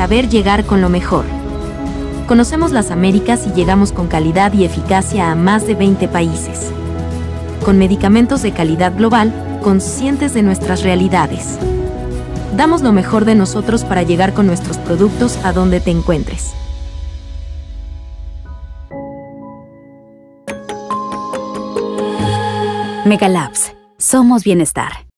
saber llegar con lo mejor. Conocemos las Américas y llegamos con calidad y eficacia a más de 20 países. Con medicamentos de calidad global, conscientes de nuestras realidades. Damos lo mejor de nosotros para llegar con nuestros productos a donde te encuentres. Megalabs. Somos bienestar.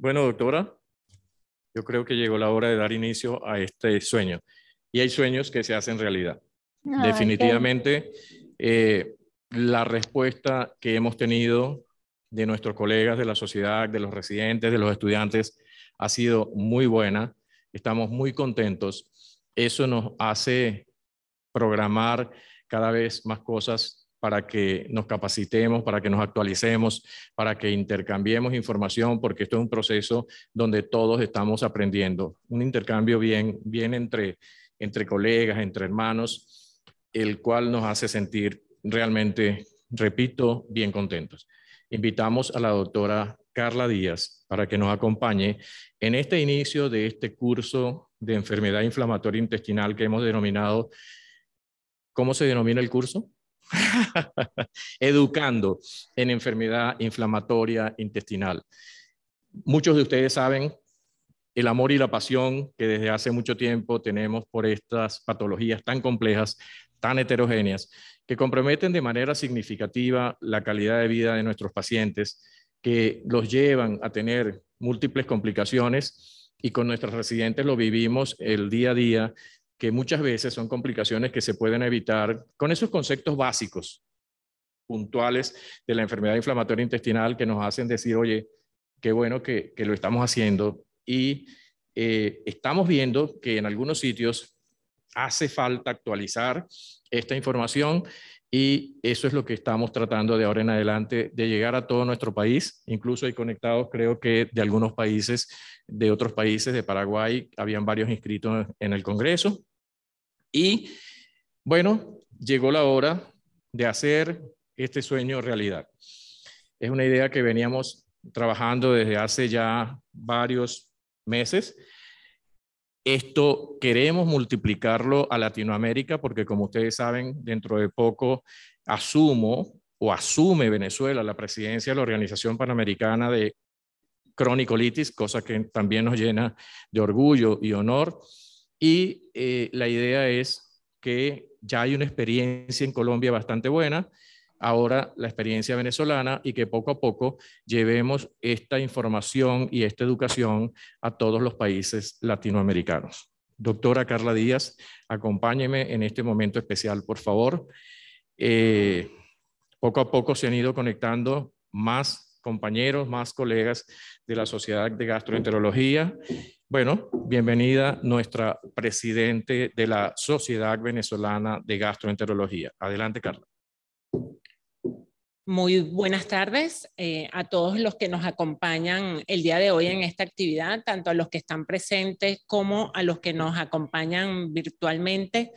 Bueno, doctora, yo creo que llegó la hora de dar inicio a este sueño. Y hay sueños que se hacen realidad. Definitivamente, eh, la respuesta que hemos tenido de nuestros colegas de la sociedad, de los residentes, de los estudiantes, ha sido muy buena. Estamos muy contentos. Eso nos hace programar cada vez más cosas para que nos capacitemos, para que nos actualicemos, para que intercambiemos información, porque esto es un proceso donde todos estamos aprendiendo. Un intercambio bien, bien entre, entre colegas, entre hermanos, el cual nos hace sentir realmente, repito, bien contentos. Invitamos a la doctora Carla Díaz para que nos acompañe en este inicio de este curso de enfermedad inflamatoria intestinal que hemos denominado, ¿cómo se denomina el curso? educando en enfermedad inflamatoria intestinal. Muchos de ustedes saben el amor y la pasión que desde hace mucho tiempo tenemos por estas patologías tan complejas, tan heterogéneas, que comprometen de manera significativa la calidad de vida de nuestros pacientes, que los llevan a tener múltiples complicaciones y con nuestros residentes lo vivimos el día a día que muchas veces son complicaciones que se pueden evitar con esos conceptos básicos puntuales de la enfermedad inflamatoria intestinal que nos hacen decir, oye, qué bueno que, lo estamos haciendo. Y eh, estamos viendo que en algunos sitios hace falta actualizar esta información y eso es lo que estamos tratando de ahora en adelante, de llegar a todo nuestro país. Incluso hay conectados, creo que de algunos países, de otros países, de Paraguay, habían varios inscritos en el Congreso. Y bueno, llegó la hora de hacer este sueño realidad. Es una idea que veníamos trabajando desde hace ya varios meses. Esto queremos multiplicarlo a Latinoamérica porque como ustedes saben, dentro de poco asumo o asume Venezuela la presidencia de la Organización Panamericana de Cronicolitis, cosa que también nos llena de orgullo y honor. Y eh, la idea es que ya hay una experiencia en Colombia bastante buena, ahora la experiencia venezolana y que poco a poco llevemos esta información y esta educación a todos los países latinoamericanos. Doctora Carla Díaz, acompáñeme en este momento especial, por favor. Eh, poco a poco se han ido conectando más compañeros, más colegas de la Sociedad de Gastroenterología. Bueno, bienvenida nuestra presidente de la Sociedad Venezolana de Gastroenterología. Adelante, Carla. Muy buenas tardes eh, a todos los que nos acompañan el día de hoy en esta actividad, tanto a los que están presentes como a los que nos acompañan virtualmente.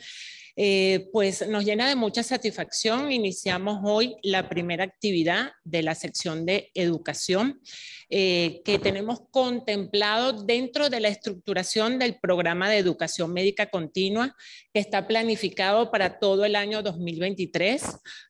Eh, pues nos llena de mucha satisfacción. Iniciamos hoy la primera actividad de la sección de educación eh, que tenemos contemplado dentro de la estructuración del programa de educación médica continua que está planificado para todo el año 2023.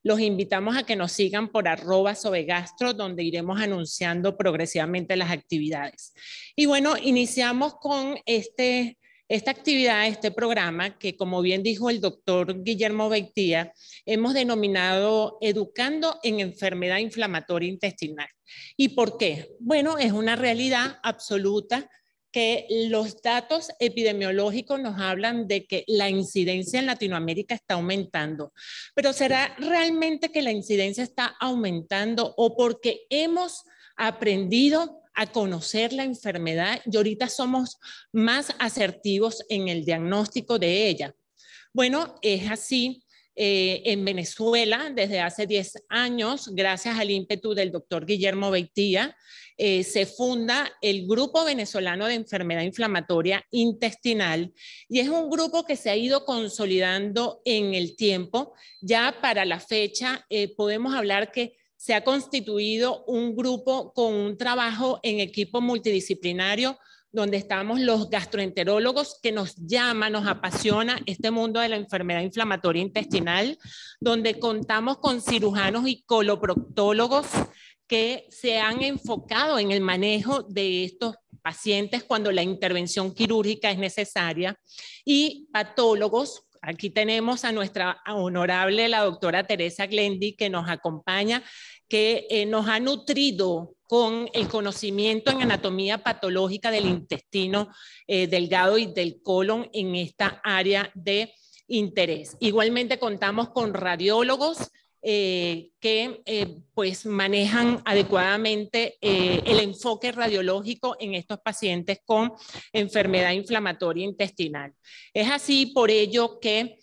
Los invitamos a que nos sigan por arroba sobegastro donde iremos anunciando progresivamente las actividades. Y bueno, iniciamos con este esta actividad, este programa, que como bien dijo el doctor Guillermo Beitía, hemos denominado Educando en Enfermedad Inflamatoria Intestinal. ¿Y por qué? Bueno, es una realidad absoluta que los datos epidemiológicos nos hablan de que la incidencia en Latinoamérica está aumentando. Pero ¿será realmente que la incidencia está aumentando o porque hemos aprendido a conocer la enfermedad y ahorita somos más asertivos en el diagnóstico de ella. Bueno, es así. Eh, en Venezuela, desde hace 10 años, gracias al ímpetu del doctor Guillermo Beitía, eh, se funda el Grupo Venezolano de Enfermedad Inflamatoria Intestinal y es un grupo que se ha ido consolidando en el tiempo. Ya para la fecha eh, podemos hablar que se ha constituido un grupo con un trabajo en equipo multidisciplinario donde estamos los gastroenterólogos que nos llama, nos apasiona este mundo de la enfermedad inflamatoria intestinal, donde contamos con cirujanos y coloproctólogos que se han enfocado en el manejo de estos pacientes cuando la intervención quirúrgica es necesaria y patólogos Aquí tenemos a nuestra honorable, la doctora Teresa Glendi, que nos acompaña, que eh, nos ha nutrido con el conocimiento en anatomía patológica del intestino eh, delgado y del colon en esta área de interés. Igualmente contamos con radiólogos eh, que eh, pues manejan adecuadamente eh, el enfoque radiológico en estos pacientes con enfermedad inflamatoria intestinal. Es así por ello que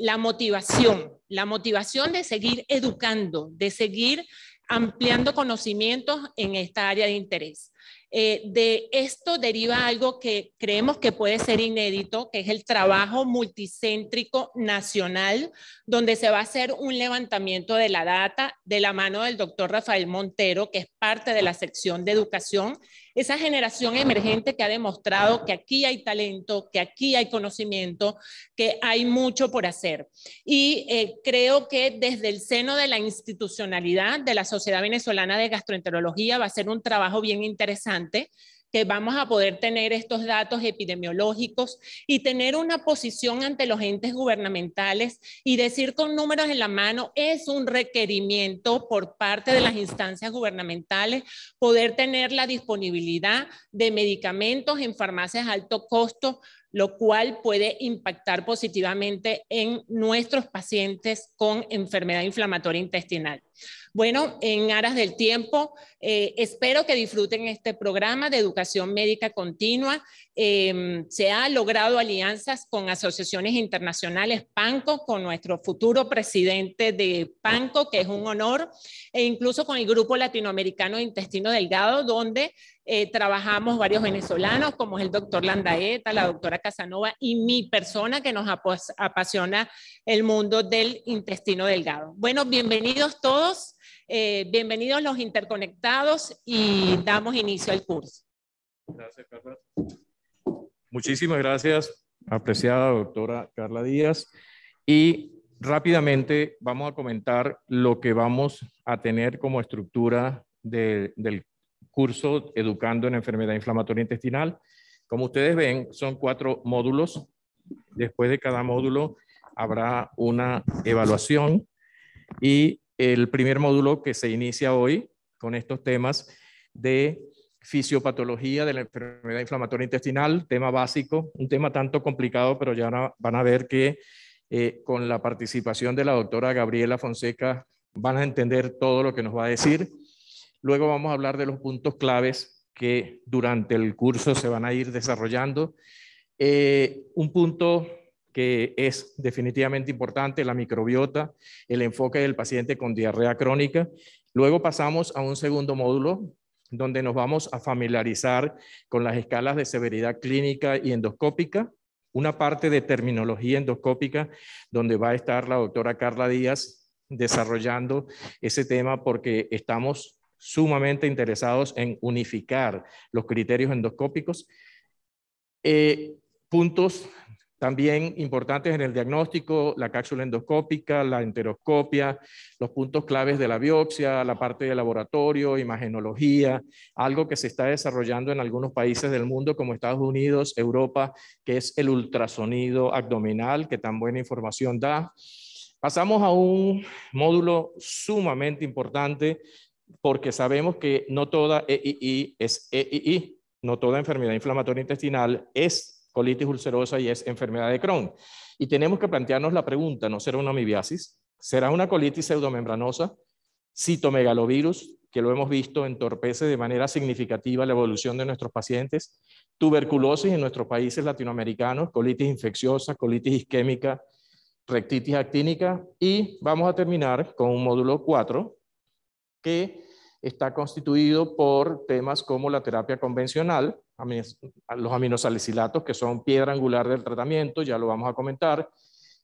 la motivación, la motivación de seguir educando, de seguir ampliando conocimientos en esta área de interés. Eh, de esto deriva algo que creemos que puede ser inédito, que es el trabajo multicéntrico nacional, donde se va a hacer un levantamiento de la data de la mano del doctor Rafael Montero, que es parte de la sección de educación, esa generación emergente que ha demostrado que aquí hay talento, que aquí hay conocimiento, que hay mucho por hacer. Y eh, creo que desde el seno de la institucionalidad de la Sociedad Venezolana de Gastroenterología va a ser un trabajo bien interesante que vamos a poder tener estos datos epidemiológicos y tener una posición ante los entes gubernamentales y decir con números en la mano es un requerimiento por parte de las instancias gubernamentales poder tener la disponibilidad de medicamentos en farmacias alto costo lo cual puede impactar positivamente en nuestros pacientes con enfermedad inflamatoria intestinal. Bueno, en aras del tiempo, eh, espero que disfruten este programa de educación médica continua. Em, se ha logrado alianzas con asociaciones internacionales, PANCO, con nuestro futuro presidente de PANCO, que es un honor, e incluso con el Grupo Latinoamericano de Intestino Delgado, donde eh, trabajamos varios venezolanos, como es el doctor Landaeta, la doctora Casanova y mi persona que nos apasiona el mundo del intestino delgado. Bueno, bienvenidos todos, eh, bienvenidos los interconectados y damos inicio al curso. Gracias, Carla. Muchísimas gracias, apreciada doctora Carla Díaz. Y rápidamente vamos a comentar lo que vamos a tener como estructura del del curso Educando en Enfermedad Inflamatoria Intestinal. Como ustedes ven, son cuatro módulos. Después de cada módulo habrá una evaluación y el primer módulo que se inicia hoy con estos temas de fisiopatología de la enfermedad inflamatoria intestinal, tema básico, un tema tanto complicado, pero ya van a ver que eh, con la participación de la doctora Gabriela Fonseca van a entender todo lo que nos va a decir. Luego vamos a hablar de los puntos claves que durante el curso se van a ir desarrollando. Eh, un punto que es definitivamente importante, la microbiota, el enfoque del paciente con diarrea crónica. Luego pasamos a un segundo módulo donde nos vamos a familiarizar con las escalas de severidad clínica y endoscópica, una parte de terminología endoscópica donde va a estar la doctora Carla Díaz desarrollando ese tema porque estamos sumamente interesados en unificar los criterios endoscópicos. Eh, puntos también importantes en el diagnóstico, la cápsula endoscópica, la enteroscopia, los puntos claves de la biopsia, la parte de laboratorio, imagenología, algo que se está desarrollando en algunos países del mundo como Estados Unidos, Europa, que es el ultrasonido abdominal, que tan buena información da. Pasamos a un módulo sumamente importante porque sabemos que no toda EII es EII, no toda enfermedad inflamatoria intestinal es colitis ulcerosa y es enfermedad de Crohn. Y tenemos que plantearnos la pregunta, ¿no será una amibiasis? ¿Será una colitis pseudomembranosa? ¿Citomegalovirus, que lo hemos visto, entorpece de manera significativa la evolución de nuestros pacientes? ¿Tuberculosis en nuestros países latinoamericanos? ¿Colitis infecciosa? ¿Colitis isquémica? ¿Rectitis actínica? Y vamos a terminar con un módulo 4, que está constituido por temas como la terapia convencional, los aminosalicilatos, que son piedra angular del tratamiento, ya lo vamos a comentar,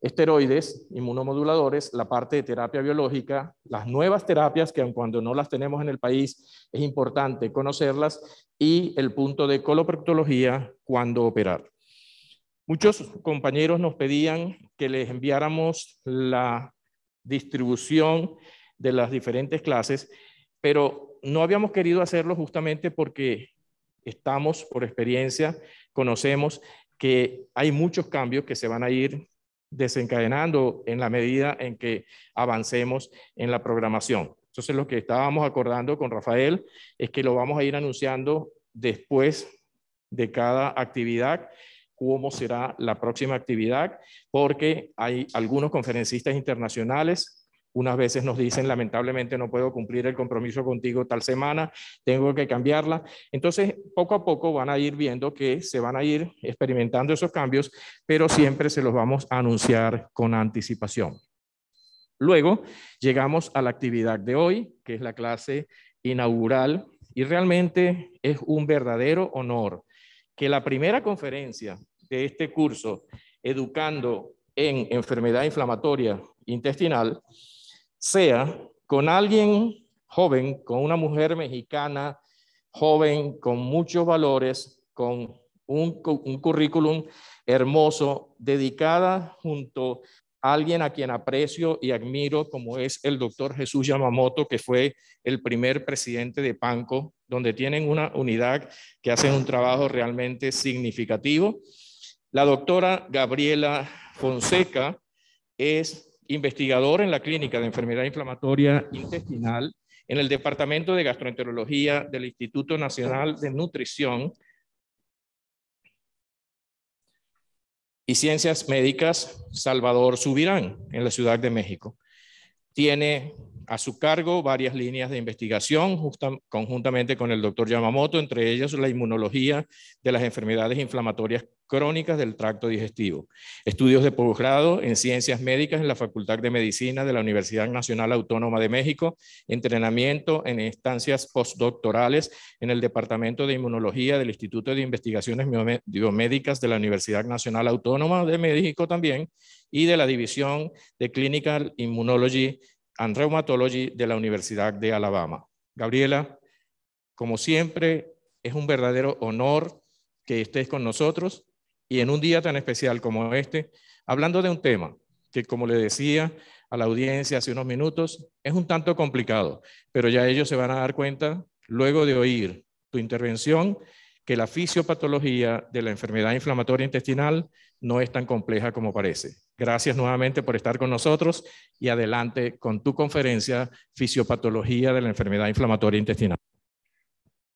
esteroides, inmunomoduladores, la parte de terapia biológica, las nuevas terapias que aun cuando no las tenemos en el país, es importante conocerlas, y el punto de coloproctología, cuándo operar. Muchos compañeros nos pedían que les enviáramos la distribución de las diferentes clases, pero no habíamos querido hacerlo justamente porque estamos por experiencia, conocemos que hay muchos cambios que se van a ir desencadenando en la medida en que avancemos en la programación. Entonces, lo que estábamos acordando con Rafael es que lo vamos a ir anunciando después de cada actividad, cómo será la próxima actividad, porque hay algunos conferencistas internacionales unas veces nos dicen, lamentablemente no puedo cumplir el compromiso contigo tal semana, tengo que cambiarla. Entonces, poco a poco van a ir viendo que se van a ir experimentando esos cambios, pero siempre se los vamos a anunciar con anticipación. Luego, llegamos a la actividad de hoy, que es la clase inaugural, y realmente es un verdadero honor que la primera conferencia de este curso, Educando en Enfermedad Inflamatoria Intestinal, sea con alguien joven, con una mujer mexicana joven, con muchos valores, con un, currículum hermoso, dedicada junto a alguien a quien aprecio y admiro, como es el doctor Jesús Yamamoto, que fue el primer presidente de Panco, donde tienen una unidad que hace un trabajo realmente significativo. La doctora Gabriela Fonseca es investigador en la Clínica de Enfermedad Inflamatoria Intestinal, en el Departamento de Gastroenterología del Instituto Nacional de Nutrición y Ciencias Médicas Salvador Subirán, en la Ciudad de México. Tiene a su cargo varias líneas de investigación conjuntamente con el doctor Yamamoto, entre ellas la inmunología de las enfermedades inflamatorias crónicas del tracto digestivo, estudios de posgrado en ciencias médicas en la Facultad de Medicina de la Universidad Nacional Autónoma de México, entrenamiento en instancias postdoctorales en el Departamento de Inmunología del Instituto de Investigaciones Biomédicas de la Universidad Nacional Autónoma de México también y de la División de Clinical Immunology and de la Universidad de Alabama. Gabriela, como siempre, es un verdadero honor que estés con nosotros y en un día tan especial como este, hablando de un tema que, como le decía a la audiencia hace unos minutos, es un tanto complicado, pero ya ellos se van a dar cuenta, luego de oír tu intervención, que la fisiopatología de la enfermedad inflamatoria intestinal no es tan compleja como parece. Gracias nuevamente por estar con nosotros y adelante con tu conferencia Fisiopatología de la Enfermedad Inflamatoria Intestinal.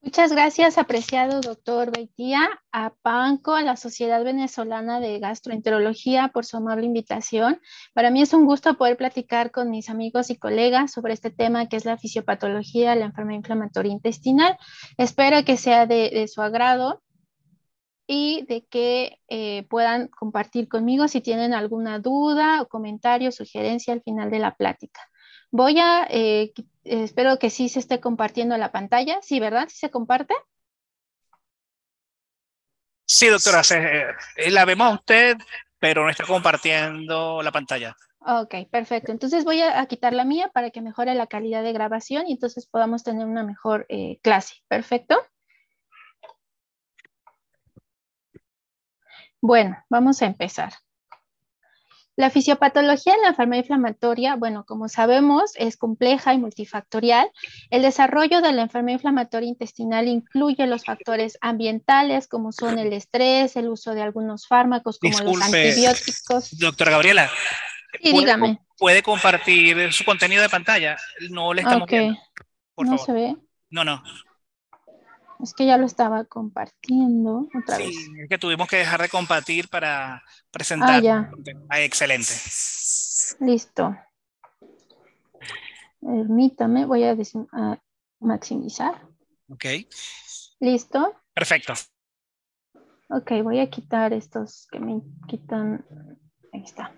Muchas gracias, apreciado doctor Beitía, a PANCO, a la Sociedad Venezolana de Gastroenterología, por su amable invitación. Para mí es un gusto poder platicar con mis amigos y colegas sobre este tema que es la fisiopatología de la enfermedad inflamatoria intestinal. Espero que sea de su agrado y de que eh, puedan compartir conmigo si tienen alguna duda o comentario, sugerencia al final de la plática. Voy a, eh, eh, espero que sí se esté compartiendo la pantalla. Sí, ¿verdad? ¿Sí se comparte? Sí, doctora, la vemos a usted, pero no está compartiendo la pantalla. Ok, perfecto. Entonces voy a, quitar la mía para que mejore la calidad de grabación y entonces podamos tener una mejor clase. Perfecto. Bueno, vamos a empezar. La fisiopatología de la enfermedad inflamatoria, bueno, como sabemos, es compleja y multifactorial. El desarrollo de la enfermedad inflamatoria intestinal incluye los factores ambientales, como son el estrés, el uso de algunos fármacos, como los antibióticos. Doctora Gabriela, puede, puede compartir su contenido de pantalla. No le estamos viendo. no se ve. No, no. Es que ya lo estaba compartiendo otra sí, vez. es que tuvimos que dejar de compartir para presentar. Ah, ya. excelente. Listo. Permítame, voy a, a maximizar. Ok. ¿Listo? Perfecto. Ok, voy a quitar estos que me quitan. Ahí está.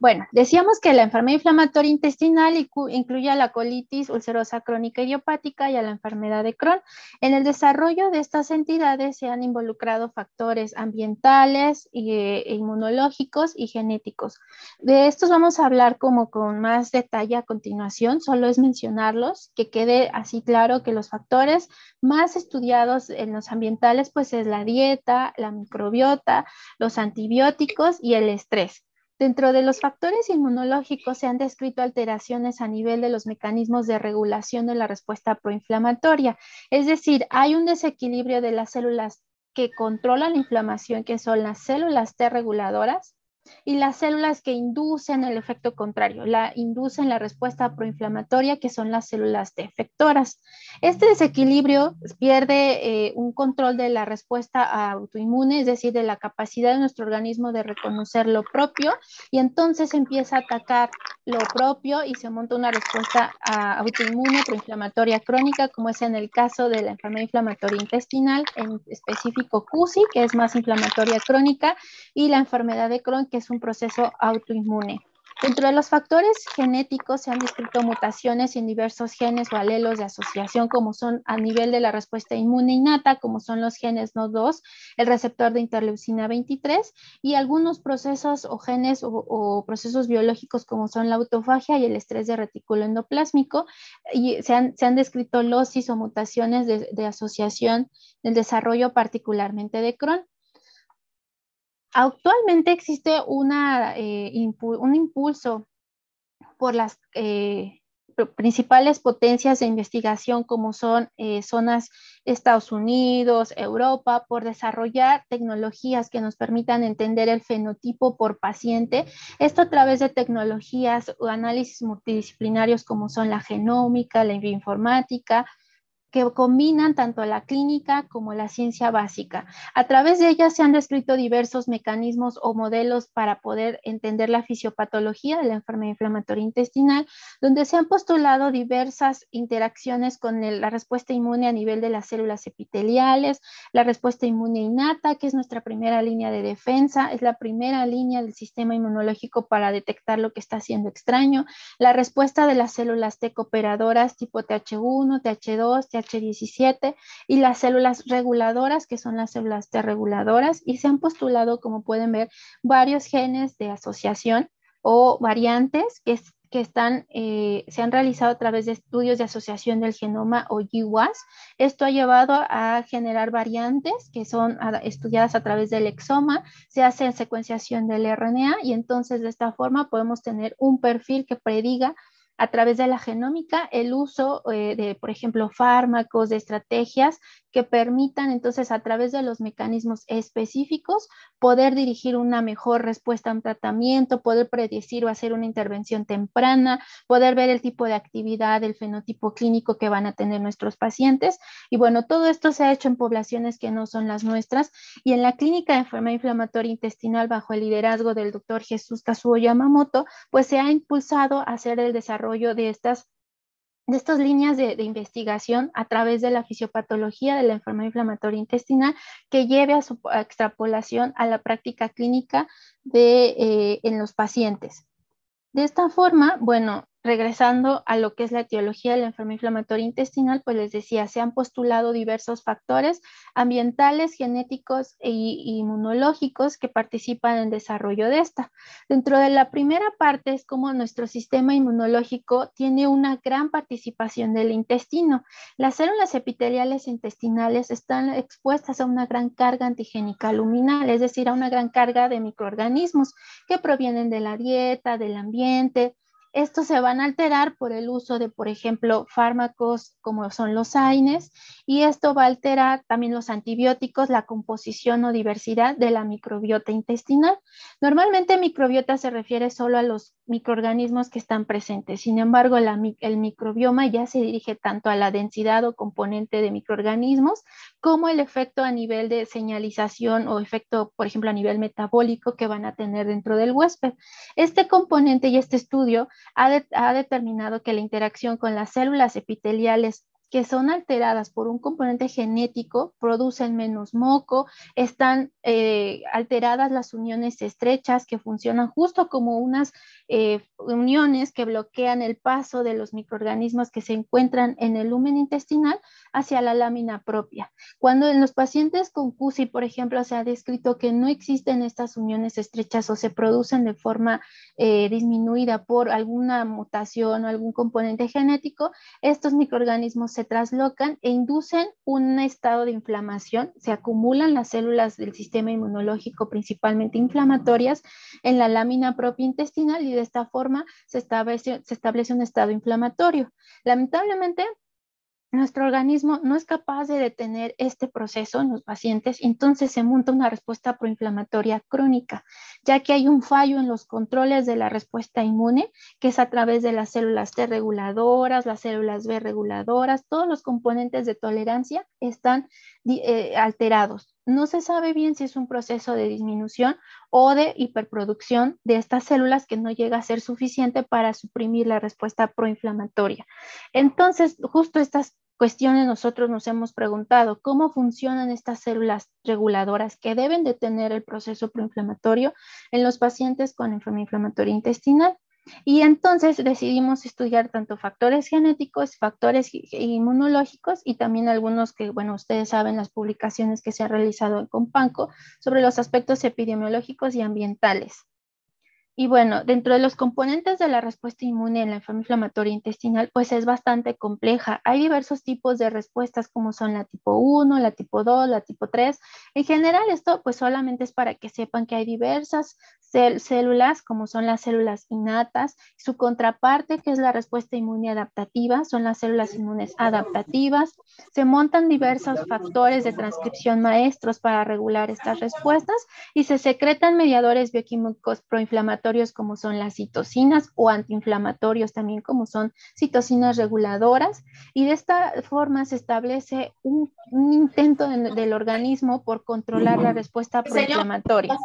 Bueno, decíamos que la enfermedad inflamatoria intestinal incluye a la colitis ulcerosa crónica idiopática y a la enfermedad de Crohn. En el desarrollo de estas entidades se han involucrado factores ambientales, eh, inmunológicos y genéticos. De estos vamos a hablar como con más detalle a continuación, solo es mencionarlos, que quede así claro que los factores más estudiados en los ambientales pues es la dieta, la microbiota, los antibióticos y el estrés. Dentro de los factores inmunológicos se han descrito alteraciones a nivel de los mecanismos de regulación de la respuesta proinflamatoria, es decir, hay un desequilibrio de las células que controlan la inflamación, que son las células T reguladoras, y las células que inducen el efecto contrario, la inducen la respuesta proinflamatoria, que son las células defectoras. Este desequilibrio pierde eh, un control de la respuesta autoinmune, es decir, de la capacidad de nuestro organismo de reconocer lo propio, y entonces empieza a atacar lo propio y se monta una respuesta autoinmune proinflamatoria crónica, como es en el caso de la enfermedad inflamatoria intestinal, en específico CUSI, que es más inflamatoria crónica, y la enfermedad de Crohn, que es un proceso autoinmune. Dentro de los factores genéticos se han descrito mutaciones en diversos genes o alelos de asociación, como son a nivel de la respuesta inmune innata, como son los genes NOD2, el receptor de interleucina 23 y algunos procesos o genes o, procesos biológicos, como son la autofagia y el estrés de retículo endoplásmico. Y se han, se han descrito losis o mutaciones de, de asociación del desarrollo, particularmente de Crohn. Actualmente existe eh, un impulso por las eh, principales potencias de investigación como son eh, zonas Estados Unidos, Europa, por desarrollar tecnologías que nos permitan entender el fenotipo por paciente, esto a través de tecnologías o análisis multidisciplinarios como son la genómica, la bioinformática, que combinan tanto la clínica como la ciencia básica. A través de ellas se han descrito diversos mecanismos o modelos para poder entender la fisiopatología de la enfermedad inflamatoria intestinal, donde se han postulado diversas interacciones con la respuesta inmune a nivel de las células epiteliales, la respuesta inmune innata, que es nuestra primera línea de defensa, es la primera línea del sistema inmunológico para detectar lo que está siendo extraño, la respuesta de las células T cooperadoras tipo TH1, TH2, TH2 h 17 y las células reguladoras, que son las células T reguladoras, y se han postulado, como pueden ver, varios genes de asociación o variantes que, están, eh, se han realizado a través de estudios de asociación del genoma o GWAS. Esto ha llevado a generar variantes que son estudiadas a través del exoma, se hace en secuenciación del RNA y entonces de esta forma podemos tener un perfil que prediga a través de la genómica el uso eh, de, por ejemplo, fármacos, de estrategias que permitan entonces a través de los mecanismos específicos poder dirigir una mejor respuesta a un tratamiento, poder predecir o hacer una intervención temprana, poder ver el tipo de actividad, el fenotipo clínico que van a tener nuestros pacientes. Y bueno, todo esto se ha hecho en poblaciones que no son las nuestras y en la clínica de enfermedad inflamatoria intestinal bajo el liderazgo del doctor Jesús Kazuo Yamamoto, pues se ha impulsado a hacer el desarrollo de estas de estas líneas de, investigación a través de la fisiopatología de la enfermedad inflamatoria intestinal que lleve a su extrapolación a la práctica clínica de, eh, en los pacientes. De esta forma, bueno, regresando a lo que es la etiología de la enfermedad inflamatoria intestinal, pues les decía, se han postulado diversos factores ambientales, genéticos e inmunológicos que participan en el desarrollo de esta. Dentro de la primera parte es como nuestro sistema inmunológico tiene una gran participación del intestino. Las células epiteliales e intestinales están expuestas a una gran carga antigénica luminal, es decir, a una gran carga de microorganismos que provienen de la dieta, del ambiente, estos se van a alterar por el uso de, por ejemplo, fármacos como son los AINES y esto va a alterar también los antibióticos, la composición o diversidad de la microbiota intestinal. Normalmente microbiota se refiere solo a los microorganismos que están presentes, sin embargo el microbioma ya se dirige tanto a la densidad o componente de microorganismos como el efecto a nivel de señalización o efecto, por ejemplo, a nivel metabólico que van a tener dentro del huésped. Este componente y este estudio ha, determinado que la interacción con las células epiteliales que son alteradas por un componente genético producen menos moco, están eh, alteradas las uniones estrechas que funcionan justo como unas eh, uniones que bloquean el paso de los microorganismos que se encuentran en el lumen intestinal hacia la lámina propia. Cuando en los pacientes con CUSI, por ejemplo, se ha descrito que no existen estas uniones estrechas o se producen de forma eh, disminuida por alguna mutación o algún componente genético, estos microorganismos se traslocan e inducen un estado de inflamación, se acumulan las células del sistema inmunológico, principalmente inflamatorias, en la lámina propia intestinal y de esta forma se establece, se establece un estado inflamatorio. Lamentablemente, nuestro organismo no es capaz de detener este proceso en los pacientes, entonces se monta una respuesta proinflamatoria crónica, ya que hay un fallo en los controles de la respuesta inmune, que es a través de las células T reguladoras, las células B reguladoras, todos los componentes de tolerancia están eh, alterados no se sabe bien si es un proceso de disminución o de hiperproducción de estas células que no llega a ser suficiente para suprimir la respuesta proinflamatoria. Entonces, justo estas cuestiones nosotros nos hemos preguntado cómo funcionan estas células reguladoras que deben detener el proceso proinflamatorio en los pacientes con enfermedad inflamatoria intestinal. Y entonces decidimos estudiar tanto factores genéticos, factores inmunológicos y también algunos que, bueno, ustedes saben las publicaciones que se han realizado en Companco sobre los aspectos epidemiológicos y ambientales. Y bueno, dentro de los componentes de la respuesta inmune en la enfermedad inflamatoria intestinal, pues es bastante compleja. Hay diversos tipos de respuestas como son la tipo 1, la tipo 2, la tipo 3. En general, esto pues solamente es para que sepan que hay diversas células como son las células innatas. Su contraparte, que es la respuesta inmune adaptativa, son las células inmunes adaptativas. Se montan diversos factores de transcripción maestros para regular estas respuestas y se secretan mediadores bioquímicos proinflamatorios como son las citocinas o antiinflamatorios también como son citocinas reguladoras y de esta forma se establece un, intento del organismo por controlar la respuesta proinflamatoria.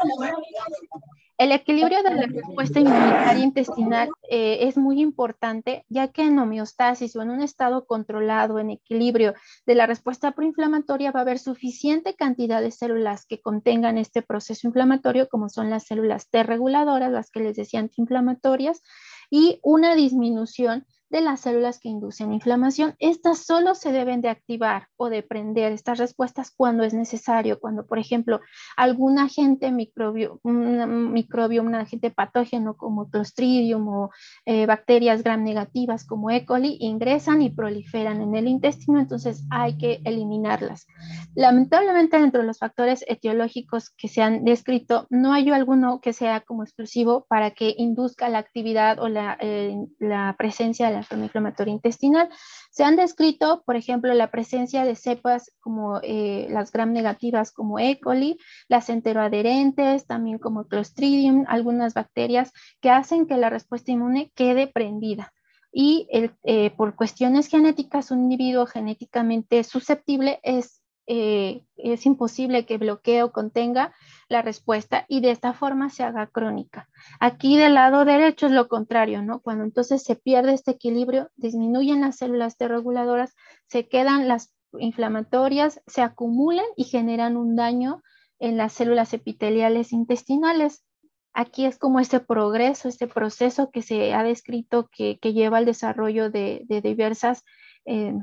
El equilibrio de la respuesta inmunitaria intestinal eh, es muy importante, ya que en homeostasis o en un estado controlado, en equilibrio de la respuesta proinflamatoria, va a haber suficiente cantidad de células que contengan este proceso inflamatorio, como son las células T reguladoras, las que les decía antiinflamatorias, y una disminución de las células que inducen inflamación. Estas solo se deben de activar o de prender estas respuestas cuando es necesario, cuando, por ejemplo, algún agente microbio, un microbio, un agente patógeno como Clostridium o eh, bacterias gram negativas como E. coli ingresan y proliferan en el intestino, entonces hay que eliminarlas. Lamentablemente, dentro de los factores etiológicos que se han descrito, no hay alguno que sea como exclusivo para que induzca la actividad o la, eh, la presencia de la inflamatorio intestinal. Se han descrito, por ejemplo, la presencia de cepas como eh, las gram negativas como E. coli, las enteroadherentes, también como Clostridium, algunas bacterias que hacen que la respuesta inmune quede prendida y eh, por cuestiones genéticas un individuo genéticamente susceptible es eh, es imposible que bloquee o contenga la respuesta y de esta forma se haga crónica. Aquí del lado derecho es lo contrario, ¿no? Cuando entonces se pierde este equilibrio, disminuyen las células T reguladoras, se quedan las inflamatorias, se acumulan y generan un daño en las células epiteliales intestinales. Aquí es como este progreso, este proceso que se ha descrito que, lleva al desarrollo de, diversas, eh,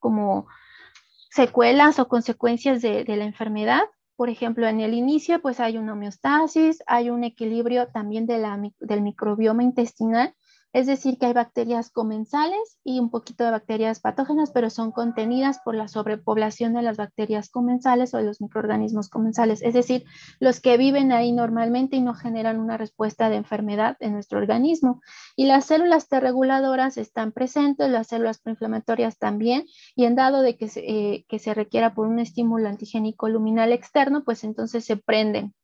como secuelas o consecuencias de, la enfermedad. Por ejemplo, en el inicio, pues hay una homeostasis, hay un equilibrio también del microbioma intestinal es decir, que hay bacterias comensales y un poquito de bacterias patógenas, pero son contenidas por la sobrepoblación de las bacterias comensales o de los microorganismos comensales. Es decir, los que viven ahí normalmente y no generan una respuesta de enfermedad en nuestro organismo. Y las células T reguladoras están presentes, las células proinflamatorias también, y en dado de que se, eh, requiera por un estímulo antigénico luminal externo, pues entonces se prenden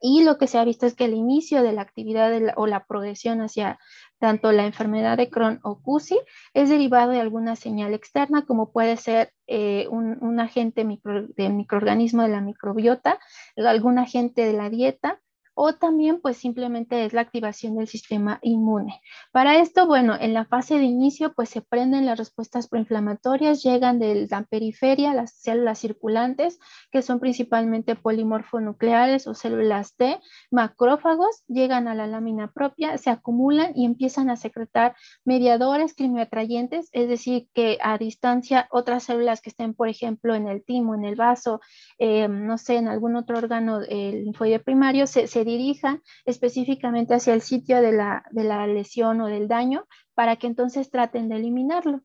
y lo que se ha visto es que el inicio de la actividad o la progresión hacia tanto la enfermedad de Crohn o CUSI es derivado de alguna señal externa, como puede ser eh, un, agente de del microorganismo de la microbiota, algún agente de la dieta, o también pues simplemente es la activación del sistema inmune. Para esto, bueno, en la fase de inicio pues se prenden las respuestas proinflamatorias, llegan de la periferia las células circulantes, que son principalmente polimorfonucleares o células T, macrófagos, llegan a la lámina propia, se acumulan y empiezan a secretar mediadores quimioatrayentes, es decir, que a distancia otras células que estén, por ejemplo, en el timo, en el vaso, eh, no sé, en algún otro órgano, el eh, linfoide primario, se dirija específicamente hacia el sitio de la, lesión o del daño para que entonces traten de eliminarlo.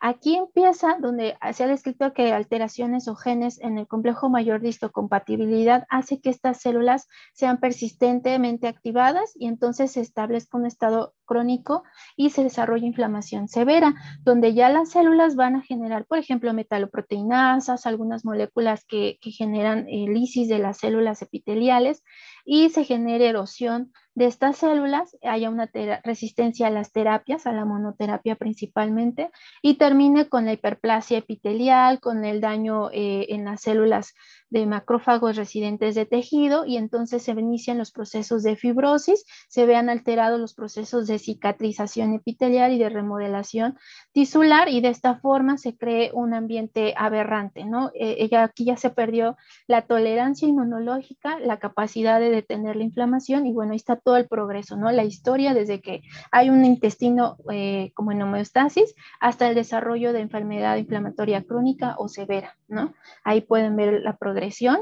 Aquí empieza donde se ha descrito que alteraciones o genes en el complejo mayor de histocompatibilidad hace que estas células sean persistentemente activadas y entonces se establezca un estado crónico y se desarrolla inflamación severa, donde ya las células van a generar, por ejemplo, metaloproteinasas, algunas moléculas que, generan eh, lisis de las células epiteliales y se genera erosión de estas células, haya una resistencia a las terapias, a la monoterapia principalmente, y termine con la hiperplasia epitelial, con el daño eh, en las células de macrófagos residentes de tejido, y entonces se inician los procesos de fibrosis, se vean alterados los procesos de de cicatrización epitelial y de remodelación tisular y de esta forma se cree un ambiente aberrante, ¿no? Eh, ella, aquí ya se perdió la tolerancia inmunológica, la capacidad de detener la inflamación y bueno, ahí está todo el progreso, ¿no? La historia desde que hay un intestino eh, como en homeostasis hasta el desarrollo de enfermedad inflamatoria crónica o severa, ¿no? Ahí pueden ver la progresión.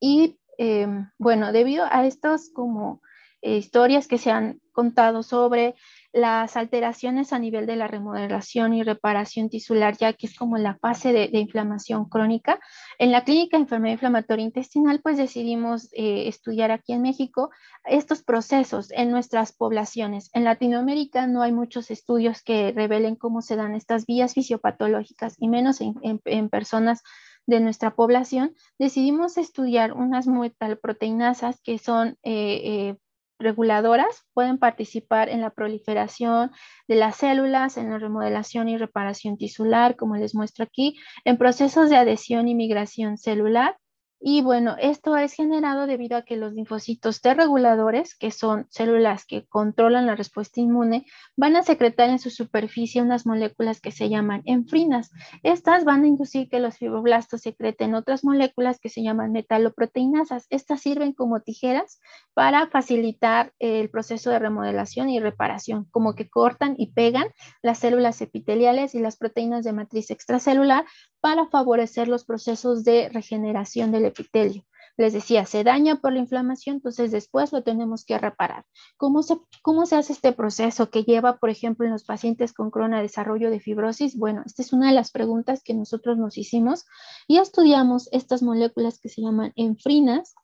Y em, bueno, debido a estos como eh, historias que se han contado sobre las alteraciones a nivel de la remodelación y reparación tisular, ya que es como la fase de, inflamación crónica. En la clínica de enfermedad inflamatoria intestinal, pues decidimos eh, estudiar aquí en México estos procesos en nuestras poblaciones. En Latinoamérica no hay muchos estudios que revelen cómo se dan estas vías fisiopatológicas y menos en, personas de nuestra población, decidimos estudiar unas metalproteinasas que son eh, eh reguladoras pueden participar en la proliferación de las células, en la remodelación y reparación tisular, como les muestro aquí, en procesos de adhesión y migración celular, y bueno, esto es generado debido a que los linfocitos T reguladores, que son células que controlan la respuesta inmune, van a secretar en su superficie unas moléculas que se llaman enfrinas. Estas van a inducir que los fibroblastos secreten otras moléculas que se llaman metaloproteinasas. Estas sirven como tijeras para facilitar el proceso de remodelación y reparación, como que cortan y pegan las células epiteliales y las proteínas de matriz extracelular para favorecer los procesos de regeneración del epitelio. Les decía, se daña por la inflamación, entonces después lo tenemos que reparar. ¿Cómo se, ¿Cómo se hace este proceso que lleva, por ejemplo, en los pacientes con crona desarrollo de fibrosis? Bueno, esta es una de las preguntas que nosotros nos hicimos y estudiamos estas moléculas que se llaman enfrinas,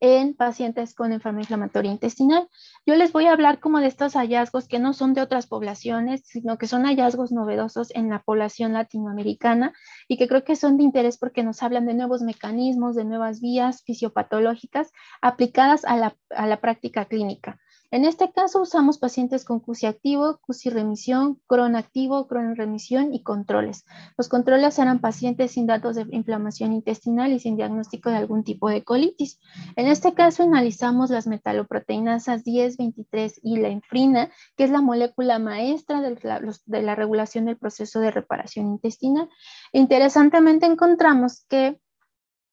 en pacientes con enfermedad inflamatoria intestinal. Yo les voy a hablar como de estos hallazgos que no son de otras poblaciones, sino que son hallazgos novedosos en la población latinoamericana y que creo que son de interés porque nos hablan de nuevos mecanismos, de nuevas vías fisiopatológicas aplicadas a la, a la práctica clínica. En este caso usamos pacientes con CUSI activo, CUSI remisión, CRON activo, CRON remisión y controles. Los controles eran pacientes sin datos de inflamación intestinal y sin diagnóstico de algún tipo de colitis. En este caso analizamos las metaloproteinasas 10, 23 y la enfrina, que es la molécula maestra de la regulación del proceso de reparación intestinal. Interesantemente encontramos que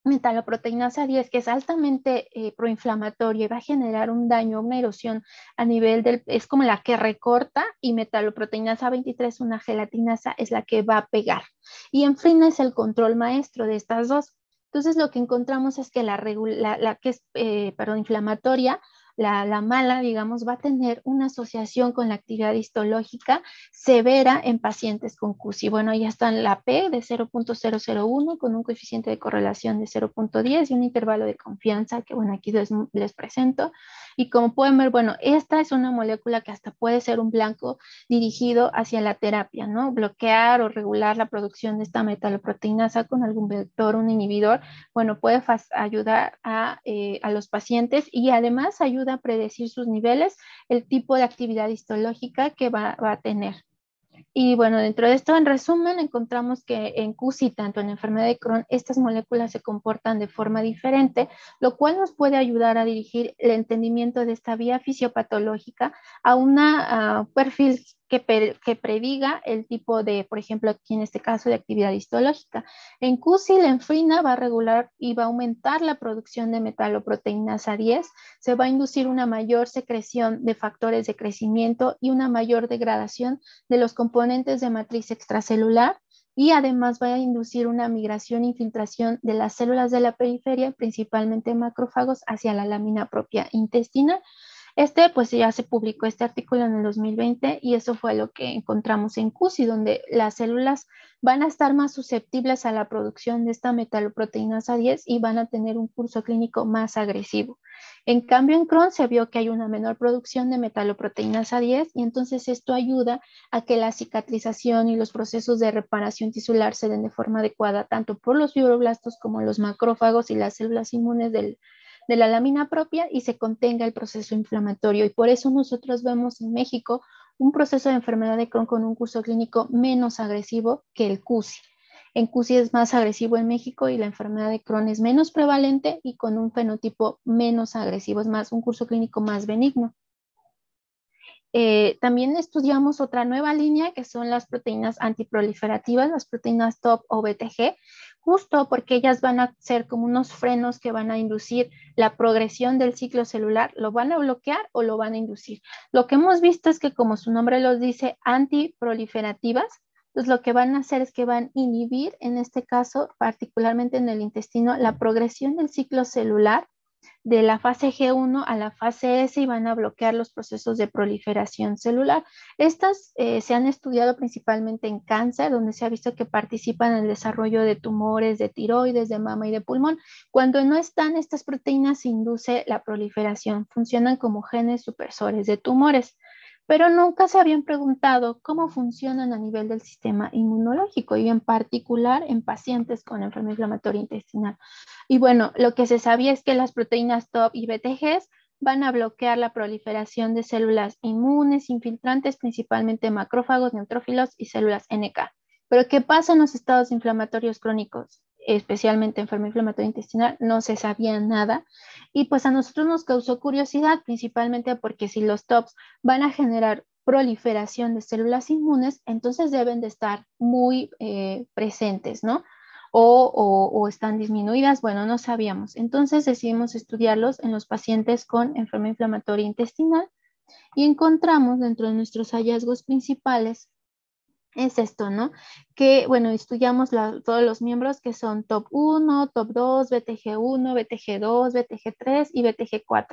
metaloproteinasa 10, que es altamente eh, proinflamatoria y va a generar un daño, una erosión a nivel del, es como la que recorta y metaloproteinasa 23, una gelatinasa, es la que va a pegar. Y enfrina es el control maestro de estas dos. Entonces lo que encontramos es que la, la, que es eh, proinflamatoria inflamatoria la, mala, digamos, va a tener una asociación con la actividad histológica severa en pacientes con CUSI. Bueno, ya está la P de 0.001 con un coeficiente de correlación de 0.10 y un intervalo de confianza que, bueno, aquí les, presento. Y como pueden ver, bueno, esta es una molécula que hasta puede ser un blanco dirigido hacia la terapia, ¿no? Bloquear o regular la producción de esta metaloproteinasa con algún vector, un inhibidor, bueno, puede ayudar a, eh, a los pacientes y además ayuda a predecir sus niveles, el tipo de actividad histológica que va, a tener. Y bueno, dentro de esto, en resumen, encontramos que en CUSI, tanto en la enfermedad de Crohn, estas moléculas se comportan de forma diferente, lo cual nos puede ayudar a dirigir el entendimiento de esta vía fisiopatológica a un perfil que, prediga el tipo de, por ejemplo, aquí en este caso de actividad histológica. En CUSI, la enfrina va a regular y va a aumentar la producción de metaloproteínas A10, se va a inducir una mayor secreción de factores de crecimiento y una mayor degradación de los componentes de matriz extracelular y además va a inducir una migración e infiltración de las células de la periferia, principalmente macrófagos, hacia la lámina propia intestinal. Este, pues ya se publicó este artículo en el 2020 y eso fue lo que encontramos en CUSI, donde las células van a estar más susceptibles a la producción de esta a 10 y van a tener un curso clínico más agresivo. En cambio, en Crohn se vio que hay una menor producción de a 10 y entonces esto ayuda a que la cicatrización y los procesos de reparación tisular se den de forma adecuada tanto por los fibroblastos como los macrófagos y las células inmunes del, de la lámina propia y se contenga el proceso inflamatorio. Y por eso nosotros vemos en México un proceso de enfermedad de Crohn con un curso clínico menos agresivo que el CUSI. En CUSI es más agresivo en México y la enfermedad de Crohn es menos prevalente y con un fenotipo menos agresivo, es más, un curso clínico más benigno. Eh, también estudiamos otra nueva línea que son las proteínas antiproliferativas, las proteínas TOP o BTG, justo porque ellas van a ser como unos frenos que van a inducir la progresión del ciclo celular, lo van a bloquear o lo van a inducir. Lo que hemos visto es que como su nombre los dice, antiproliferativas, pues lo que van a hacer es que van a inhibir, en este caso, particularmente en el intestino, la progresión del ciclo celular de la fase G1 a la fase S y van a bloquear los procesos de proliferación celular. Estas eh, se han estudiado principalmente en cáncer, donde se ha visto que participan en el desarrollo de tumores de tiroides, de mama y de pulmón. Cuando no están, estas proteínas se induce la proliferación, funcionan como genes supresores de tumores pero nunca se habían preguntado cómo funcionan a nivel del sistema inmunológico y en particular en pacientes con enfermedad inflamatoria intestinal. Y bueno, lo que se sabía es que las proteínas TOP y BTGs van a bloquear la proliferación de células inmunes, infiltrantes, principalmente macrófagos, neutrófilos y células NK. Pero ¿qué pasa en los estados inflamatorios crónicos? especialmente enfermedad inflamatoria intestinal, no se sabía nada. Y pues a nosotros nos causó curiosidad, principalmente porque si los TOPS van a generar proliferación de células inmunes, entonces deben de estar muy eh, presentes, ¿no? O, o, o, están disminuidas, bueno, no sabíamos. Entonces decidimos estudiarlos en los pacientes con enfermedad inflamatoria intestinal y encontramos dentro de nuestros hallazgos principales es esto, ¿no? que, bueno, estudiamos todos los miembros que son top 1, top 2, BTG1, BTG2, BTG3 y BTG4,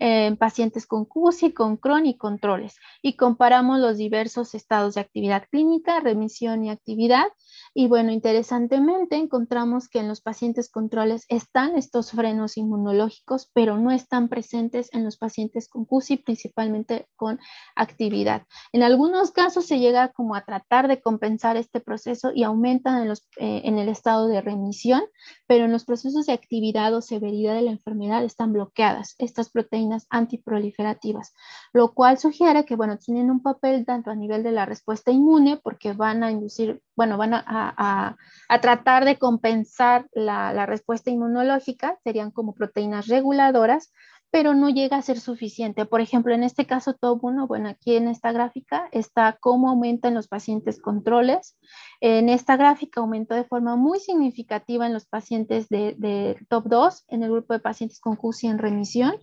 en eh, pacientes con CUSI, con Crohn y controles. Y comparamos los diversos estados de actividad clínica, remisión y actividad. Y bueno, interesantemente encontramos que en los pacientes controles están estos frenos inmunológicos, pero no están presentes en los pacientes con CUSI, principalmente con actividad. En algunos casos se llega como a tratar de compensar este proceso y aumentan eh, en, el estado de remisión, pero en los procesos de actividad o severidad de la enfermedad están bloqueadas estas proteínas antiproliferativas, lo cual sugiere que, bueno, tienen un papel tanto a nivel de la respuesta inmune, porque van a inducir, bueno, van a, a, tratar de compensar la respuesta inmunológica, serían como proteínas reguladoras, pero no llega a ser suficiente. Por ejemplo, en este caso top 1, bueno, aquí en esta gráfica está cómo aumentan los pacientes controles. En esta gráfica aumentó de forma muy significativa en los pacientes de, top 2, en el grupo de pacientes con CUSI en remisión.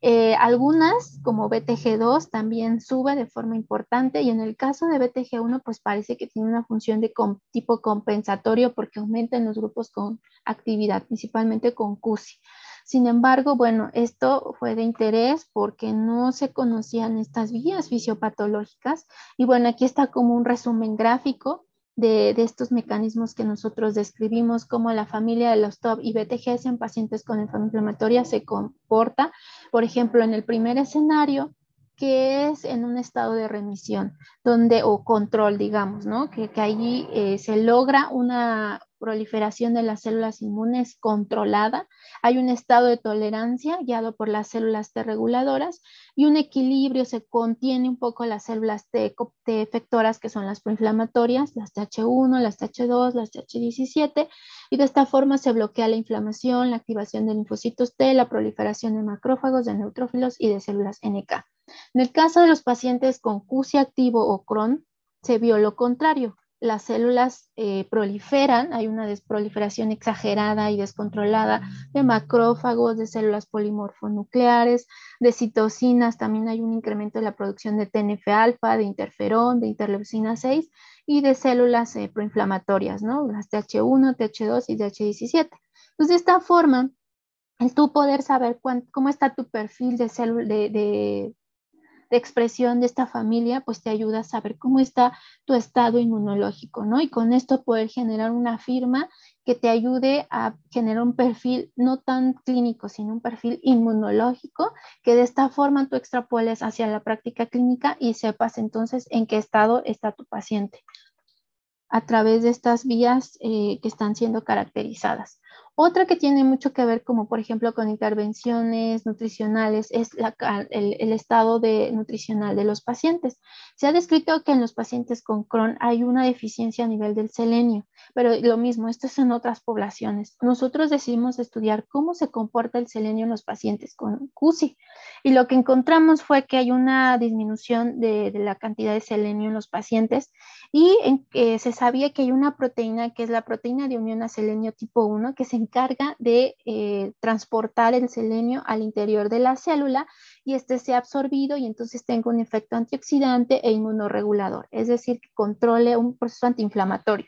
Eh, algunas, como BTG2, también sube de forma importante y en el caso de BTG1, pues parece que tiene una función de tipo compensatorio porque aumenta en los grupos con actividad, principalmente con CUSI. Sin embargo, bueno, esto fue de interés porque no se conocían estas vías fisiopatológicas. Y bueno, aquí está como un resumen gráfico de, estos mecanismos que nosotros describimos, como la familia de los TOP y BTGs en pacientes con enfermedad inflamatoria se comporta. Por ejemplo, en el primer escenario, que es en un estado de remisión, donde, o control, digamos, ¿no? Que, que allí eh, se logra una, proliferación de las células inmunes controlada, hay un estado de tolerancia guiado por las células T reguladoras y un equilibrio se contiene un poco las células T, efectoras que son las proinflamatorias, las TH1, las TH2, las TH17 y de esta forma se bloquea la inflamación, la activación de linfocitos T, la proliferación de macrófagos, de neutrófilos y de células NK. En el caso de los pacientes con QC activo o Crohn, se vio lo contrario las células eh, proliferan, hay una desproliferación exagerada y descontrolada de macrófagos, de células polimorfonucleares, de citocinas, también hay un incremento de la producción de TNF-alfa, de interferón, de interleucina 6 y de células eh, proinflamatorias, ¿no? Las TH1, TH2 y TH17. Entonces, de esta forma, el tú poder saber cómo está tu perfil de, células, de, de expresión de esta familia, pues te ayuda a saber cómo está tu estado inmunológico, ¿no? Y con esto poder generar una firma que te ayude a generar un perfil no tan clínico, sino un perfil inmunológico, que de esta forma tú extrapoles hacia la práctica clínica y sepas entonces en qué estado está tu paciente a través de estas vías eh, que están siendo caracterizadas. Otra que tiene mucho que ver, como por ejemplo con intervenciones nutricionales, es el, estado nutricional de los pacientes. Se ha descrito que en los pacientes con Crohn hay una deficiencia a nivel del selenio, pero lo mismo, esto es en otras poblaciones. Nosotros decidimos estudiar cómo se comporta el selenio en los pacientes con CUSI y lo que encontramos fue que hay una disminución de, la cantidad de selenio en los pacientes y en, se sabía que hay una proteína que es la proteína de unión a selenio tipo 1 que se carga de eh, transportar el selenio al interior de la célula y este ha absorbido y entonces tenga un efecto antioxidante e inmunoregulador, es decir, que controle un proceso antiinflamatorio.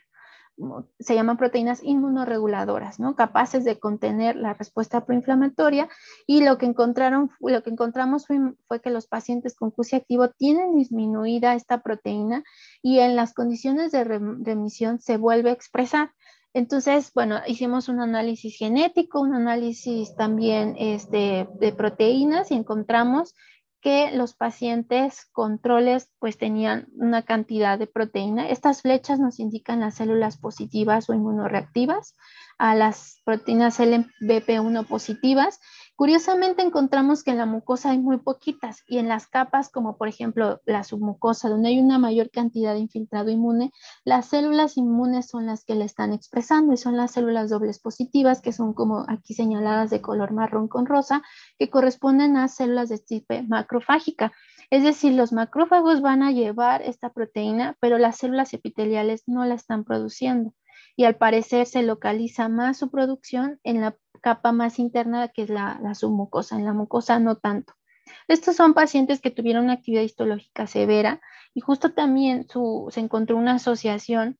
Se llaman proteínas inmunoreguladoras, ¿no? Capaces de contener la respuesta proinflamatoria y lo que encontraron, lo que encontramos fue, que los pacientes con QC activo tienen disminuida esta proteína y en las condiciones de remisión se vuelve a expresar entonces, bueno, hicimos un análisis genético, un análisis también este, de proteínas y encontramos que los pacientes controles pues tenían una cantidad de proteína. Estas flechas nos indican las células positivas o inmunoreactivas, a las proteínas lbp 1 positivas Curiosamente encontramos que en la mucosa hay muy poquitas y en las capas, como por ejemplo la submucosa, donde hay una mayor cantidad de infiltrado inmune, las células inmunes son las que la están expresando y son las células dobles positivas, que son como aquí señaladas de color marrón con rosa, que corresponden a células de tipo macrofágica. Es decir, los macrófagos van a llevar esta proteína, pero las células epiteliales no la están produciendo y al parecer se localiza más su producción en la capa más interna que es la, submucosa, en la mucosa no tanto. Estos son pacientes que tuvieron una actividad histológica severa y justo también se encontró una asociación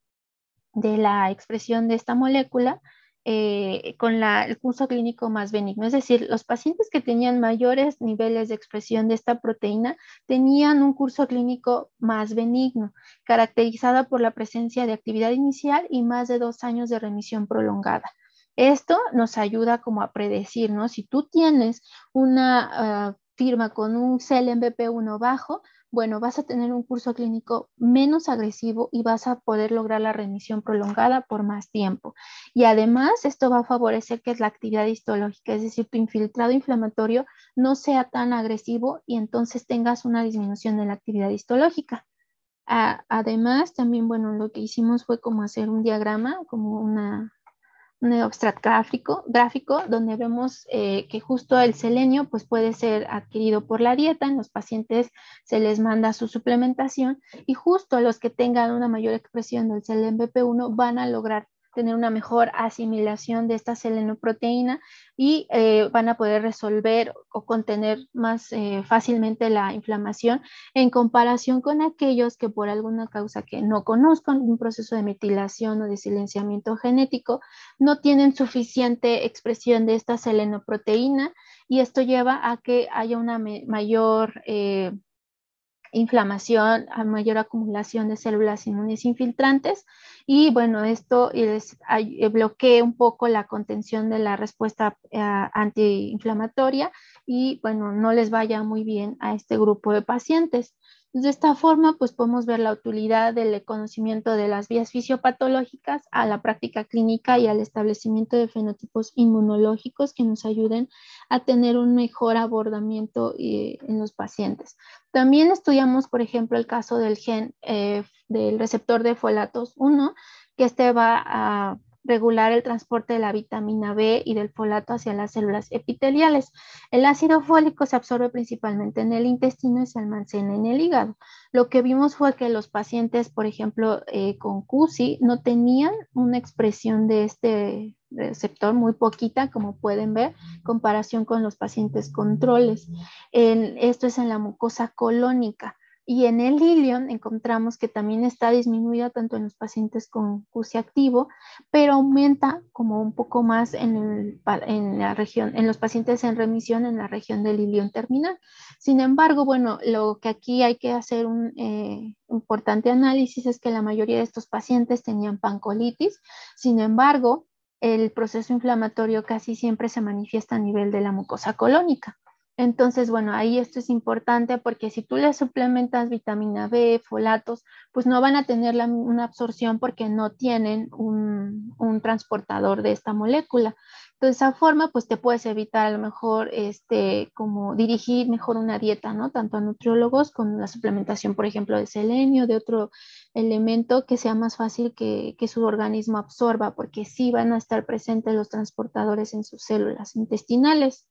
de la expresión de esta molécula eh, con el curso clínico más benigno. Es decir, los pacientes que tenían mayores niveles de expresión de esta proteína tenían un curso clínico más benigno, caracterizada por la presencia de actividad inicial y más de dos años de remisión prolongada. Esto nos ayuda como a predecir, ¿no? Si tú tienes una ah, firma con un CLMBP1 bajo, bueno, vas a tener un curso clínico menos agresivo y vas a poder lograr la remisión prolongada por más tiempo. Y además, esto va a favorecer que la actividad histológica, es decir, tu infiltrado inflamatorio no sea tan agresivo y entonces tengas una disminución de la actividad histológica. Ah, además, también, bueno, lo que hicimos fue como hacer un diagrama, como una abstract gráfico, gráfico donde vemos eh, que justo el selenio pues, puede ser adquirido por la dieta, en los pacientes se les manda su suplementación y justo los que tengan una mayor expresión del selen BP1 van a lograr tener una mejor asimilación de esta selenoproteína y eh, van a poder resolver o contener más eh, fácilmente la inflamación en comparación con aquellos que por alguna causa que no conozcan un proceso de metilación o de silenciamiento genético no tienen suficiente expresión de esta selenoproteína y esto lleva a que haya una mayor eh, inflamación, a mayor acumulación de células inmunes infiltrantes y bueno, esto les eh, bloquea un poco la contención de la respuesta ah, antiinflamatoria y bueno, no les vaya muy bien a este grupo de pacientes. Pues, de esta forma, pues podemos ver la utilidad del conocimiento de las vías fisiopatológicas a la práctica clínica y al establecimiento de fenotipos inmunológicos que nos ayuden a tener un mejor abordamiento eh, en los pacientes. También estudiamos, por ejemplo, el caso del gen eh, del receptor de folatos 1, que este va a regular el transporte de la vitamina B y del folato hacia las células epiteliales. El ácido fólico se absorbe principalmente en el intestino y se almacena en el hígado. Lo que vimos fue que los pacientes, por ejemplo, eh, con CUSI, no tenían una expresión de este receptor muy poquita, como pueden ver, comparación con los pacientes controles. En, esto es en la mucosa colónica. Y en el ilion encontramos que también está disminuida tanto en los pacientes con QC activo, pero aumenta como un poco más en, la región, en los pacientes en remisión en la región del ilion terminal. Sin embargo, bueno, lo que aquí hay que hacer un eh, importante análisis es que la mayoría de estos pacientes tenían pancolitis. Sin embargo, el proceso inflamatorio casi siempre se manifiesta a nivel de la mucosa colónica. Entonces, bueno, ahí esto es importante porque si tú le suplementas vitamina B, folatos, pues no van a tener una absorción porque no tienen un, transportador de esta molécula. Entonces, de esa forma, pues te puedes evitar a lo mejor, este, como dirigir mejor una dieta, ¿no? Tanto a nutriólogos con la suplementación, por ejemplo, de selenio, de otro elemento que sea más fácil que, que su organismo absorba, porque sí van a estar presentes los transportadores en sus células intestinales.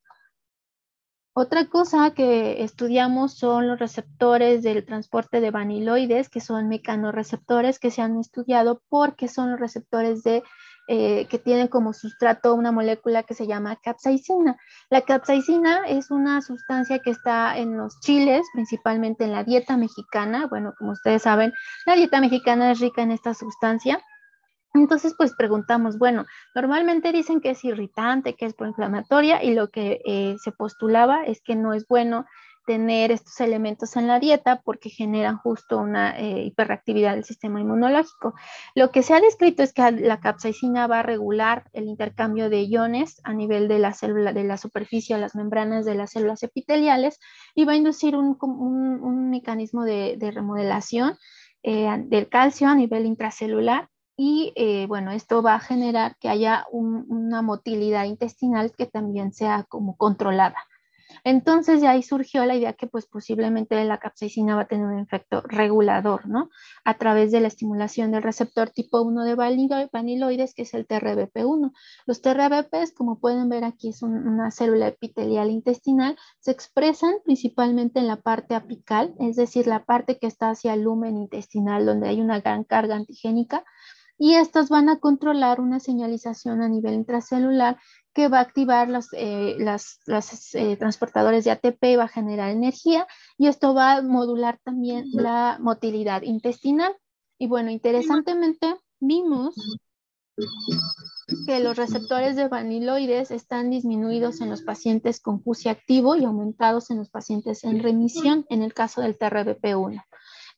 Otra cosa que estudiamos son los receptores del transporte de vaniloides, que son mecanorreceptores que se han estudiado porque son los receptores de eh, que tienen como sustrato una molécula que se llama capsaicina. La capsaicina es una sustancia que está en los chiles, principalmente en la dieta mexicana. Bueno, como ustedes saben, la dieta mexicana es rica en esta sustancia. Entonces, pues preguntamos, bueno, normalmente dicen que es irritante, que es proinflamatoria y lo que eh, se postulaba es que no es bueno tener estos elementos en la dieta porque generan justo una eh, hiperactividad del sistema inmunológico. Lo que se ha descrito es que la capsaicina va a regular el intercambio de iones a nivel de la célula, de la superficie, las membranas de las células epiteliales y va a inducir un, mecanismo de, remodelación eh, del calcio a nivel intracelular y eh, bueno, esto va a generar que haya una motilidad intestinal que también sea como controlada. Entonces de ahí surgió la idea que pues posiblemente la capsaicina va a tener un efecto regulador, ¿no? A través de la estimulación del receptor tipo 1 de vaniloides, que es el TRBP1. Los TRBPs, como pueden ver aquí, es una célula epitelial intestinal, se expresan principalmente en la parte apical, es decir, la parte que está hacia el lumen intestinal, donde hay una gran carga antigénica y estos van a controlar una señalización a nivel intracelular que va a activar los, eh, eh, transportadores de ATP y va a generar energía y esto va a modular también la motilidad intestinal. Y bueno, interesantemente vimos que los receptores de vaniloides están disminuidos en los pacientes con CUSI activo y aumentados en los pacientes en remisión en el caso del TRBP1.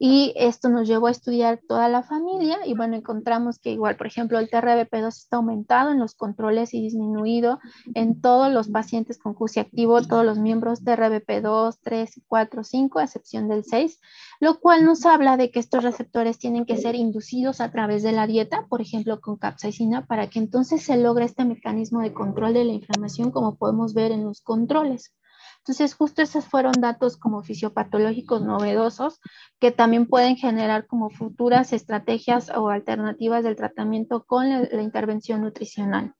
Y esto nos llevó a estudiar toda la familia y bueno, encontramos que igual, por ejemplo, el TRBP2 está aumentado en los controles y disminuido en todos los pacientes con QC activo, todos los miembros TRBP2, 3, 4, 5, a excepción del 6, lo cual nos habla de que estos receptores tienen que ser inducidos a través de la dieta, por ejemplo, con capsaicina, para que entonces se logre este mecanismo de control de la inflamación como podemos ver en los controles. Entonces, justo esos fueron datos como fisiopatológicos novedosos que también pueden generar como futuras estrategias o alternativas del tratamiento con la, intervención nutricional.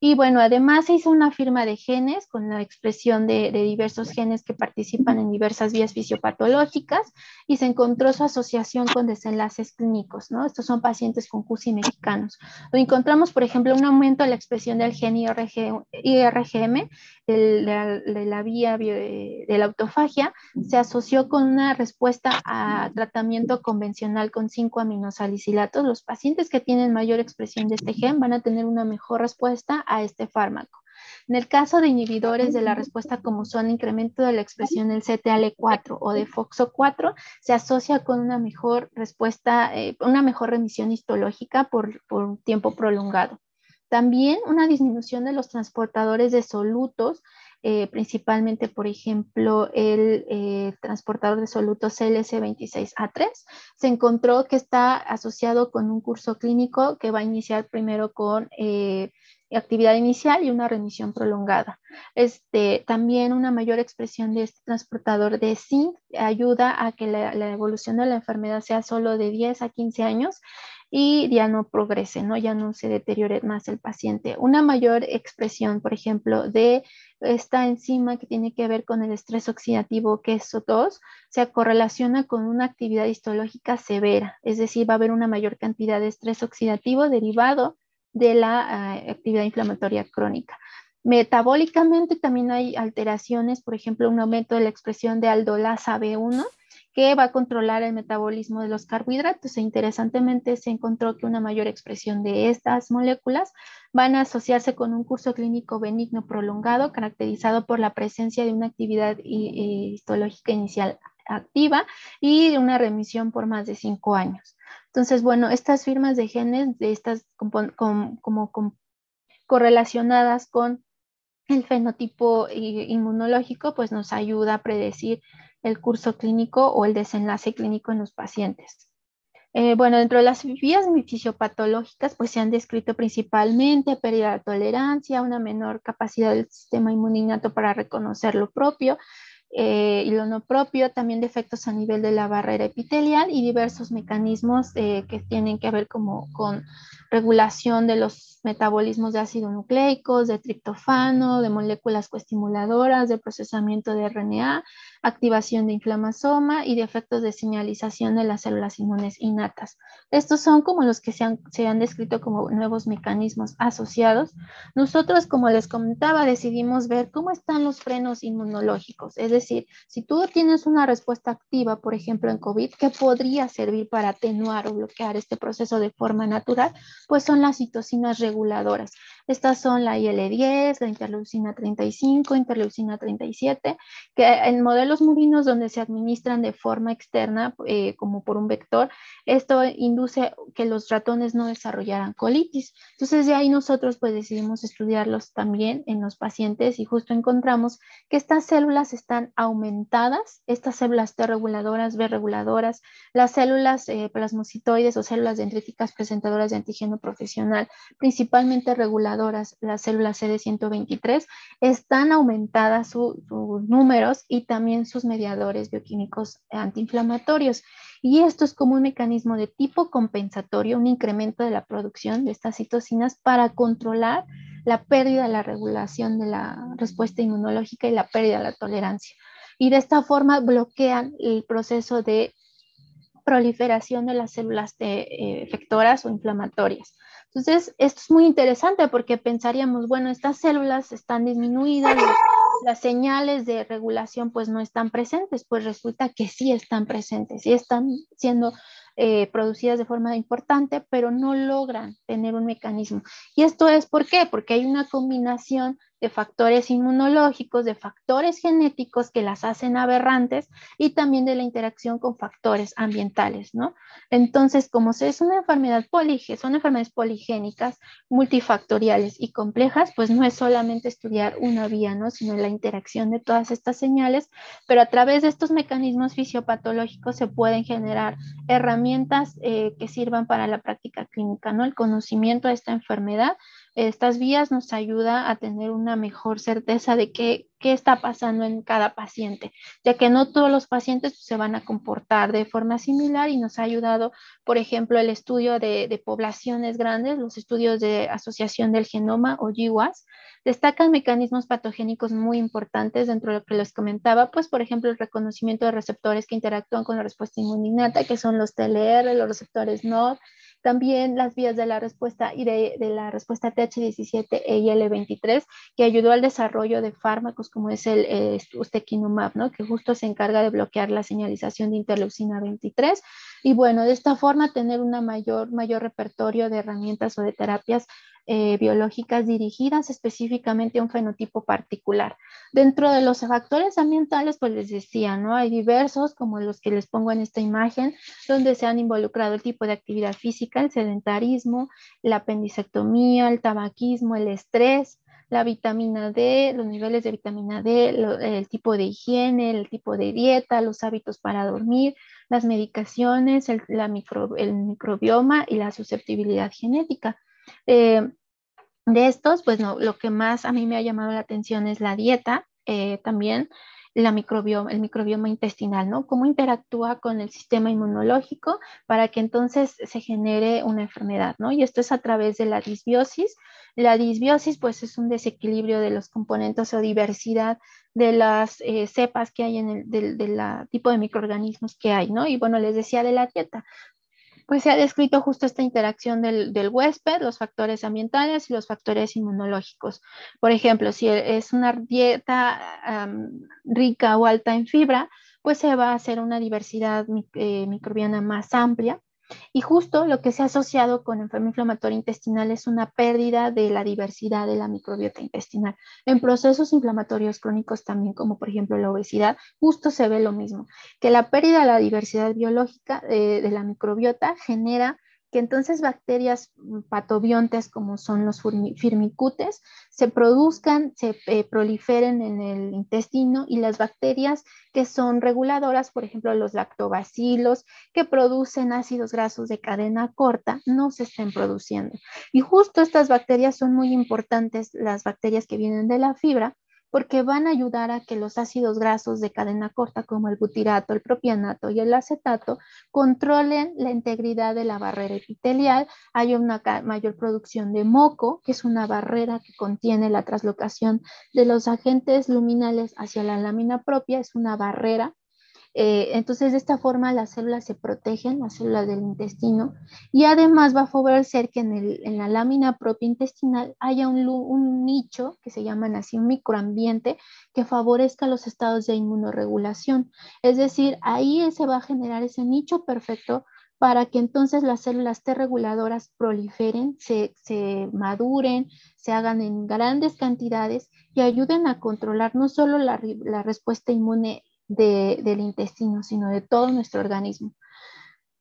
Y bueno, además se hizo una firma de genes con la expresión de, diversos genes que participan en diversas vías fisiopatológicas y se encontró su asociación con desenlaces clínicos, ¿no? Estos son pacientes con CUSI mexicanos. Lo encontramos, por ejemplo, un aumento en la expresión del gen IRGM de la vía de la autofagia se asoció con una respuesta a tratamiento convencional con 5 aminosalicilatos. Los pacientes que tienen mayor expresión de este gen van a tener una mejor respuesta a este fármaco. En el caso de inhibidores de la respuesta como son incremento de la expresión del CTL4 o de FOXO4, se asocia con una mejor respuesta, eh, una mejor remisión histológica por un tiempo prolongado. También una disminución de los transportadores de solutos eh, principalmente, por ejemplo, el eh, transportador de solutos clc 26 a 3 se encontró que está asociado con un curso clínico que va a iniciar primero con eh, actividad inicial y una remisión prolongada. Este, también una mayor expresión de este transportador de zinc ayuda a que la, evolución de la enfermedad sea solo de 10 a 15 años y ya no progrese, ya no se deteriore más el paciente. Una mayor expresión, por ejemplo, de esta enzima que tiene que ver con el estrés oxidativo, que es SO2, se correlaciona con una actividad histológica severa, es decir, va a haber una mayor cantidad de estrés oxidativo derivado de la eh, actividad inflamatoria crónica. Metabólicamente también hay alteraciones, por ejemplo, un aumento de la expresión de aldolasa B1, que va a controlar el metabolismo de los carbohidratos. E interesantemente se encontró que una mayor expresión de estas moléculas van a asociarse con un curso clínico benigno prolongado caracterizado por la presencia de una actividad histológica inicial activa y una remisión por más de cinco años. Entonces, bueno, estas firmas de genes, de estas como, correlacionadas con el fenotipo inmunológico, pues nos ayuda a predecir el curso clínico o el desenlace clínico en los pacientes. Eh, bueno, dentro de las vías fisiopatológicas, pues se han descrito principalmente pérdida de tolerancia, una menor capacidad del sistema inmuninato para reconocer lo propio, eh, y lo no propio, también defectos a nivel de la barrera epitelial y diversos mecanismos eh, que tienen que ver como con regulación de los metabolismos de ácido nucleicos, de triptofano, de moléculas coestimuladoras, de procesamiento de RNA, activación de inflamasoma y de efectos de señalización de las células inmunes innatas. Estos son como los que se han descrito como nuevos mecanismos asociados. Nosotros, como les comentaba, decidimos ver cómo están los frenos inmunológicos. Es decir, si tú tienes una respuesta activa, por ejemplo, en COVID, ¿qué podría servir para atenuar o bloquear este proceso de forma natural? pues son las citocinas reguladoras. Estas son la IL-10, la interleucina 35, interleucina 37, que en modelos murinos donde se administran de forma externa, eh, como por un vector, esto induce que los ratones no desarrollaran colitis. Entonces, de ahí nosotros pues decidimos estudiarlos también en los pacientes y justo encontramos que estas células están aumentadas, estas células T reguladoras, B reguladoras, las células eh, plasmocitoides o células dendríticas presentadoras de antígeno profesional, principalmente reguladoras las células CD123, están aumentadas sus números y también sus mediadores bioquímicos antiinflamatorios. Y esto es como un mecanismo de tipo compensatorio, un incremento de la producción de estas citocinas para controlar la pérdida de la regulación de la respuesta inmunológica y la pérdida de la tolerancia. Y de esta forma bloquean el proceso de proliferación de las células de, eh, efectoras o inflamatorias. Entonces, esto es muy interesante porque pensaríamos, bueno, estas células están disminuidas, las, señales de regulación pues no están presentes, pues resulta que sí están presentes, sí están siendo eh, producidas de forma importante, pero no logran tener un mecanismo. ¿Y esto es por qué? Porque hay una combinación de factores inmunológicos, de factores genéticos que las hacen aberrantes y también de la interacción con factores ambientales, ¿no? Entonces, como es una enfermedad poligénica, son enfermedades poligénicas, multifactoriales y complejas, pues no es solamente estudiar una vía, ¿no? Sino la interacción de todas estas señales, pero a través de estos mecanismos fisiopatológicos se pueden generar herramientas eh, que sirvan para la práctica clínica, ¿no? El conocimiento de esta enfermedad estas vías nos ayuda a tener una mejor certeza de qué, está pasando en cada paciente, ya que no todos los pacientes se van a comportar de forma similar y nos ha ayudado, por ejemplo, el estudio de, poblaciones grandes, los estudios de asociación del genoma o GWAS, destacan mecanismos patogénicos muy importantes dentro de lo que les comentaba, pues por ejemplo el reconocimiento de receptores que interactúan con la respuesta inmuninata, que son los TLR, los receptores NOD, también las vías de la respuesta y de, la respuesta TH17 e IL23, que ayudó al desarrollo de fármacos como es el eh, ustekinumab, ¿no? que justo se encarga de bloquear la señalización de interleucina 23. Y bueno, de esta forma tener un mayor, mayor repertorio de herramientas o de terapias eh, biológicas dirigidas específicamente a un fenotipo particular. Dentro de los factores ambientales, pues les decía, ¿no? Hay diversos, como los que les pongo en esta imagen, donde se han involucrado el tipo de actividad física, el sedentarismo, la apendicectomía, el tabaquismo, el estrés, la vitamina D, los niveles de vitamina D, el tipo de higiene, el tipo de dieta, los hábitos para dormir, las medicaciones, el, microbioma y la susceptibilidad genética. Eh, de estos, pues no, lo que más a mí me ha llamado la atención es la dieta eh, también el microbioma intestinal, ¿no? Cómo interactúa con el sistema inmunológico para que entonces se genere una enfermedad, ¿no? Y esto es a través de la disbiosis. La disbiosis, pues, es un desequilibrio de los componentes o diversidad de las eh, cepas que hay en el del tipo de microorganismos que hay, ¿no? Y bueno, les decía de la dieta pues se ha descrito justo esta interacción del, huésped, los factores ambientales y los factores inmunológicos. Por ejemplo, si es una dieta rica o alta en fibra, pues se va a hacer una diversidad eh, microbiana más amplia y justo lo que se ha asociado con enfermedad inflamatoria intestinal es una pérdida de la diversidad de la microbiota intestinal. En procesos inflamatorios crónicos también, como por ejemplo la obesidad, justo se ve lo mismo, que la pérdida de la diversidad biológica eh, de la microbiota genera que entonces bacterias mm, patobiontes como son los firmicutes se produzcan, se eh, proliferen en el intestino y las bacterias que son reguladoras, por ejemplo, los lactobacilos que producen ácidos grasos de cadena corta, no se estén produciendo. Y justo estas bacterias son muy importantes, las bacterias que vienen de la fibra, porque van a ayudar a que los ácidos grasos de cadena corta como el butirato, el propianato y el acetato controlen la integridad de la barrera epitelial. Hay una mayor producción de moco, que es una barrera que contiene la traslocación de los agentes luminales hacia la lámina propia, es una barrera eh, entonces, de esta forma las células se protegen, las células del intestino, y además va a favorecer que en, la lámina propia intestinal haya un, un, nicho, que se llama así un microambiente, que favorezca los estados de inmunoregulación. Es decir, ahí se va a generar ese nicho perfecto para que entonces las células T reguladoras proliferen, se, maduren, se hagan en grandes cantidades y ayuden a controlar no solo la, la respuesta inmune del intestino, sino de todo nuestro organismo.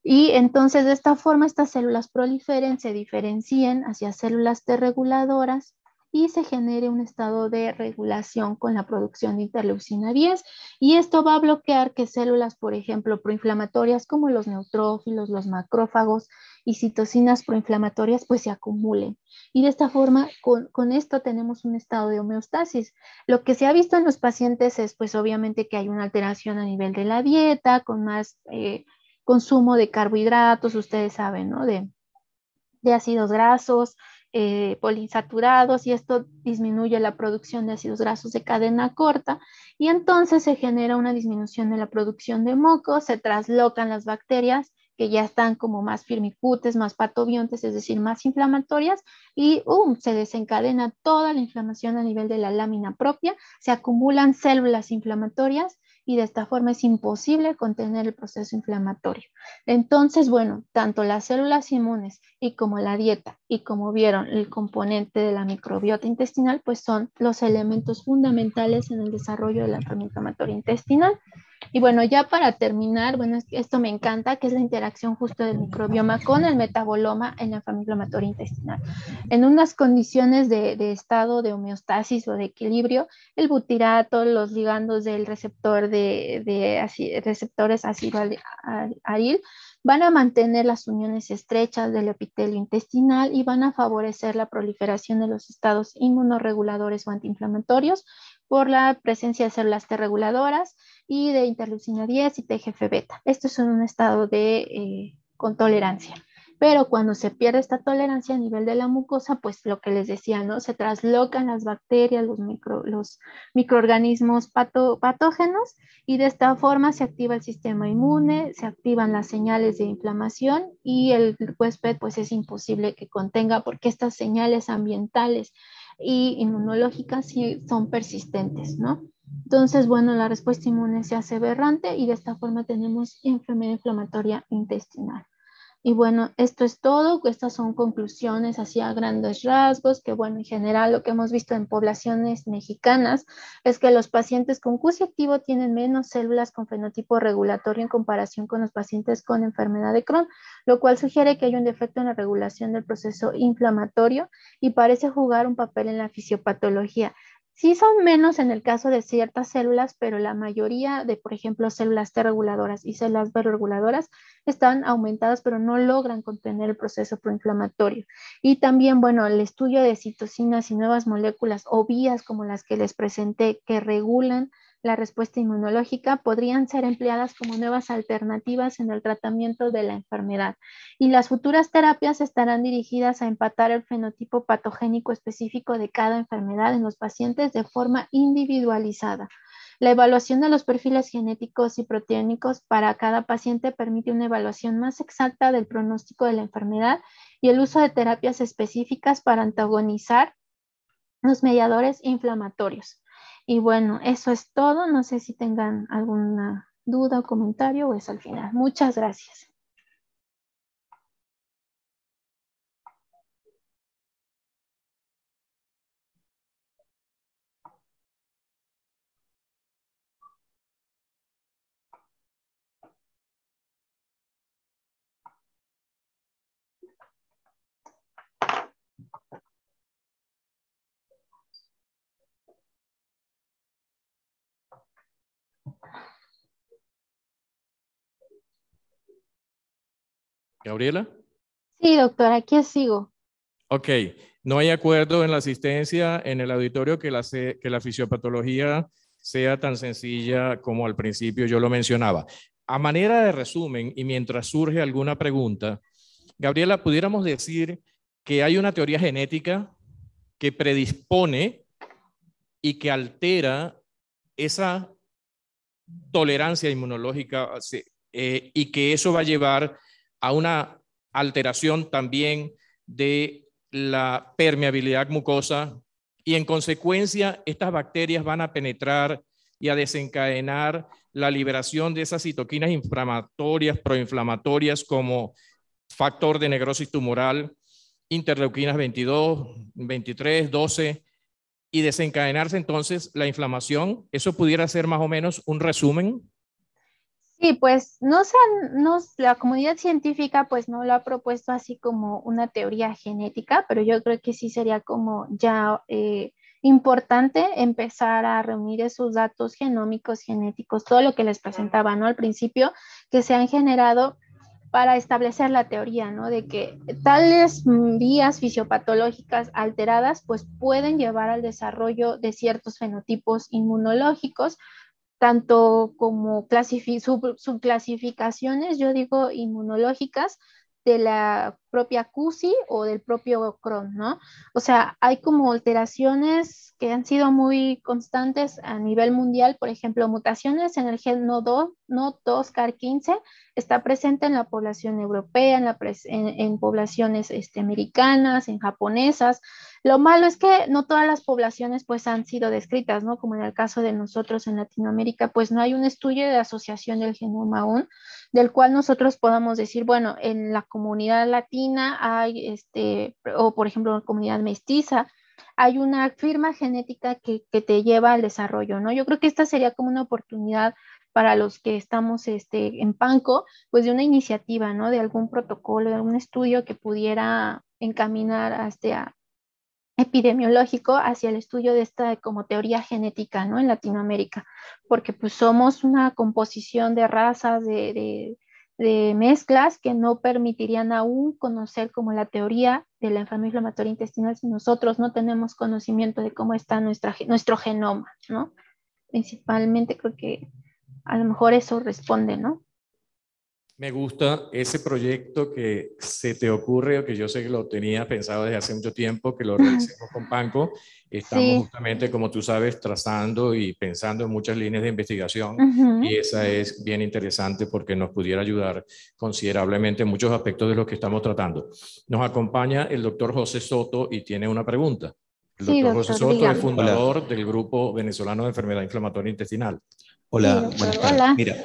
Y entonces de esta forma estas células proliferen, se diferencian hacia células dereguladoras y se genere un estado de regulación con la producción de interleucina 10 y esto va a bloquear que células, por ejemplo, proinflamatorias como los neutrófilos, los macrófagos y citocinas proinflamatorias pues se acumulen. Y de esta forma, con, esto tenemos un estado de homeostasis. Lo que se ha visto en los pacientes es pues obviamente que hay una alteración a nivel de la dieta con más... Eh, consumo de carbohidratos, ustedes saben, ¿no? de ácidos grasos, eh, poliinsaturados y esto disminuye la producción de ácidos grasos de cadena corta y entonces se genera una disminución de la producción de moco, se traslocan las bacterias que ya están como más firmicutes, más patobiontes, es decir, más inflamatorias, y um, se desencadena toda la inflamación a nivel de la lámina propia, se acumulan células inflamatorias y de esta forma es imposible contener el proceso inflamatorio. Entonces, bueno, tanto las células inmunes y como la dieta y como vieron el componente de la microbiota intestinal, pues son los elementos fundamentales en el desarrollo de la enfermedad inflamatoria intestinal. Y bueno, ya para terminar, bueno, esto me encanta, que es la interacción justo del microbioma con el metaboloma en la familia inflamatoria intestinal. En unas condiciones de, estado de homeostasis o de equilibrio, el butirato, los ligandos del receptor de, de así, receptores van a mantener las uniones estrechas del epitelio intestinal y van a favorecer la proliferación de los estados inmunoreguladores o antiinflamatorios por la presencia de células T reguladoras y de interleucina 10 y TGF beta. Esto es un estado de, eh, con tolerancia. Pero cuando se pierde esta tolerancia a nivel de la mucosa, pues lo que les decía, ¿no? Se traslocan las bacterias, los, los microorganismos patógenos y de esta forma se activa el sistema inmune, se activan las señales de inflamación y el huésped pues es imposible que contenga porque estas señales ambientales y inmunológicas si son persistentes, ¿no? Entonces, bueno, la respuesta inmune se hace aberrante y de esta forma tenemos enfermedad inflamatoria intestinal. Y bueno, esto es todo. Estas son conclusiones así a grandes rasgos, que bueno, en general lo que hemos visto en poblaciones mexicanas es que los pacientes con QC activo tienen menos células con fenotipo regulatorio en comparación con los pacientes con enfermedad de Crohn, lo cual sugiere que hay un defecto en la regulación del proceso inflamatorio y parece jugar un papel en la fisiopatología. Sí son menos en el caso de ciertas células, pero la mayoría de, por ejemplo, células T reguladoras y células B reguladoras están aumentadas, pero no logran contener el proceso proinflamatorio. Y también, bueno, el estudio de citocinas y nuevas moléculas o vías como las que les presenté que regulan la respuesta inmunológica podrían ser empleadas como nuevas alternativas en el tratamiento de la enfermedad y las futuras terapias estarán dirigidas a empatar el fenotipo patogénico específico de cada enfermedad en los pacientes de forma individualizada. La evaluación de los perfiles genéticos y proteónicos para cada paciente permite una evaluación más exacta del pronóstico de la enfermedad y el uso de terapias específicas para antagonizar los mediadores inflamatorios. Y bueno, eso es todo. No sé si tengan alguna duda o comentario o es pues, al final. Muchas gracias. Gabriela. Sí, doctor, aquí sigo. Ok, no hay acuerdo en la asistencia en el auditorio que la, que la fisiopatología sea tan sencilla como al principio yo lo mencionaba. A manera de resumen, y mientras surge alguna pregunta, Gabriela, pudiéramos decir que hay una teoría genética que predispone y que altera esa tolerancia inmunológica eh, y que eso va a llevar a una alteración también de la permeabilidad mucosa y en consecuencia estas bacterias van a penetrar y a desencadenar la liberación de esas citoquinas inflamatorias, proinflamatorias como factor de negrosis tumoral, interleuquinas 22, 23, 12, y desencadenarse entonces la inflamación. Eso pudiera ser más o menos un resumen Sí, pues no, se no la comunidad científica pues no lo ha propuesto así como una teoría genética, pero yo creo que sí sería como ya eh, importante empezar a reunir esos datos genómicos, genéticos, todo lo que les presentaba, ¿no? Al principio, que se han generado para establecer la teoría, ¿no? De que tales vías fisiopatológicas alteradas, pues pueden llevar al desarrollo de ciertos fenotipos inmunológicos, tanto como subclasificaciones, yo digo inmunológicas, de la propia CUSI o del propio Crohn, ¿no? O sea, hay como alteraciones que han sido muy constantes a nivel mundial, por ejemplo, mutaciones en el gen no 2 car 15 está presente en la población europea, en, en poblaciones este, americanas, en japonesas, lo malo es que no todas las poblaciones pues han sido descritas, ¿no? Como en el caso de nosotros en Latinoamérica, pues no hay un estudio de asociación del genoma aún, del cual nosotros podamos decir, bueno, en la comunidad latina hay, este, o por ejemplo en la comunidad mestiza, hay una firma genética que, te lleva al desarrollo, ¿no? Yo creo que esta sería como una oportunidad para los que estamos este, en Panco, pues de una iniciativa, ¿no? De algún protocolo, de algún estudio que pudiera encaminar este a epidemiológico hacia el estudio de esta como teoría genética ¿no? en Latinoamérica, porque pues somos una composición de razas, de, mezclas que no permitirían aún conocer como la teoría de la enfermedad inflamatoria intestinal si nosotros no tenemos conocimiento de cómo está nuestra, nuestro genoma, ¿no? Principalmente creo que a lo mejor eso responde, ¿no? Me gusta ese proyecto que se te ocurre o que yo sé que lo tenía pensado desde hace mucho tiempo, que lo realizamos con Panco. Estamos justamente, como tú sabes, trazando y pensando en muchas líneas de investigación y esa es bien interesante porque nos pudiera ayudar considerablemente en muchos aspectos de los que estamos tratando. Nos acompaña el doctor José Soto y tiene una pregunta. El doctor, José Soto es fundador del Grupo Venezolano de Enfermedad Inflamatoria Intestinal. Hola, buenas tardes. Mira,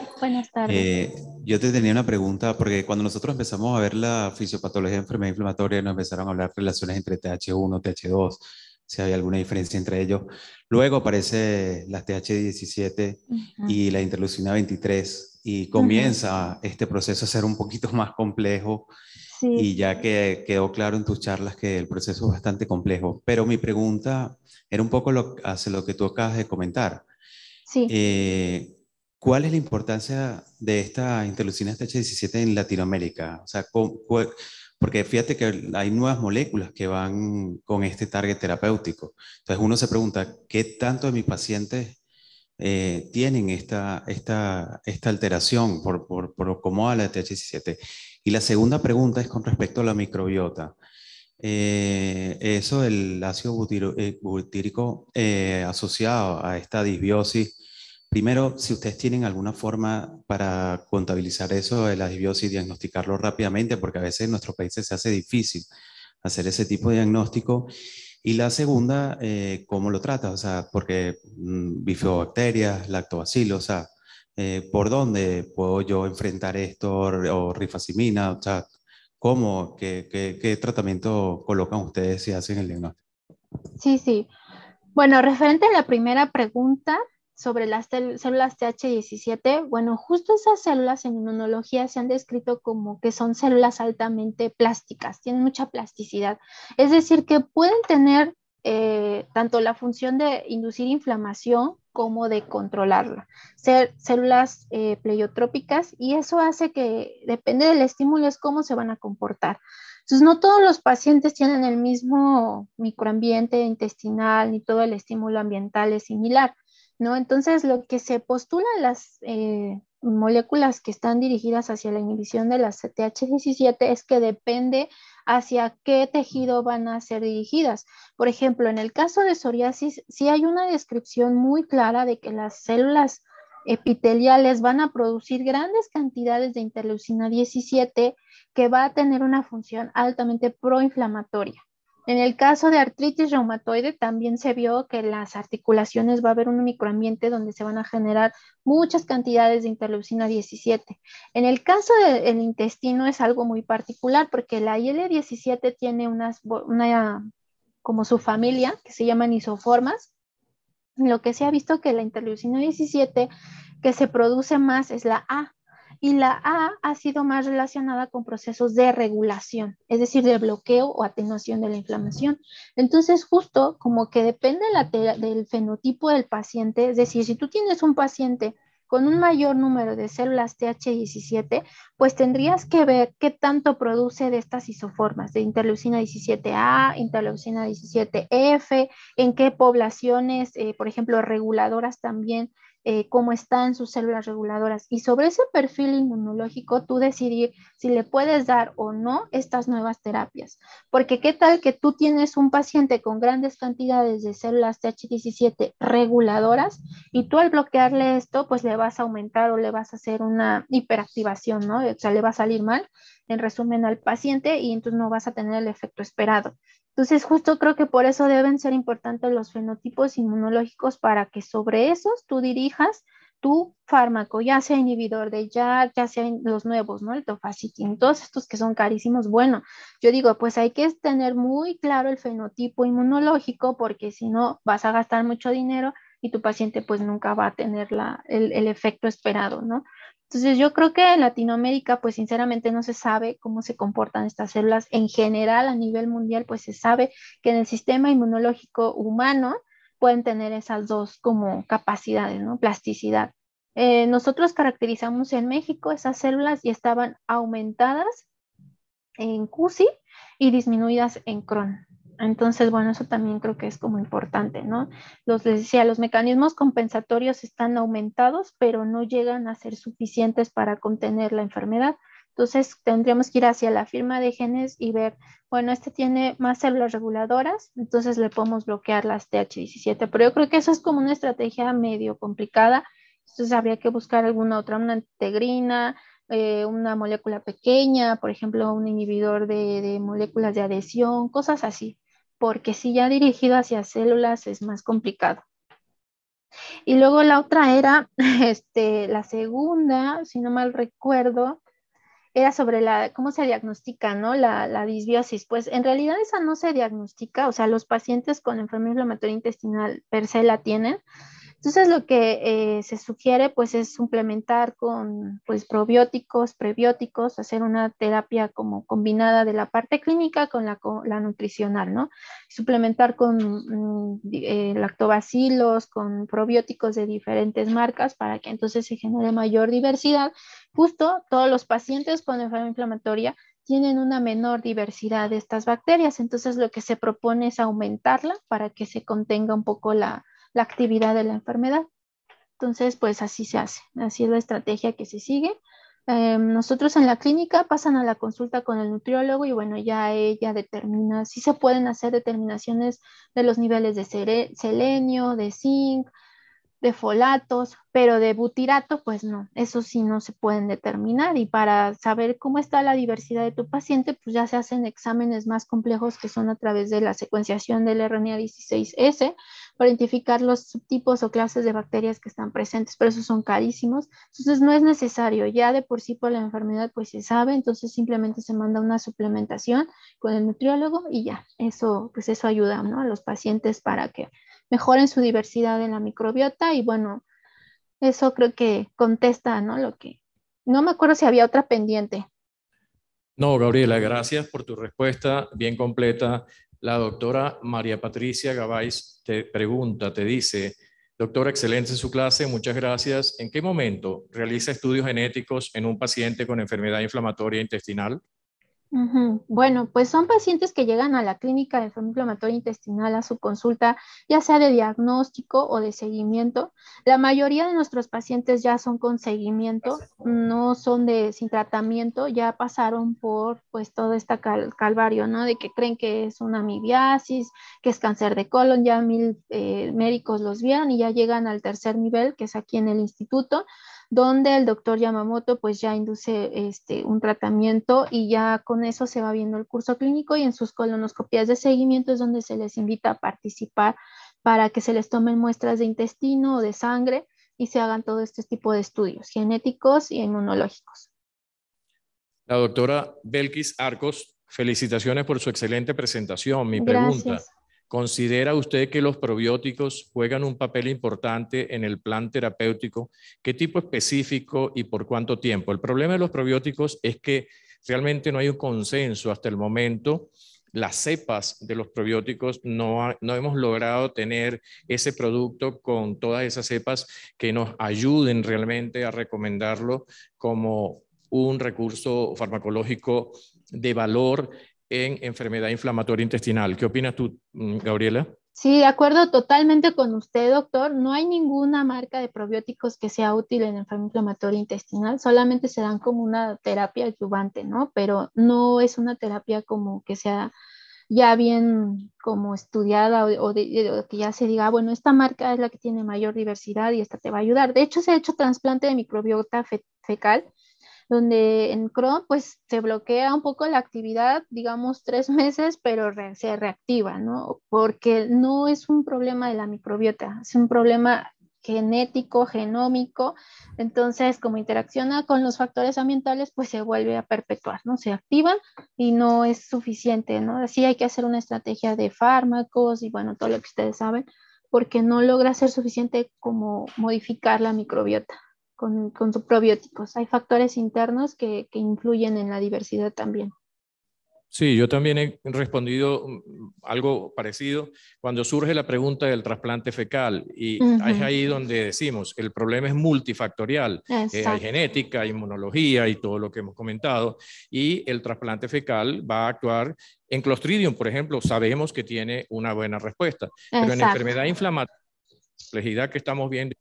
eh, yo te tenía una pregunta, porque cuando nosotros empezamos a ver la fisiopatología de enfermedad inflamatoria, nos empezaron a hablar relaciones entre TH1, TH2, si había alguna diferencia entre ellos. Luego aparece la TH17 y la interleucina 23 y comienza este proceso a ser un poquito más complejo y ya que quedó claro en tus charlas que el proceso es bastante complejo. Pero mi pregunta era un poco lo, hacia lo que tú acabas de comentar. Eh, ¿Cuál es la importancia de esta interleucina TH17 en Latinoamérica? O sea, porque fíjate que hay nuevas moléculas que van con este target terapéutico. Entonces uno se pregunta, ¿qué tanto de mis pacientes eh, tienen esta, esta, esta alteración por, por, por cómo a la TH17? Y la segunda pregunta es con respecto a la microbiota. Eh, eso del ácido butírico asociado a esta disbiosis Primero, si ustedes tienen alguna forma para contabilizar eso de la disbiosis y diagnosticarlo rápidamente, porque a veces en nuestros países se hace difícil hacer ese tipo de diagnóstico. Y la segunda, eh, ¿cómo lo trata? O sea, porque bifobacterias mm, bifidobacterias, lactobacilos, o sea, eh, ¿por dónde puedo yo enfrentar esto o rifacimina? O sea, ¿cómo? qué tratamiento colocan ustedes si hacen el diagnóstico? Sí, sí. Bueno, referente a la primera pregunta, sobre las células TH17, bueno, justo esas células en inmunología se han descrito como que son células altamente plásticas, tienen mucha plasticidad. Es decir, que pueden tener eh, tanto la función de inducir inflamación como de controlarla, ser células eh, pleiotrópicas y eso hace que, depende del estímulo, es cómo se van a comportar. Entonces, no todos los pacientes tienen el mismo microambiente intestinal ni todo el estímulo ambiental es similar. ¿no? Entonces, lo que se postulan las eh, moléculas que están dirigidas hacia la inhibición de la cth 17 es que depende hacia qué tejido van a ser dirigidas. Por ejemplo, en el caso de psoriasis, sí hay una descripción muy clara de que las células epiteliales van a producir grandes cantidades de interleucina 17 que va a tener una función altamente proinflamatoria. En el caso de artritis reumatoide, también se vio que en las articulaciones va a haber un microambiente donde se van a generar muchas cantidades de interleucina 17. En el caso del intestino es algo muy particular porque la IL-17 tiene unas, una, como su familia, que se llaman isoformas. Lo que se ha visto que la interleucina 17 que se produce más es la A, y la A ha sido más relacionada con procesos de regulación, es decir, de bloqueo o atenuación de la inflamación. Entonces, justo como que depende la del fenotipo del paciente, es decir, si tú tienes un paciente con un mayor número de células TH17, pues tendrías que ver qué tanto produce de estas isoformas, de interleucina 17A, interleucina 17F, en qué poblaciones, eh, por ejemplo, reguladoras también eh, cómo están sus células reguladoras y sobre ese perfil inmunológico tú decidir si le puedes dar o no estas nuevas terapias. Porque qué tal que tú tienes un paciente con grandes cantidades de células TH17 reguladoras y tú al bloquearle esto pues le vas a aumentar o le vas a hacer una hiperactivación, ¿no? O sea, le va a salir mal en resumen al paciente y entonces no vas a tener el efecto esperado. Entonces, justo creo que por eso deben ser importantes los fenotipos inmunológicos para que sobre esos tú dirijas tu fármaco, ya sea inhibidor de ya ya sea los nuevos, ¿no? El tofacitin, todos estos que son carísimos. Bueno, yo digo, pues hay que tener muy claro el fenotipo inmunológico porque si no vas a gastar mucho dinero y tu paciente pues nunca va a tener la, el, efecto esperado, ¿no? Entonces yo creo que en Latinoamérica pues sinceramente no se sabe cómo se comportan estas células. En general a nivel mundial pues se sabe que en el sistema inmunológico humano pueden tener esas dos como capacidades, ¿no? Plasticidad. Eh, nosotros caracterizamos en México esas células y estaban aumentadas en CUSI y disminuidas en Crohn. Entonces, bueno, eso también creo que es como importante, ¿no? Los, les decía, los mecanismos compensatorios están aumentados, pero no llegan a ser suficientes para contener la enfermedad. Entonces, tendríamos que ir hacia la firma de genes y ver, bueno, este tiene más células reguladoras, entonces le podemos bloquear las TH17, pero yo creo que eso es como una estrategia medio complicada, entonces habría que buscar alguna otra, una integrina, eh, una molécula pequeña, por ejemplo, un inhibidor de moléculas de adhesión, cosas así porque si ya dirigido hacia células es más complicado. Y luego la otra era, este, la segunda, si no mal recuerdo, era sobre la, cómo se diagnostica, ¿no? La, la, disbiosis. Pues en realidad esa no se diagnostica, o sea, los pacientes con enfermedad inflamatoria intestinal per se la tienen, entonces lo que eh, se sugiere pues es suplementar con pues probióticos, prebióticos, hacer una terapia como combinada de la parte clínica con la, nutricional, ¿no? Suplementar con mm, eh, lactobacilos, con probióticos de diferentes marcas para que entonces se genere mayor diversidad. Justo todos los pacientes con enfermedad inflamatoria tienen una menor diversidad de estas bacterias, entonces lo que se propone es aumentarla para que se contenga un poco la, la actividad de la enfermedad. Entonces, pues así se hace, así es la estrategia que se sigue. Em, nosotros en la clínica pasan a la consulta con el nutriólogo y bueno, ya ella determina si se pueden hacer determinaciones de los niveles de selenio, de zinc, de folatos, pero de butirato, pues no, eso sí no se pueden determinar. Y para saber cómo está la diversidad de tu paciente, pues ya se hacen exámenes más complejos que son a través de la secuenciación del RNA 16S, para identificar los subtipos o clases de bacterias que están presentes, pero esos son carísimos. Entonces no es necesario, ya de por sí por la enfermedad pues se sabe, entonces simplemente se manda una suplementación con el nutriólogo y ya, eso pues eso ayuda a los pacientes para que mejoren su diversidad en la microbiota y bueno, eso creo que contesta, ¿no? Lo que, no me acuerdo si había otra pendiente. No, Gabriela, gracias por tu respuesta bien completa la doctora María Patricia Gabáis te pregunta, te dice, doctora, excelente su clase, muchas gracias. ¿En qué momento realiza estudios genéticos en un paciente con enfermedad inflamatoria intestinal? Bueno, pues son pacientes que llegan a la clínica de enfermedad inflamatoria intestinal a su consulta, ya sea de diagnóstico o de seguimiento. La mayoría de nuestros pacientes ya son con seguimiento, no son de sin tratamiento, ya pasaron por pues todo este calvario, ¿no? De que creen que es una amibiasis, que es cáncer de colon, ya mil eh, médicos los vieron y ya llegan al tercer nivel, que es aquí en el instituto donde el doctor Yamamoto pues ya induce este, un tratamiento y ya con eso se va viendo el curso clínico y en sus colonoscopías de seguimiento es donde se les invita a participar para que se les tomen muestras de intestino o de sangre y se hagan todo este tipo de estudios genéticos y inmunológicos. La doctora Belkis Arcos, felicitaciones por su excelente presentación. Mi pregunta, ¿Considera usted que los probióticos juegan un papel importante en el plan terapéutico? ¿Qué tipo específico y por cuánto tiempo? El problema de los probióticos es que realmente no hay un consenso hasta el momento. Las cepas de los probióticos no, hemos logrado tener ese producto con todas esas cepas que nos ayuden realmente a recomendarlo como un recurso farmacológico de valor en enfermedad inflamatoria intestinal. ¿Qué opinas tú, mm, Gabriela? Sí, de acuerdo totalmente con usted, doctor. No hay ninguna marca de probióticos que sea útil en enfermedad inflamatoria intestinal, solamente se dan como una terapia adyuvante, ¿no? Pero no es una terapia como que sea ya bien como estudiada o, que ya se diga, ah, bueno, esta marca es la que tiene mayor diversidad y esta te va a ayudar. De hecho, se ha hecho trasplante de microbiota fecal donde en Crohn pues se bloquea un poco la actividad, digamos tres meses, pero se reactiva, ¿no? Porque no es un problema de la microbiota, es un problema genético, genómico, entonces como interacciona con los factores ambientales, pues se vuelve a perpetuar, ¿no? Se activa y no es suficiente, ¿no? Así hay que hacer una estrategia de fármacos y bueno, todo lo que ustedes saben, porque no logra ser suficiente como modificar la microbiota con, sus probióticos. Hay factores internos que, influyen en la diversidad también. Sí, yo también he respondido mm, algo parecido cuando surge la pregunta del trasplante fecal y es ahí donde decimos, el problema es multifactorial, eh, hay genética, inmunología y todo lo que hemos comentado y el trasplante fecal va a actuar en Clostridium, por ejemplo, sabemos que tiene una buena respuesta, pero en enfermedad inflamatoria, complejidad que estamos viendo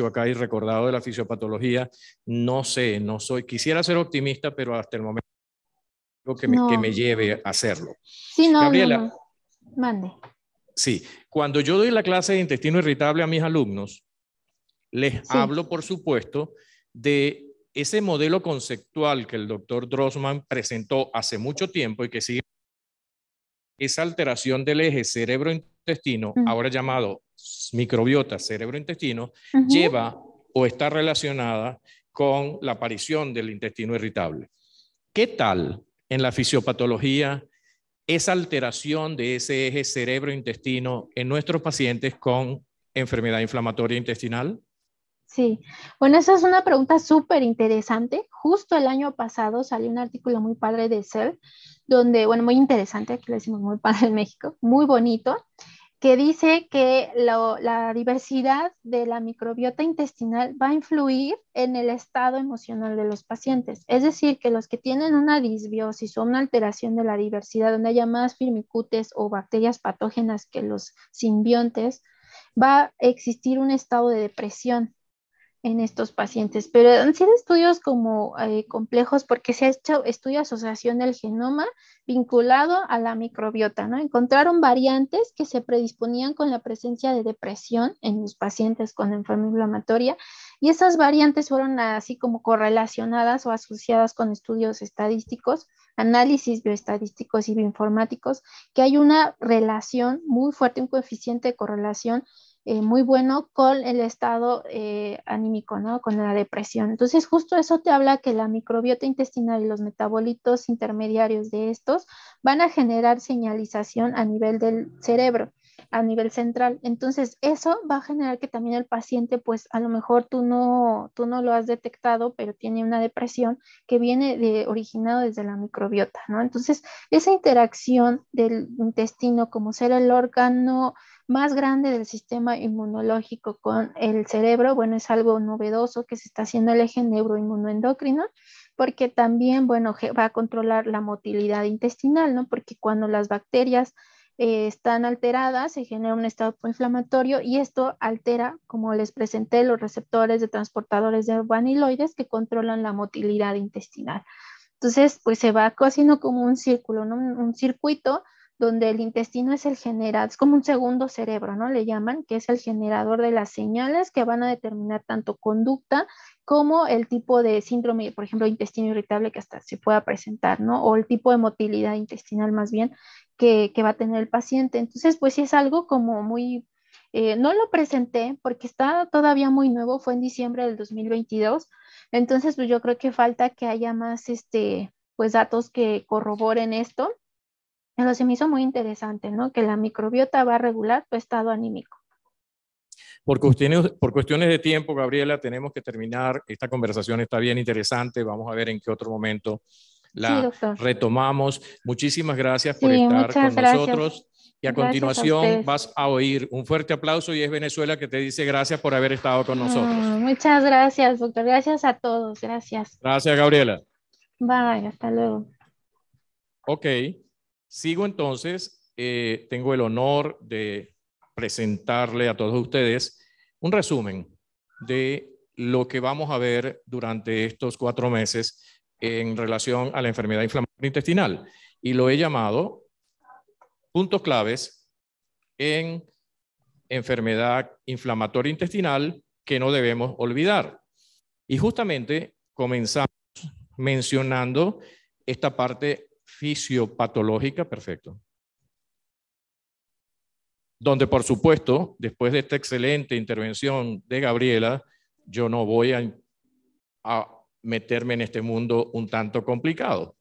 acá y recordado de la fisiopatología, no sé, no soy, quisiera ser optimista, pero hasta el momento lo que, que, me, lleve a hacerlo. Sí, no, Gabriela, mande. Sí, cuando yo doy la clase de intestino irritable a mis alumnos, les hablo, por supuesto, de ese modelo conceptual que el doctor Drossman presentó hace mucho tiempo y que sigue esa alteración del eje cerebro intestino, ahora llamado microbiota cerebrointestino, intestino lleva o está relacionada con la aparición del intestino irritable. ¿Qué tal en la fisiopatología esa alteración de ese eje cerebro-intestino en nuestros pacientes con enfermedad inflamatoria intestinal? Sí, bueno, esa es una pregunta súper interesante. Justo el año pasado salió un artículo muy padre de Cell, donde, bueno, muy interesante, aquí lo decimos muy para el México, muy bonito, que dice que la diversidad de la microbiota intestinal va a influir en el estado emocional de los pacientes. Es decir, que los que tienen una disbiosis o una alteración de la diversidad, donde haya más firmicutes o bacterias patógenas que los simbiontes, va a existir un estado de depresión en estos pacientes, pero han sido estudios como eh, complejos porque se ha hecho estudio de asociación del genoma vinculado a la microbiota, ¿no? Encontraron variantes que se predisponían con la presencia de depresión en los pacientes con enfermedad inflamatoria y esas variantes fueron así como correlacionadas o asociadas con estudios estadísticos, análisis bioestadísticos y bioinformáticos, que hay una relación muy fuerte, un coeficiente de correlación eh, muy bueno con el estado eh, anímico, ¿no? Con la depresión. Entonces, justo eso te habla que la microbiota intestinal y los metabolitos intermediarios de estos van a generar señalización a nivel del cerebro a nivel central. Entonces, eso va a generar que también el paciente, pues a lo mejor tú no, tú no lo has detectado, pero tiene una depresión que viene de, originado desde la microbiota, ¿no? Entonces, esa interacción del intestino como ser el órgano más grande del sistema inmunológico con el cerebro. Bueno, es algo novedoso que se está haciendo el eje neuroinmunoendocrino porque también, bueno, va a controlar la motilidad intestinal, ¿no? Porque cuando las bacterias eh, están alteradas, se genera un estado inflamatorio y esto altera, como les presenté, los receptores de transportadores de vaniloides que controlan la motilidad intestinal. Entonces, pues se va haciendo como un círculo, un circuito donde el intestino es el generador, es como un segundo cerebro, ¿no? Le llaman, que es el generador de las señales que van a determinar tanto conducta como el tipo de síndrome, por ejemplo, intestino irritable que hasta se pueda presentar, ¿no? O el tipo de motilidad intestinal más bien que, va a tener el paciente. Entonces, pues sí es algo como muy eh, no lo presenté porque está todavía muy nuevo, fue en diciembre del 2022. Entonces, pues, yo creo que falta que haya más este, pues, datos que corroboren esto se me hizo muy interesante, ¿no? Que la microbiota va a regular tu estado anímico. Por cuestiones, por cuestiones de tiempo, Gabriela, tenemos que terminar. Esta conversación está bien interesante. Vamos a ver en qué otro momento la retomamos. Muchísimas gracias por estar con nosotros. Y a continuación vas a oír un fuerte aplauso y es Venezuela que te dice gracias por haber estado con ah, nosotros. muchas gracias, doctor. Gracias a todos. Gracias. Gracias, Gabriela. Bye, hasta luego. Ok. Sigo entonces, eh, tengo el honor de presentarle a todos ustedes un resumen de lo que vamos a ver durante estos cuatro meses en relación a la enfermedad inflamatoria intestinal. Y lo he llamado puntos claves en enfermedad inflamatoria intestinal que no debemos olvidar. Y justamente comenzamos mencionando esta parte fisiopatológica, perfecto. Donde, por supuesto, después de esta excelente intervención de Gabriela, yo no voy a, meterme en este mundo un tanto complicado.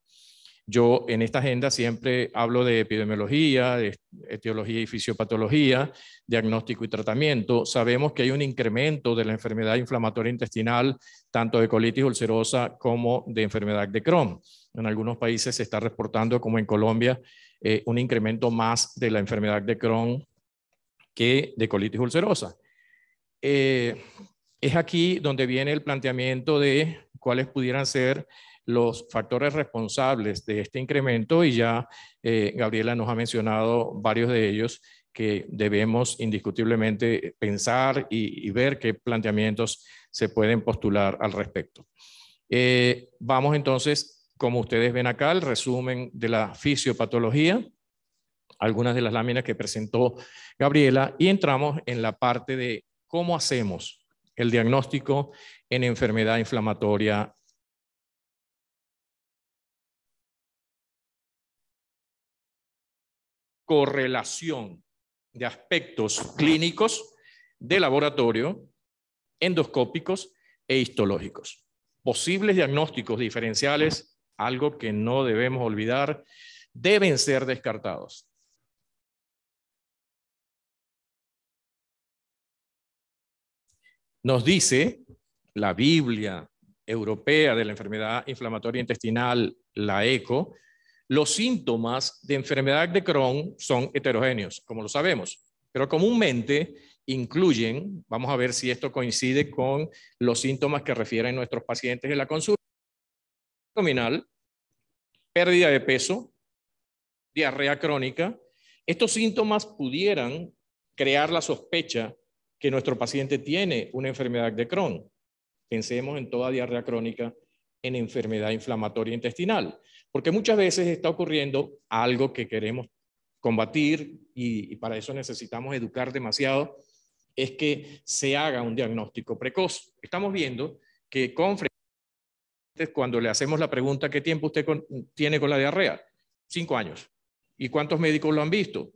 Yo en esta agenda siempre hablo de epidemiología, de etiología y fisiopatología, diagnóstico y tratamiento. Sabemos que hay un incremento de la enfermedad inflamatoria intestinal, tanto de colitis ulcerosa como de enfermedad de Crohn. En algunos países se está reportando, como en Colombia, eh, un incremento más de la enfermedad de Crohn que de colitis ulcerosa. Eh, es aquí donde viene el planteamiento de cuáles pudieran ser los factores responsables de este incremento y ya eh, Gabriela nos ha mencionado varios de ellos que debemos indiscutiblemente pensar y, ver qué planteamientos se pueden postular al respecto. Eh, vamos entonces, como ustedes ven acá, el resumen de la fisiopatología, algunas de las láminas que presentó Gabriela, y entramos en la parte de cómo hacemos el diagnóstico en enfermedad inflamatoria correlación de aspectos clínicos de laboratorio, endoscópicos e histológicos. Posibles diagnósticos diferenciales, algo que no debemos olvidar, deben ser descartados. Nos dice la Biblia europea de la enfermedad inflamatoria intestinal, la ECO, los síntomas de enfermedad de Crohn son heterogéneos, como lo sabemos, pero comúnmente incluyen, vamos a ver si esto coincide con los síntomas que refieren nuestros pacientes en la consulta, abdominal, pérdida de peso, diarrea crónica. Estos síntomas pudieran crear la sospecha que nuestro paciente tiene una enfermedad de Crohn. Pensemos en toda diarrea crónica en enfermedad inflamatoria intestinal. Porque muchas veces está ocurriendo algo que queremos combatir y, para eso necesitamos educar demasiado, es que se haga un diagnóstico precoz. Estamos viendo que con cuando le hacemos la pregunta, ¿qué tiempo usted tiene con la diarrea? Cinco años. ¿Y cuántos médicos lo han visto?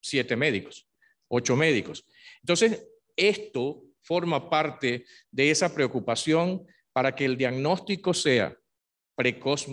Siete médicos, ocho médicos. Entonces, esto forma parte de esa preocupación para que el diagnóstico sea precoz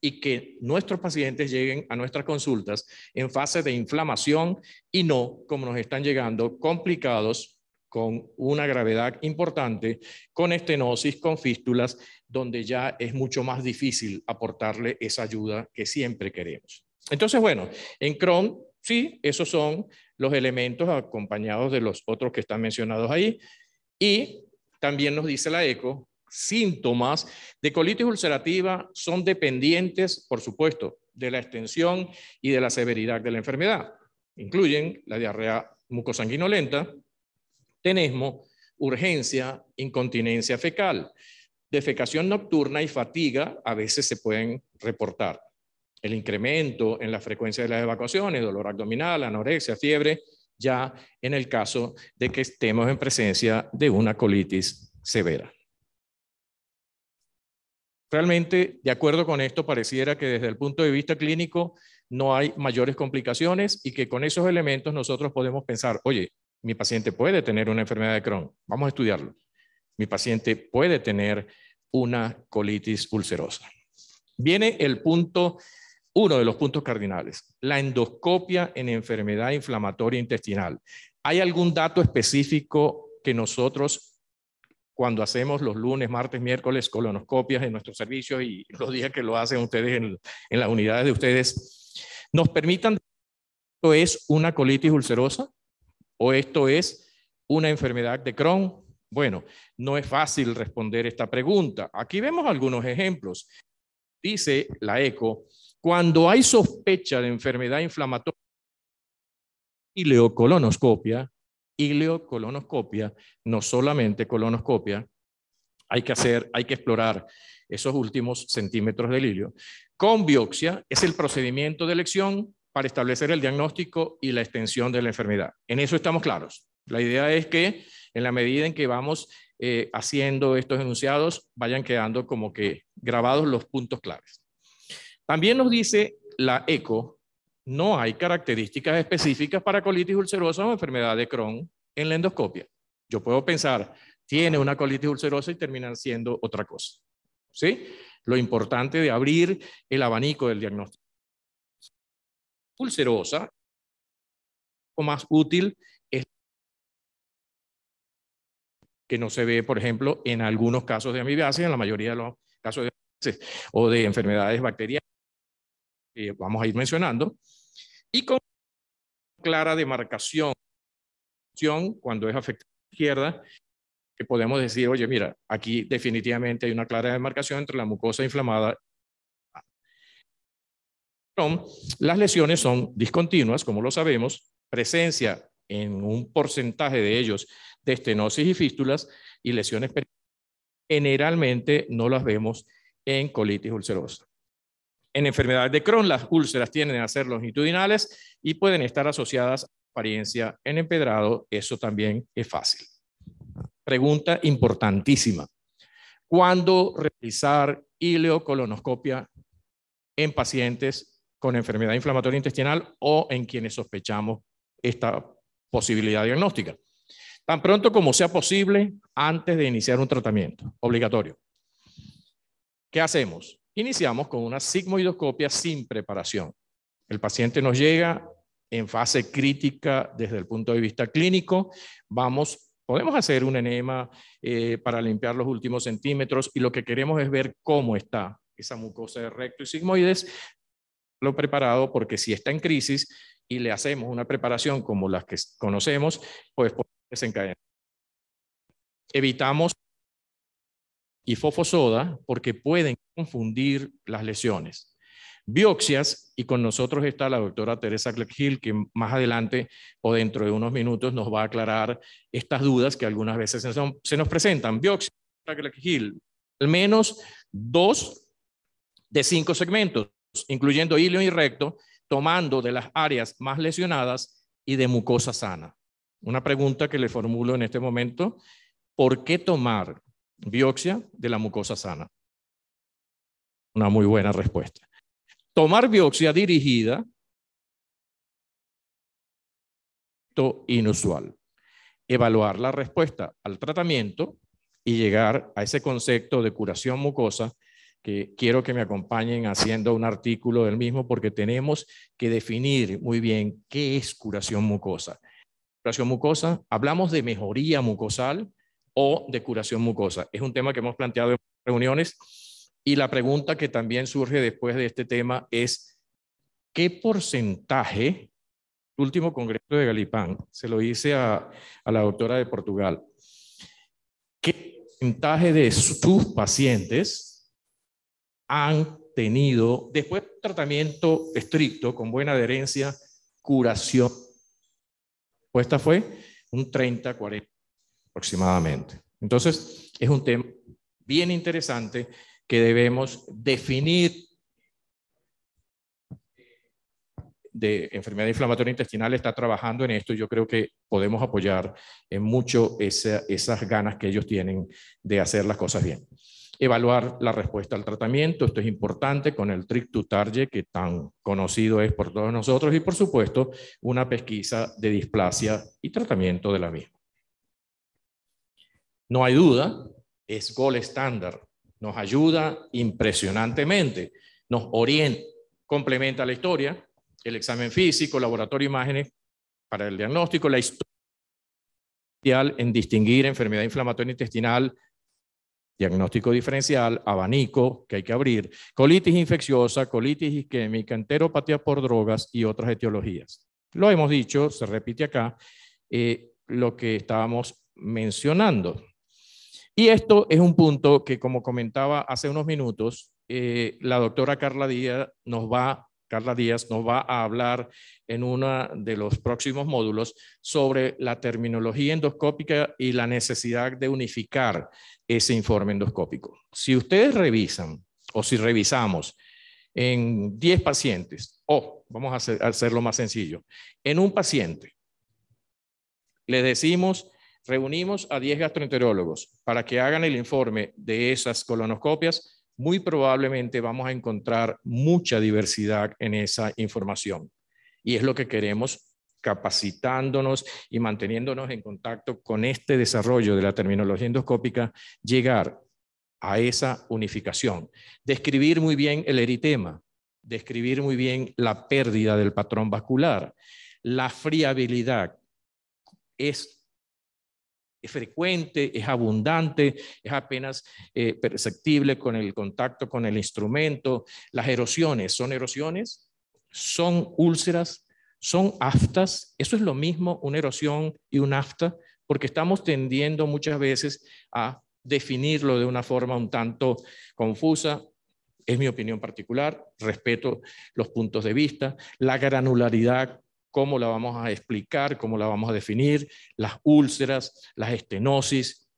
y que nuestros pacientes lleguen a nuestras consultas en fase de inflamación y no como nos están llegando complicados con una gravedad importante, con estenosis, con fístulas, donde ya es mucho más difícil aportarle esa ayuda que siempre queremos. Entonces, bueno, en Crohn, sí, esos son los elementos acompañados de los otros que están mencionados ahí. Y también nos dice la ECO síntomas de colitis ulcerativa son dependientes, por supuesto, de la extensión y de la severidad de la enfermedad. Incluyen la diarrea mucosanguinolenta, tenesmo, urgencia, incontinencia fecal, defecación nocturna y fatiga a veces se pueden reportar. El incremento en la frecuencia de las evacuaciones, dolor abdominal, anorexia, fiebre, ya en el caso de que estemos en presencia de una colitis severa. Realmente, de acuerdo con esto, pareciera que desde el punto de vista clínico no hay mayores complicaciones y que con esos elementos nosotros podemos pensar, oye, mi paciente puede tener una enfermedad de Crohn, vamos a estudiarlo. Mi paciente puede tener una colitis ulcerosa. Viene el punto, uno de los puntos cardinales, la endoscopia en enfermedad inflamatoria intestinal. ¿Hay algún dato específico que nosotros cuando hacemos los lunes, martes, miércoles colonoscopias en nuestro servicio y los días que lo hacen ustedes en, las unidades de ustedes, nos permitan, esto es una colitis ulcerosa o esto es una enfermedad de Crohn. Bueno, no es fácil responder esta pregunta. Aquí vemos algunos ejemplos. Dice la ECO, cuando hay sospecha de enfermedad inflamatoria y colonoscopia colonoscopia, no solamente colonoscopia, hay que hacer, hay que explorar esos últimos centímetros del hilio. Con biopsia es el procedimiento de elección para establecer el diagnóstico y la extensión de la enfermedad. En eso estamos claros. La idea es que en la medida en que vamos eh, haciendo estos enunciados, vayan quedando como que grabados los puntos claves. También nos dice la ECO no hay características específicas para colitis ulcerosa o enfermedad de Crohn en la endoscopia. Yo puedo pensar, tiene una colitis ulcerosa y terminan siendo otra cosa. ¿Sí? Lo importante de abrir el abanico del diagnóstico. Ulcerosa, o más útil es que no se ve, por ejemplo, en algunos casos de amibiasis, en la mayoría de los casos de o de enfermedades bacterianas, que vamos a ir mencionando, y con clara demarcación cuando es afectada la izquierda, que podemos decir, oye, mira, aquí definitivamente hay una clara demarcación entre la mucosa inflamada. Las lesiones son discontinuas, como lo sabemos, presencia en un porcentaje de ellos de estenosis y fístulas y lesiones generalmente no las vemos en colitis ulcerosa. En enfermedades de Crohn, las úlceras tienden a ser longitudinales y pueden estar asociadas a apariencia en empedrado. Eso también es fácil. Pregunta importantísima. ¿Cuándo realizar ileocolonoscopia en pacientes con enfermedad inflamatoria intestinal o en quienes sospechamos esta posibilidad diagnóstica? Tan pronto como sea posible antes de iniciar un tratamiento obligatorio. ¿Qué hacemos? iniciamos con una sigmoidoscopia sin preparación. El paciente nos llega en fase crítica desde el punto de vista clínico. Vamos, podemos hacer un enema eh, para limpiar los últimos centímetros y lo que queremos es ver cómo está esa mucosa de recto y sigmoides, lo preparado porque si está en crisis y le hacemos una preparación como las que conocemos, pues desencadenar. Evitamos y fofosoda porque pueden confundir las lesiones. Biopsias, y con nosotros está la doctora Teresa Clark-Hill, que más adelante o dentro de unos minutos nos va a aclarar estas dudas que algunas veces se, nos presentan. Biopsias, al menos dos de cinco segmentos, incluyendo hilo y recto, tomando de las áreas más lesionadas y de mucosa sana. Una pregunta que le formulo en este momento, ¿por qué tomar BIOXIA de la mucosa sana. Una muy buena respuesta. Tomar biopsia dirigida, inusual. Evaluar la respuesta al tratamiento y llegar a ese concepto de curación mucosa que quiero que me acompañen haciendo un artículo del mismo porque tenemos que definir muy bien qué es curación mucosa. Curación mucosa, hablamos de mejoría mucosal, o de curación mucosa. Es un tema que hemos planteado en reuniones y la pregunta que también surge después de este tema es, ¿qué porcentaje, último congreso de Galipán, se lo hice a, a la doctora de Portugal, qué porcentaje de sus pacientes han tenido, después de un tratamiento estricto, con buena adherencia, curación? Pues fue un 30, 40 aproximadamente. Entonces, es un tema bien interesante que debemos definir de enfermedad inflamatoria intestinal está trabajando en esto y yo creo que podemos apoyar en mucho esas ganas que ellos tienen de hacer las cosas bien. Evaluar la respuesta al tratamiento, esto es importante con el Trick to Target que tan conocido es por todos nosotros y por supuesto una pesquisa de displasia y tratamiento de la misma. No hay duda, es gol estándar. Nos ayuda impresionantemente, nos orienta, complementa la historia, el examen físico, laboratorio de imágenes para el diagnóstico, la historia en distinguir enfermedad inflamatoria intestinal, diagnóstico diferencial, abanico que hay que abrir, colitis infecciosa, colitis isquémica, enteropatía por drogas y otras etiologías. Lo hemos dicho, se repite acá, eh, lo que estábamos mencionando. Y esto es un punto que, como comentaba hace unos minutos, eh, la doctora Carla Díaz nos va Díaz nos va a hablar en uno de los próximos módulos sobre la terminología endoscópica y la necesidad de unificar ese informe endoscópico. Si ustedes revisan o si revisamos en 10 pacientes, o vamos a hacerlo más sencillo, en un paciente le decimos Reunimos a 10 gastroenterólogos para que hagan el informe de esas colonoscopias. Muy probablemente vamos a encontrar mucha diversidad en esa información. Y es lo que queremos capacitándonos y manteniéndonos en contacto con este desarrollo de la terminología endoscópica, llegar a esa unificación. Describir muy bien el eritema, describir muy bien la pérdida del patrón vascular, la friabilidad. Es es frecuente, es abundante, es apenas eh, perceptible con el contacto con el instrumento. Las erosiones, ¿son erosiones? ¿Son úlceras? ¿Son aftas? Eso es lo mismo, una erosión y un afta, porque estamos tendiendo muchas veces a definirlo de una forma un tanto confusa. Es mi opinión particular, respeto los puntos de vista, la granularidad cómo la vamos a explicar, cómo la vamos a definir, las úlceras, las estenosis,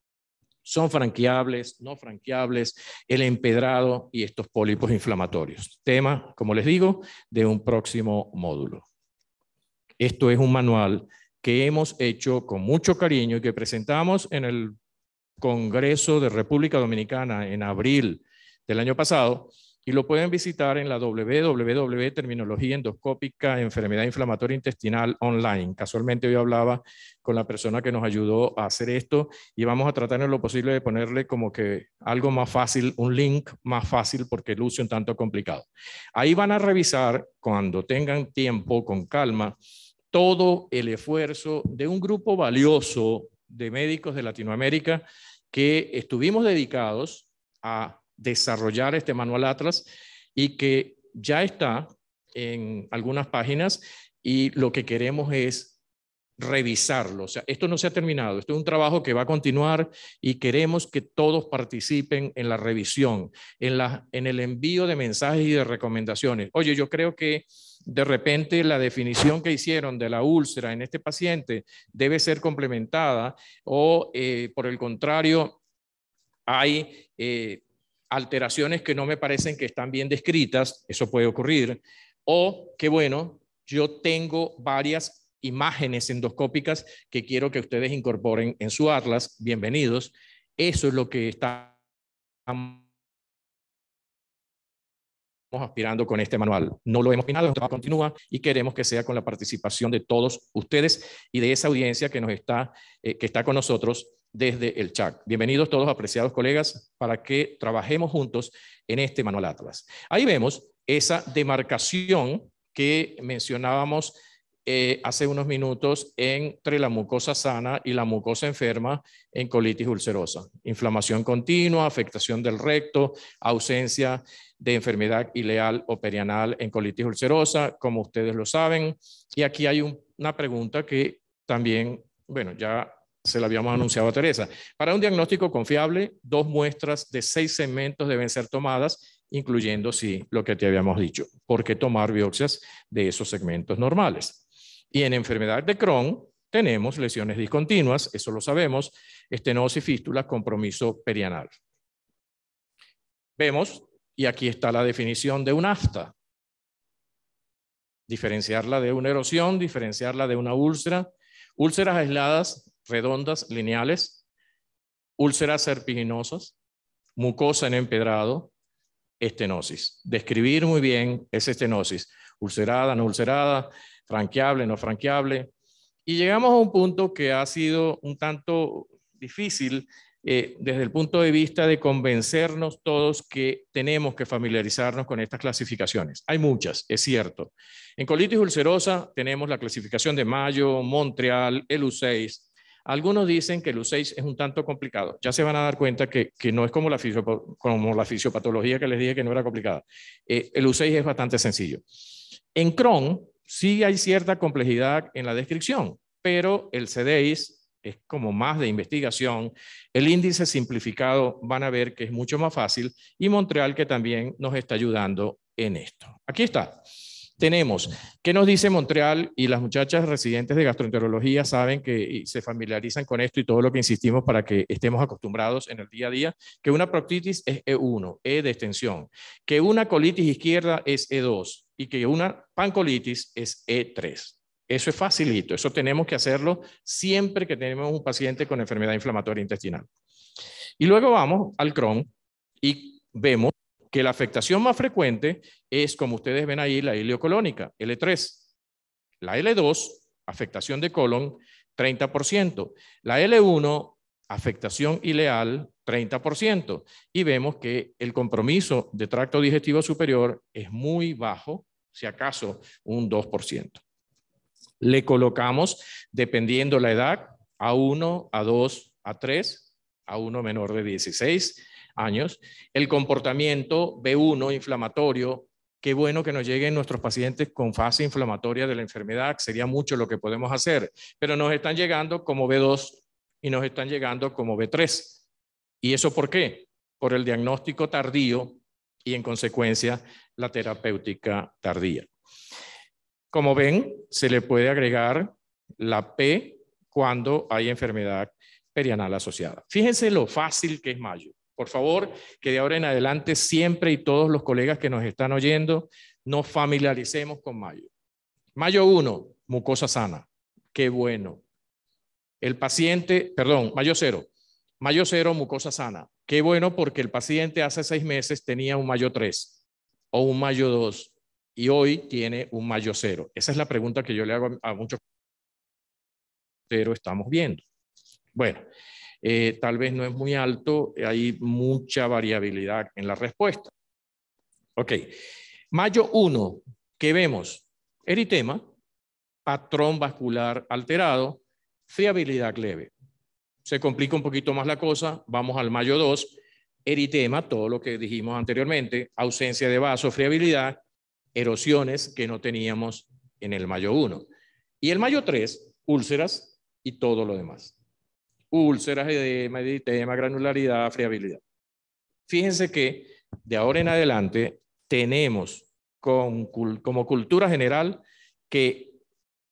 son franqueables, no franqueables, el empedrado y estos pólipos inflamatorios. Tema, como les digo, de un próximo módulo. Esto es un manual que hemos hecho con mucho cariño y que presentamos en el Congreso de República Dominicana en abril del año pasado y lo pueden visitar en la www terminología endoscópica enfermedad inflamatoria intestinal online. Casualmente hoy hablaba con la persona que nos ayudó a hacer esto y vamos a tratar en lo posible de ponerle como que algo más fácil, un link más fácil porque luce un tanto complicado. Ahí van a revisar cuando tengan tiempo con calma todo el esfuerzo de un grupo valioso de médicos de Latinoamérica que estuvimos dedicados a desarrollar este manual Atlas y que ya está en algunas páginas y lo que queremos es revisarlo. O sea, esto no se ha terminado, esto es un trabajo que va a continuar y queremos que todos participen en la revisión, en, en el envío de mensajes y de recomendaciones. Oye, yo creo que de repente la definición que hicieron de la úlcera en este paciente debe ser complementada o eh, por el contrario, hay... Eh, alteraciones que no me parecen que están bien descritas, eso puede ocurrir, o que bueno, yo tengo varias imágenes endoscópicas que quiero que ustedes incorporen en su atlas, bienvenidos, eso es lo que estamos aspirando con este manual. No lo hemos finalizado, el continúa y queremos que sea con la participación de todos ustedes y de esa audiencia que nos está, eh, que está con nosotros desde el chat. Bienvenidos todos, apreciados colegas, para que trabajemos juntos en este manual Atlas. Ahí vemos esa demarcación que mencionábamos eh, hace unos minutos entre la mucosa sana y la mucosa enferma en colitis ulcerosa. Inflamación continua, afectación del recto, ausencia de enfermedad ileal o perianal en colitis ulcerosa, como ustedes lo saben. Y aquí hay una pregunta que también, bueno, ya se la habíamos anunciado a Teresa. Para un diagnóstico confiable, dos muestras de seis segmentos deben ser tomadas, incluyendo, sí, lo que te habíamos dicho, por qué tomar biopsias de esos segmentos normales. Y en enfermedad de Crohn tenemos lesiones discontinuas, eso lo sabemos, estenosis, fístula, compromiso perianal. Vemos, y aquí está la definición de un afta. Diferenciarla de una erosión, diferenciarla de una úlcera. Úlceras aisladas redondas, lineales, úlceras serpiginosas, mucosa en empedrado, estenosis. Describir muy bien es estenosis, ulcerada, no ulcerada, franqueable, no franqueable. Y llegamos a un punto que ha sido un tanto difícil eh, desde el punto de vista de convencernos todos que tenemos que familiarizarnos con estas clasificaciones. Hay muchas, es cierto. En colitis ulcerosa tenemos la clasificación de Mayo, Montreal, el U6, algunos dicen que el U6 es un tanto complicado. Ya se van a dar cuenta que, no es como la, como la fisiopatología que les dije que no era complicada. Eh, el U6 es bastante sencillo. En Crohn sí hay cierta complejidad en la descripción, pero el CDIS es como más de investigación. El índice simplificado van a ver que es mucho más fácil y Montreal que también nos está ayudando en esto. Aquí está tenemos. ¿Qué nos dice Montreal? Y las muchachas residentes de gastroenterología saben que se familiarizan con esto y todo lo que insistimos para que estemos acostumbrados en el día a día, que una proctitis es E1, E de extensión, que una colitis izquierda es E2 y que una pancolitis es E3. Eso es facilito, eso tenemos que hacerlo siempre que tenemos un paciente con enfermedad inflamatoria intestinal. Y luego vamos al Crohn y vemos que la afectación más frecuente es, como ustedes ven ahí, la ileocolónica L3. La L2, afectación de colon, 30%. La L1, afectación ileal, 30%. Y vemos que el compromiso de tracto digestivo superior es muy bajo, si acaso un 2%. Le colocamos, dependiendo la edad, a 1, a 2, a 3, a uno menor de 16, años. El comportamiento B1 inflamatorio, qué bueno que nos lleguen nuestros pacientes con fase inflamatoria de la enfermedad, sería mucho lo que podemos hacer, pero nos están llegando como B2 y nos están llegando como B3. ¿Y eso por qué? Por el diagnóstico tardío y en consecuencia la terapéutica tardía. Como ven, se le puede agregar la P cuando hay enfermedad perianal asociada. Fíjense lo fácil que es mayo. Por favor, que de ahora en adelante siempre y todos los colegas que nos están oyendo nos familiaricemos con mayo. Mayo 1, mucosa sana. Qué bueno. El paciente, perdón, mayo 0. Mayo 0, mucosa sana. Qué bueno porque el paciente hace seis meses tenía un mayo 3 o un mayo 2 y hoy tiene un mayo 0. Esa es la pregunta que yo le hago a, muchos. Pero estamos viendo. Bueno, eh, tal vez no es muy alto, hay mucha variabilidad en la respuesta. Ok, mayo 1, ¿qué vemos? Eritema, patrón vascular alterado, fiabilidad leve. Se complica un poquito más la cosa, vamos al mayo 2, eritema, todo lo que dijimos anteriormente, ausencia de vaso, friabilidad, erosiones que no teníamos en el mayo 1. Y el mayo 3, úlceras y todo lo demás úlceras, edema, editema, granularidad, friabilidad. Fíjense que de ahora en adelante tenemos como cultura general que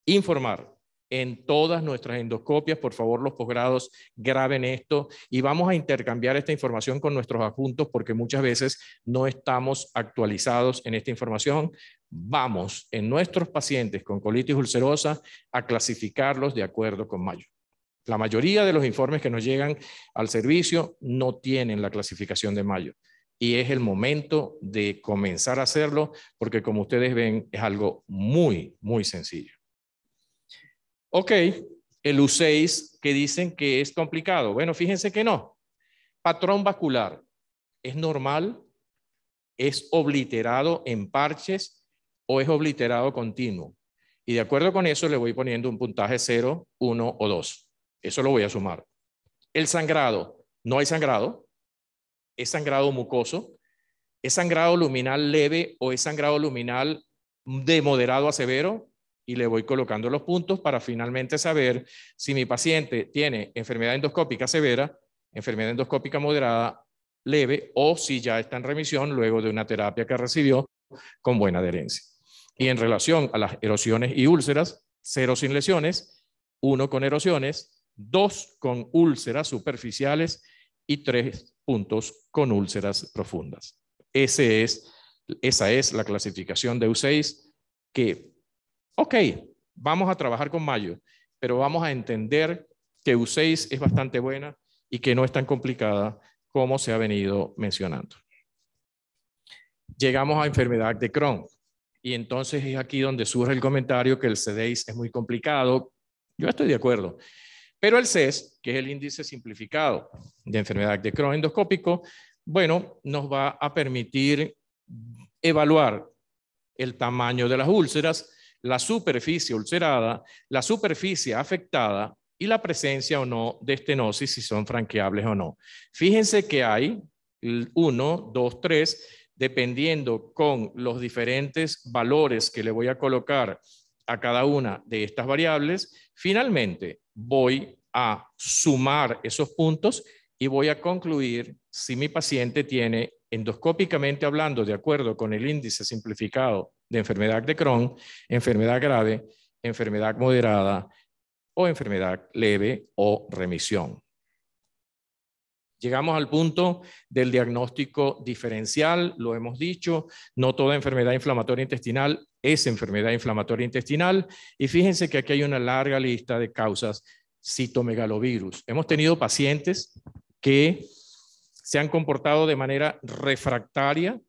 informar en todas nuestras endoscopias. Por favor, los posgrados graben esto y vamos a intercambiar esta información con nuestros adjuntos porque muchas veces no estamos actualizados en esta información. Vamos en nuestros pacientes con colitis ulcerosa a clasificarlos de acuerdo con Mayo. La mayoría de los informes que nos llegan al servicio no tienen la clasificación de mayo y es el momento de comenzar a hacerlo porque como ustedes ven es algo muy, muy sencillo. Ok, el U6 que dicen que es complicado. Bueno, fíjense que no. Patrón vascular es normal, es obliterado en parches o es obliterado continuo. Y de acuerdo con eso le voy poniendo un puntaje 0, 1 o 2. Eso lo voy a sumar. El sangrado. No hay sangrado. Es sangrado mucoso. Es sangrado luminal leve o es sangrado luminal de moderado a severo. Y le voy colocando los puntos para finalmente saber si mi paciente tiene enfermedad endoscópica severa, enfermedad endoscópica moderada, leve o si ya está en remisión luego de una terapia que recibió con buena adherencia. Y en relación a las erosiones y úlceras, cero sin lesiones, uno con erosiones, dos con úlceras superficiales y tres puntos con úlceras profundas. Ese es, esa es la clasificación de U6 que, ok, vamos a trabajar con Mayo, pero vamos a entender que U6 es bastante buena y que no es tan complicada como se ha venido mencionando. Llegamos a enfermedad de Crohn. Y entonces es aquí donde surge el comentario que el CDIS es muy complicado. Yo estoy de acuerdo. Pero el CES, que es el índice simplificado de enfermedad de Crohn endoscópico, bueno, nos va a permitir evaluar el tamaño de las úlceras, la superficie ulcerada, la superficie afectada y la presencia o no de estenosis, si son franqueables o no. Fíjense que hay 1, 2, 3, dependiendo con los diferentes valores que le voy a colocar a cada una de estas variables. Finalmente, voy a sumar esos puntos y voy a concluir si mi paciente tiene, endoscópicamente hablando, de acuerdo con el índice simplificado de enfermedad de Crohn, enfermedad grave, enfermedad moderada o enfermedad leve o remisión. Llegamos al punto del diagnóstico diferencial, lo hemos dicho, no toda enfermedad inflamatoria intestinal es enfermedad inflamatoria intestinal y fíjense que aquí hay una larga lista de causas citomegalovirus. Hemos tenido pacientes que se han comportado de manera refractaria.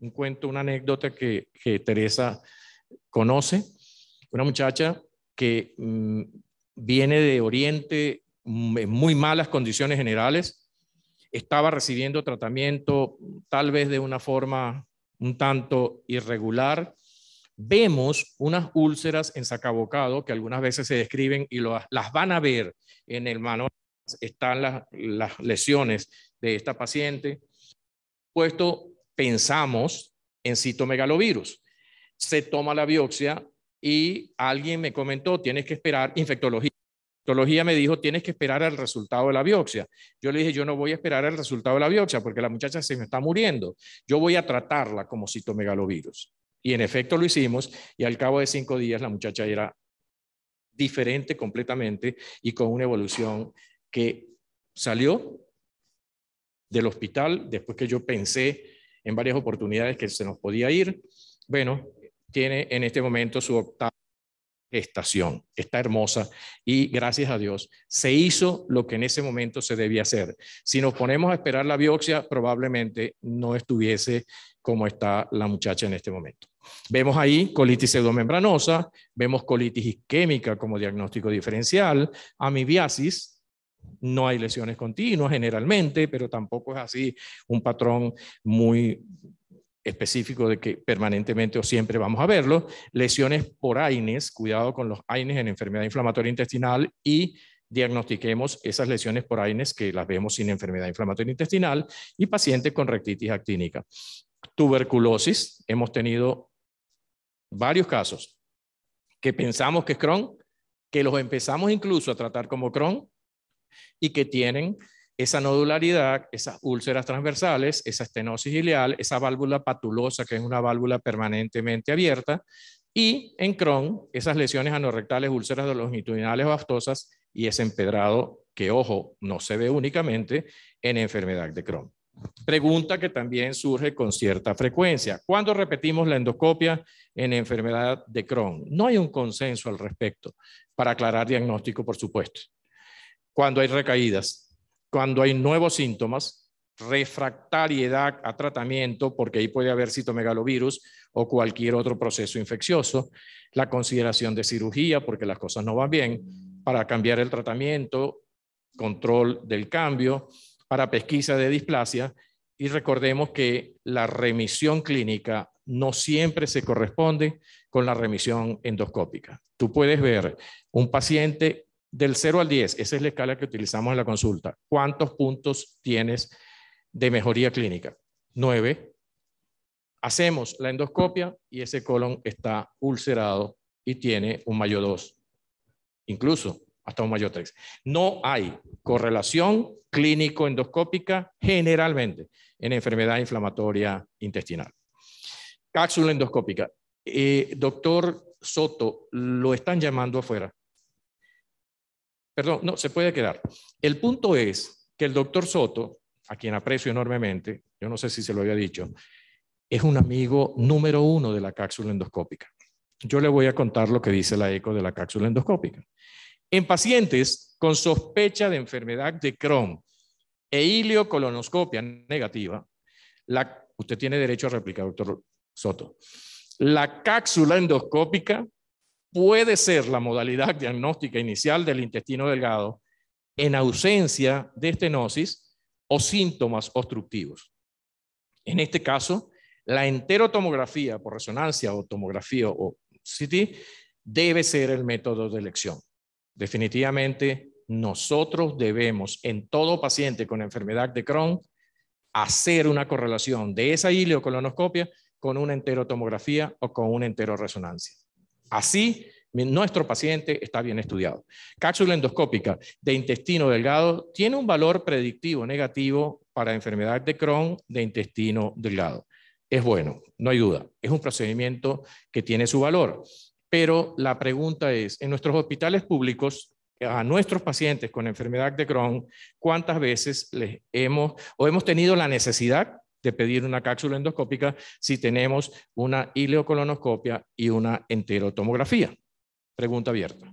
Un cuento, una anécdota que, Teresa conoce. Una muchacha que mm, viene de Oriente mm, en muy malas condiciones generales, estaba recibiendo tratamiento tal vez de una forma un tanto irregular. Vemos unas úlceras en sacabocado que algunas veces se describen y las van a ver en el manual. Están las, las lesiones de esta paciente. Puesto, pensamos en citomegalovirus. Se toma la biopsia y alguien me comentó, tienes que esperar infectología me dijo, tienes que esperar al resultado de la biopsia. Yo le dije, yo no voy a esperar al resultado de la biopsia porque la muchacha se me está muriendo. Yo voy a tratarla como citomegalovirus. Y en efecto lo hicimos y al cabo de cinco días la muchacha era diferente completamente y con una evolución que salió del hospital después que yo pensé en varias oportunidades que se nos podía ir. Bueno, tiene en este momento su octavo estación. Está hermosa y gracias a Dios se hizo lo que en ese momento se debía hacer. Si nos ponemos a esperar la biopsia, probablemente no estuviese como está la muchacha en este momento. Vemos ahí colitis pseudomembranosa, vemos colitis isquémica como diagnóstico diferencial, amibiasis, no hay lesiones continuas generalmente, pero tampoco es así un patrón muy específico de que permanentemente o siempre vamos a verlo, lesiones por AINES, cuidado con los AINES en enfermedad inflamatoria intestinal y diagnostiquemos esas lesiones por AINES que las vemos sin enfermedad inflamatoria intestinal y pacientes con rectitis actínica. Tuberculosis, hemos tenido varios casos que pensamos que es Crohn, que los empezamos incluso a tratar como Crohn y que tienen esa nodularidad, esas úlceras transversales, esa estenosis ileal, esa válvula patulosa, que es una válvula permanentemente abierta, y en Crohn, esas lesiones anorrectales, úlceras longitudinales o aftosas y ese empedrado que, ojo, no se ve únicamente en enfermedad de Crohn. Pregunta que también surge con cierta frecuencia. ¿Cuándo repetimos la endoscopia en enfermedad de Crohn? No hay un consenso al respecto para aclarar diagnóstico, por supuesto. Cuando hay recaídas, cuando hay nuevos síntomas, refractariedad a tratamiento, porque ahí puede haber citomegalovirus o cualquier otro proceso infeccioso, la consideración de cirugía, porque las cosas no van bien, para cambiar el tratamiento, control del cambio, para pesquisa de displasia, y recordemos que la remisión clínica no siempre se corresponde con la remisión endoscópica. Tú puedes ver un paciente del 0 al 10, esa es la escala que utilizamos en la consulta. ¿Cuántos puntos tienes de mejoría clínica? 9. Hacemos la endoscopia y ese colon está ulcerado y tiene un mayor 2, incluso hasta un mayor 3. No hay correlación clínico-endoscópica generalmente en enfermedad inflamatoria intestinal. Cápsula endoscópica. Eh, doctor Soto, lo están llamando afuera. Perdón, no, se puede quedar. El punto es que el doctor Soto, a quien aprecio enormemente, yo no sé si se lo había dicho, es un amigo número uno de la cápsula endoscópica. Yo le voy a contar lo que dice la eco de la cápsula endoscópica. En pacientes con sospecha de enfermedad de Crohn e ileocolonoscopia negativa, usted tiene derecho a replicar doctor Soto. La cápsula endoscópica puede ser la modalidad diagnóstica inicial del intestino delgado en ausencia de estenosis o síntomas obstructivos. En este caso, la enterotomografía por resonancia o tomografía o CT debe ser el método de elección. Definitivamente, nosotros debemos, en todo paciente con enfermedad de Crohn, hacer una correlación de esa ileocolonoscopia con una enterotomografía o con una resonancia. Así, nuestro paciente está bien estudiado. Cápsula endoscópica de intestino delgado tiene un valor predictivo negativo para enfermedad de Crohn de intestino delgado. Es bueno, no hay duda. Es un procedimiento que tiene su valor. Pero la pregunta es, en nuestros hospitales públicos, a nuestros pacientes con enfermedad de Crohn, ¿cuántas veces les hemos o hemos tenido la necesidad de pedir una cápsula endoscópica si tenemos una ileocolonoscopia y una enterotomografía? Pregunta abierta.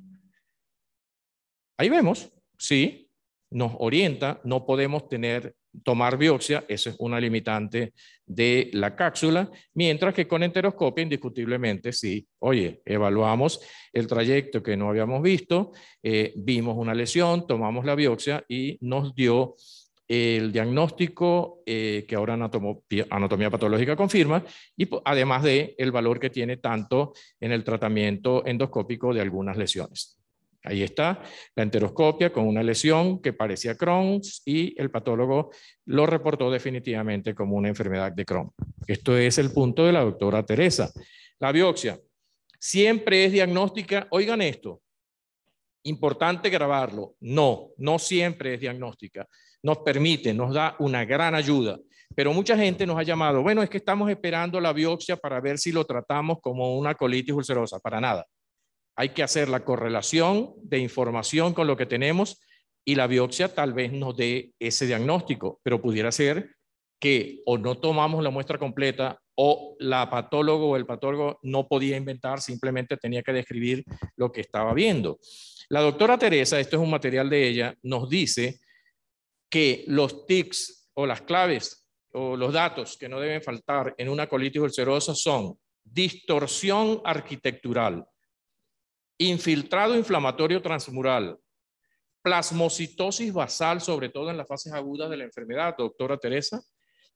Ahí vemos, sí, nos orienta, no podemos tener, tomar biopsia, esa es una limitante de la cápsula, mientras que con enteroscopia indiscutiblemente sí, oye, evaluamos el trayecto que no habíamos visto, eh, vimos una lesión, tomamos la biopsia y nos dio el diagnóstico eh, que ahora anatomía patológica confirma, y además de el valor que tiene tanto en el tratamiento endoscópico de algunas lesiones. Ahí está la enteroscopia con una lesión que parecía Crohn's y el patólogo lo reportó definitivamente como una enfermedad de Crohn. Esto es el punto de la doctora Teresa. La biopsia siempre es diagnóstica. Oigan esto, importante grabarlo. No, no siempre es diagnóstica nos permite, nos da una gran ayuda. Pero mucha gente nos ha llamado, bueno, es que estamos esperando la biopsia para ver si lo tratamos como una colitis ulcerosa. Para nada. Hay que hacer la correlación de información con lo que tenemos y la biopsia tal vez nos dé ese diagnóstico, pero pudiera ser que o no tomamos la muestra completa o la patólogo o el patólogo no podía inventar, simplemente tenía que describir lo que estaba viendo. La doctora Teresa, esto es un material de ella, nos dice que los tics o las claves o los datos que no deben faltar en una colitis ulcerosa son distorsión arquitectural, infiltrado inflamatorio transmural, plasmocitosis basal, sobre todo en las fases agudas de la enfermedad, doctora Teresa,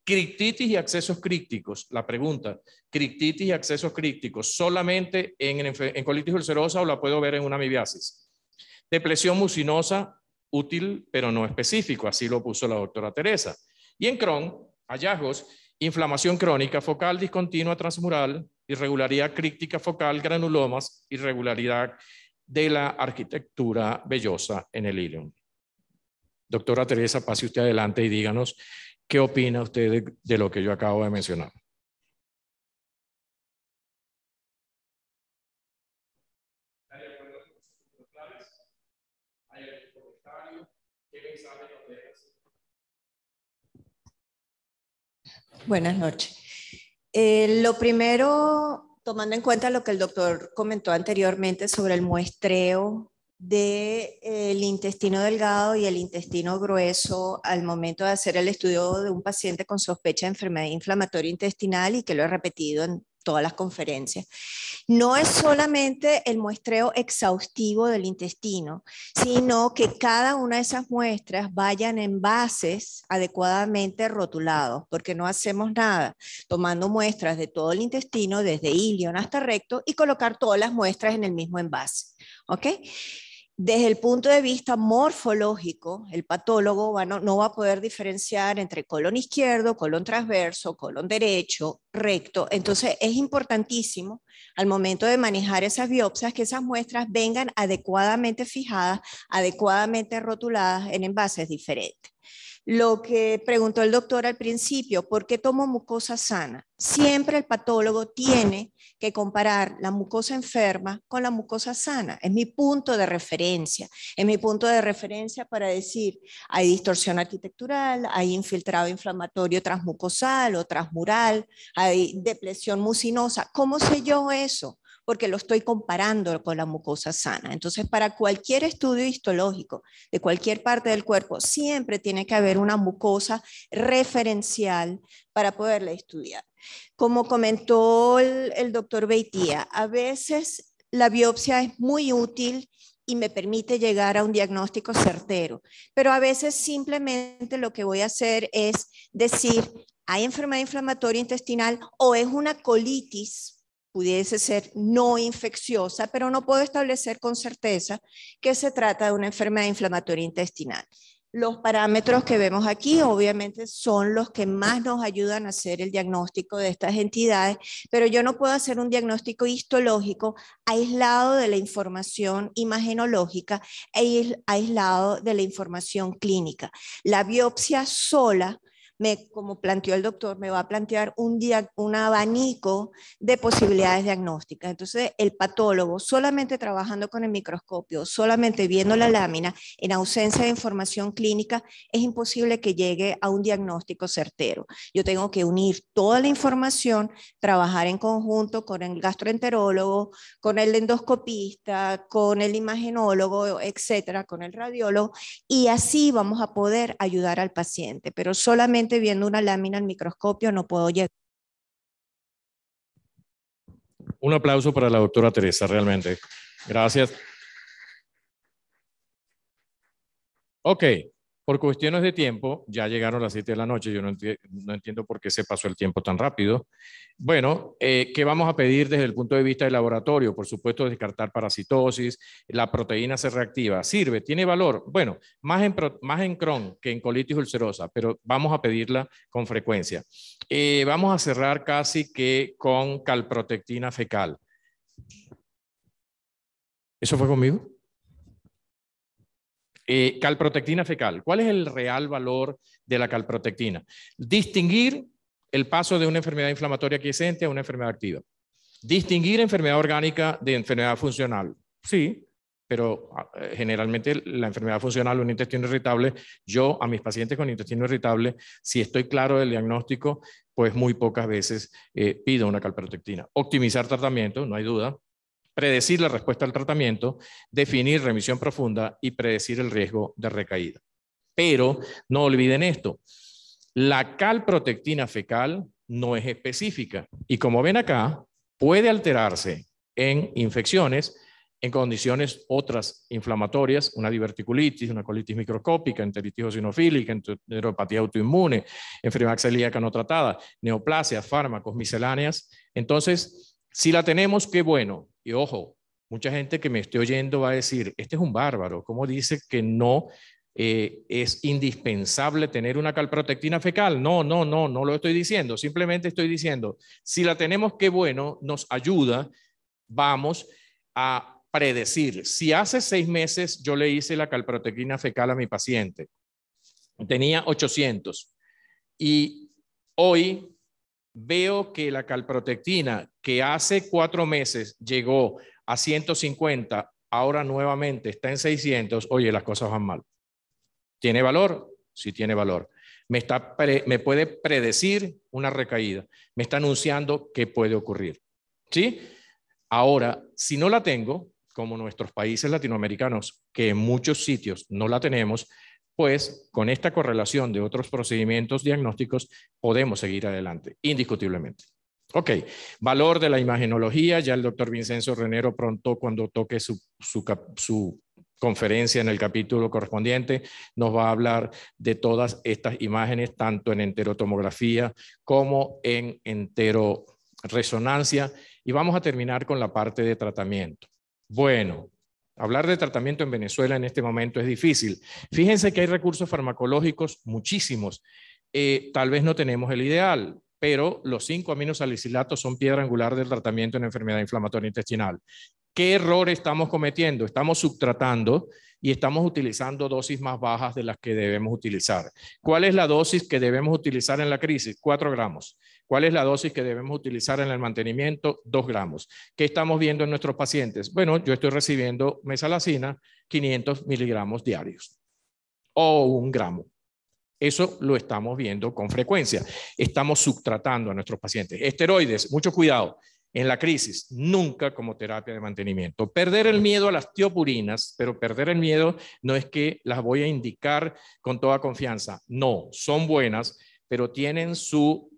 criptitis y accesos críticos La pregunta, criptitis y accesos críticos ¿solamente en, colitis ulcerosa o la puedo ver en una amibiasis? Depresión mucinosa, útil pero no específico, así lo puso la doctora Teresa. Y en Crohn, hallazgos, inflamación crónica focal discontinua transmural, irregularidad crítica focal, granulomas, irregularidad de la arquitectura vellosa en el ilium. Doctora Teresa, pase usted adelante y díganos qué opina usted de lo que yo acabo de mencionar. Buenas noches. Eh, lo primero, tomando en cuenta lo que el doctor comentó anteriormente sobre el muestreo del de, eh, intestino delgado y el intestino grueso al momento de hacer el estudio de un paciente con sospecha de enfermedad inflamatoria intestinal y que lo he repetido en todas las conferencias. No es solamente el muestreo exhaustivo del intestino, sino que cada una de esas muestras vayan en envases adecuadamente rotulados, porque no hacemos nada tomando muestras de todo el intestino, desde ilion hasta recto, y colocar todas las muestras en el mismo envase. ¿Ok? desde el punto de vista morfológico, el patólogo no, va a poder diferenciar entre colon izquierdo, colon transverso, colon derecho, recto. Entonces es importantísimo al momento de manejar esas biopsias que esas muestras vengan adecuadamente fijadas, adecuadamente rotuladas en envases diferentes lo que preguntó el doctor al principio, ¿por qué tomo mucosa sana? Siempre el patólogo tiene que comparar la mucosa enferma con la mucosa sana. Es mi punto de referencia. Es mi punto de referencia para decir, hay distorsión arquitectural, hay infiltrado inflamatorio transmucosal o transmural, hay depresión mucinosa. ¿Cómo sé yo eso? porque lo estoy comparando con la mucosa sana. Entonces, para cualquier estudio histológico de cualquier parte del cuerpo, siempre tiene que haber una mucosa referencial para poderla estudiar. Como comentó el, doctor Beitía, a veces la biopsia es muy útil y me permite llegar a un diagnóstico certero. Pero a veces simplemente lo que voy a hacer es decir, hay enfermedad inflamatoria intestinal o es una colitis pudiese ser no infecciosa, pero no puedo establecer con certeza que se trata de una enfermedad inflamatoria intestinal. Los parámetros que vemos aquí obviamente son los que más nos ayudan a hacer el diagnóstico de estas entidades, pero yo no puedo hacer un diagnóstico histológico aislado de la información imagenológica e aislado de la información clínica. La biopsia sola me, como planteó el doctor, me va a plantear un, día un abanico de posibilidades diagnósticas. Entonces, el patólogo, solamente trabajando con el microscopio, solamente viendo la lámina, en ausencia de información clínica, es imposible que llegue a un diagnóstico certero. Yo tengo que unir toda la información, trabajar en conjunto con el gastroenterólogo, con el endoscopista, con el imagenólogo, etcétera, con el radiólogo, y así vamos a poder ayudar al paciente, pero solamente viendo una lámina al microscopio no puedo llegar. Un aplauso para la doctora Teresa, realmente. Gracias. Ok, por cuestiones de tiempo, ya llegaron las 7 de la noche, yo no, entiendo por qué se pasó el tiempo tan rápido. Bueno, eh, ¿qué vamos a pedir desde el punto de vista del laboratorio? Por supuesto, descartar parasitosis, la proteína se reactiva, sirve, tiene valor. Bueno, más en, más en Crohn que en colitis ulcerosa, pero vamos a pedirla con frecuencia. Eh, vamos a cerrar casi que con calprotectina fecal. ¿Eso fue conmigo? Eh, calprotectina fecal. ¿Cuál es el real valor de la calprotectina? Distinguir el paso de una enfermedad inflamatoria quiescente a una enfermedad activa. Distinguir enfermedad orgánica de enfermedad funcional. Sí, pero ah, eh, generalmente la enfermedad funcional, o un intestino irritable, yo a mis pacientes con intestino irritable, si estoy claro del diagnóstico, pues muy pocas veces eh, pido una calprotectina. Optimizar tratamiento, no hay duda, predecir la respuesta al tratamiento, definir remisión profunda y predecir el riesgo de recaída. Pero no olviden esto, la calprotectina fecal no es específica y como ven acá, puede alterarse en infecciones, en condiciones otras inflamatorias, una diverticulitis, una colitis microscópica, enteritis eosinofílica, neuropatía autoinmune, enfermedad celíaca no tratada, neoplasias, fármacos misceláneas. Entonces, si la tenemos, qué bueno, y ojo, mucha gente que me esté oyendo va a decir, este es un bárbaro, ¿cómo dice que no eh, es indispensable tener una calprotectina fecal? No, no, no, no lo estoy diciendo, simplemente estoy diciendo, si la tenemos, qué bueno, nos ayuda, vamos a predecir. Si hace seis meses yo le hice la calprotectina fecal a mi paciente, tenía 800 y hoy veo que la calprotectina que hace cuatro meses llegó a 150, ahora nuevamente está en 600, oye, las cosas van mal. ¿Tiene valor? Sí tiene valor. Me, está me puede predecir una recaída. Me está anunciando qué puede ocurrir. ¿Sí? Ahora, si no la tengo, como nuestros países latinoamericanos, que en muchos sitios no la tenemos, pues con esta correlación de otros procedimientos diagnósticos podemos seguir adelante, indiscutiblemente. Ok, valor de la imagenología, ya el doctor Vincenzo Renero pronto cuando toque su, conferencia en el capítulo correspondiente nos va a hablar de todas estas imágenes, tanto en enterotomografía como en resonancia. Y vamos a terminar con la parte de tratamiento. Bueno, hablar de tratamiento en Venezuela en este momento es difícil. Fíjense que hay recursos farmacológicos muchísimos. Eh, tal vez no tenemos el ideal pero los 5 aminosalicilatos son piedra angular del tratamiento en enfermedad inflamatoria intestinal. ¿Qué error estamos cometiendo? Estamos subtratando y estamos utilizando dosis más bajas de las que debemos utilizar. ¿Cuál es la dosis que debemos utilizar en la crisis? 4 gramos. ¿Cuál es la dosis que debemos utilizar en el mantenimiento? Dos gramos. ¿Qué estamos viendo en nuestros pacientes? Bueno, yo estoy recibiendo mesalacina 500 miligramos diarios o un gramo. Eso lo estamos viendo con frecuencia. Estamos subtratando a nuestros pacientes. Esteroides, mucho cuidado en la crisis, nunca como terapia de mantenimiento. Perder el miedo a las tiopurinas, pero perder el miedo no es que las voy a indicar con toda confianza. No, son buenas, pero tienen su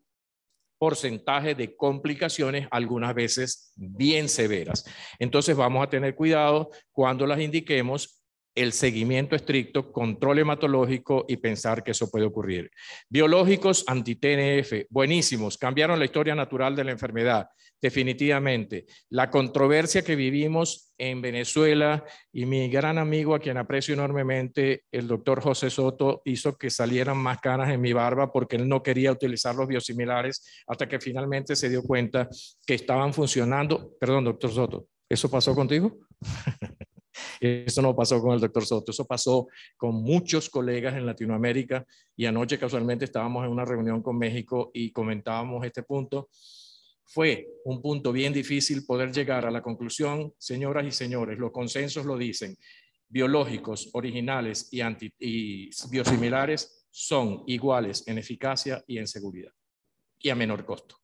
porcentaje de complicaciones, algunas veces bien severas. Entonces vamos a tener cuidado cuando las indiquemos el seguimiento estricto, control hematológico y pensar que eso puede ocurrir. Biológicos anti-TNF, buenísimos, cambiaron la historia natural de la enfermedad, definitivamente. La controversia que vivimos en Venezuela y mi gran amigo a quien aprecio enormemente, el doctor José Soto, hizo que salieran más canas en mi barba porque él no quería utilizar los biosimilares hasta que finalmente se dio cuenta que estaban funcionando. Perdón, doctor Soto, ¿eso pasó contigo? Eso no pasó con el doctor Soto, eso pasó con muchos colegas en Latinoamérica y anoche casualmente estábamos en una reunión con México y comentábamos este punto. Fue un punto bien difícil poder llegar a la conclusión, señoras y señores, los consensos lo dicen, biológicos, originales y, y biosimilares son iguales en eficacia y en seguridad y a menor costo.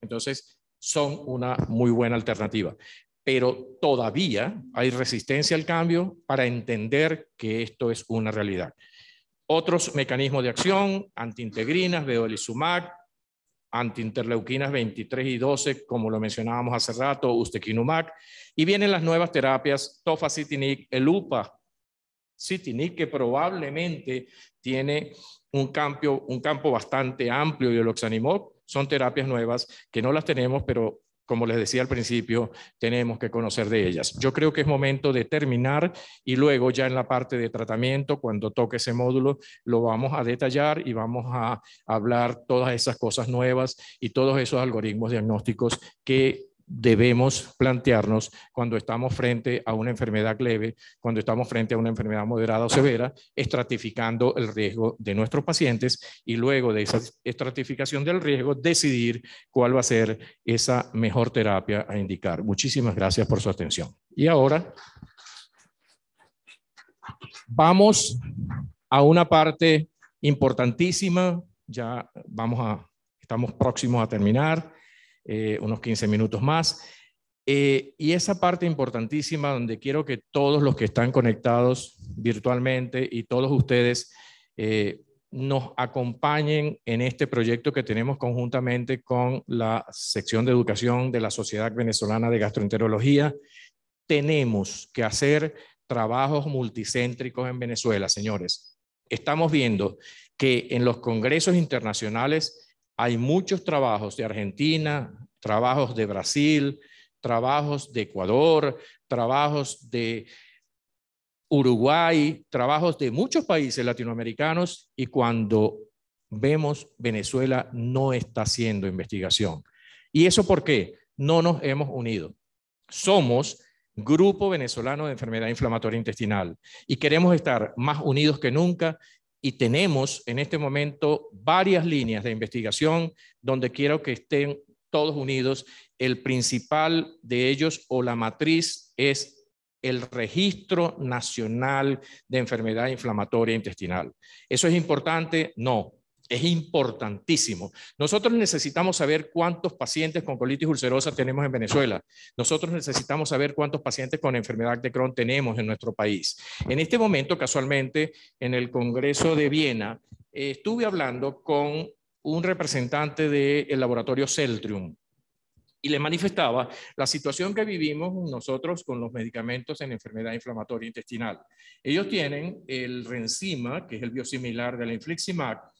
Entonces, son una muy buena alternativa pero todavía hay resistencia al cambio para entender que esto es una realidad. Otros mecanismos de acción, antiintegrinas, anti antiinterleuquinas 23 y 12, como lo mencionábamos hace rato, ustekinumab, y vienen las nuevas terapias, tofacitinib, elupa, citinib, que probablemente tiene un campo, un campo bastante amplio y el son terapias nuevas que no las tenemos, pero como les decía al principio, tenemos que conocer de ellas. Yo creo que es momento de terminar y luego ya en la parte de tratamiento, cuando toque ese módulo, lo vamos a detallar y vamos a hablar todas esas cosas nuevas y todos esos algoritmos diagnósticos que debemos plantearnos cuando estamos frente a una enfermedad leve, cuando estamos frente a una enfermedad moderada o severa, estratificando el riesgo de nuestros pacientes y luego de esa estratificación del riesgo decidir cuál va a ser esa mejor terapia a indicar. Muchísimas gracias por su atención. Y ahora vamos a una parte importantísima, ya vamos a, estamos próximos a terminar eh, unos 15 minutos más. Eh, y esa parte importantísima donde quiero que todos los que están conectados virtualmente y todos ustedes eh, nos acompañen en este proyecto que tenemos conjuntamente con la sección de educación de la Sociedad Venezolana de Gastroenterología. Tenemos que hacer trabajos multicéntricos en Venezuela, señores. Estamos viendo que en los congresos internacionales hay muchos trabajos de Argentina, trabajos de Brasil, trabajos de Ecuador, trabajos de Uruguay, trabajos de muchos países latinoamericanos y cuando vemos Venezuela no está haciendo investigación. ¿Y eso por qué? No nos hemos unido. Somos Grupo Venezolano de Enfermedad Inflamatoria Intestinal y queremos estar más unidos que nunca y tenemos en este momento varias líneas de investigación donde quiero que estén todos unidos. El principal de ellos o la matriz es el Registro Nacional de Enfermedad Inflamatoria Intestinal. ¿Eso es importante? No. Es importantísimo. Nosotros necesitamos saber cuántos pacientes con colitis ulcerosa tenemos en Venezuela. Nosotros necesitamos saber cuántos pacientes con enfermedad de Crohn tenemos en nuestro país. En este momento, casualmente, en el Congreso de Viena, eh, estuve hablando con un representante del laboratorio Celtrium, y le manifestaba la situación que vivimos nosotros con los medicamentos en enfermedad inflamatoria intestinal. Ellos tienen el Renzima, que es el biosimilar de la Infliximab,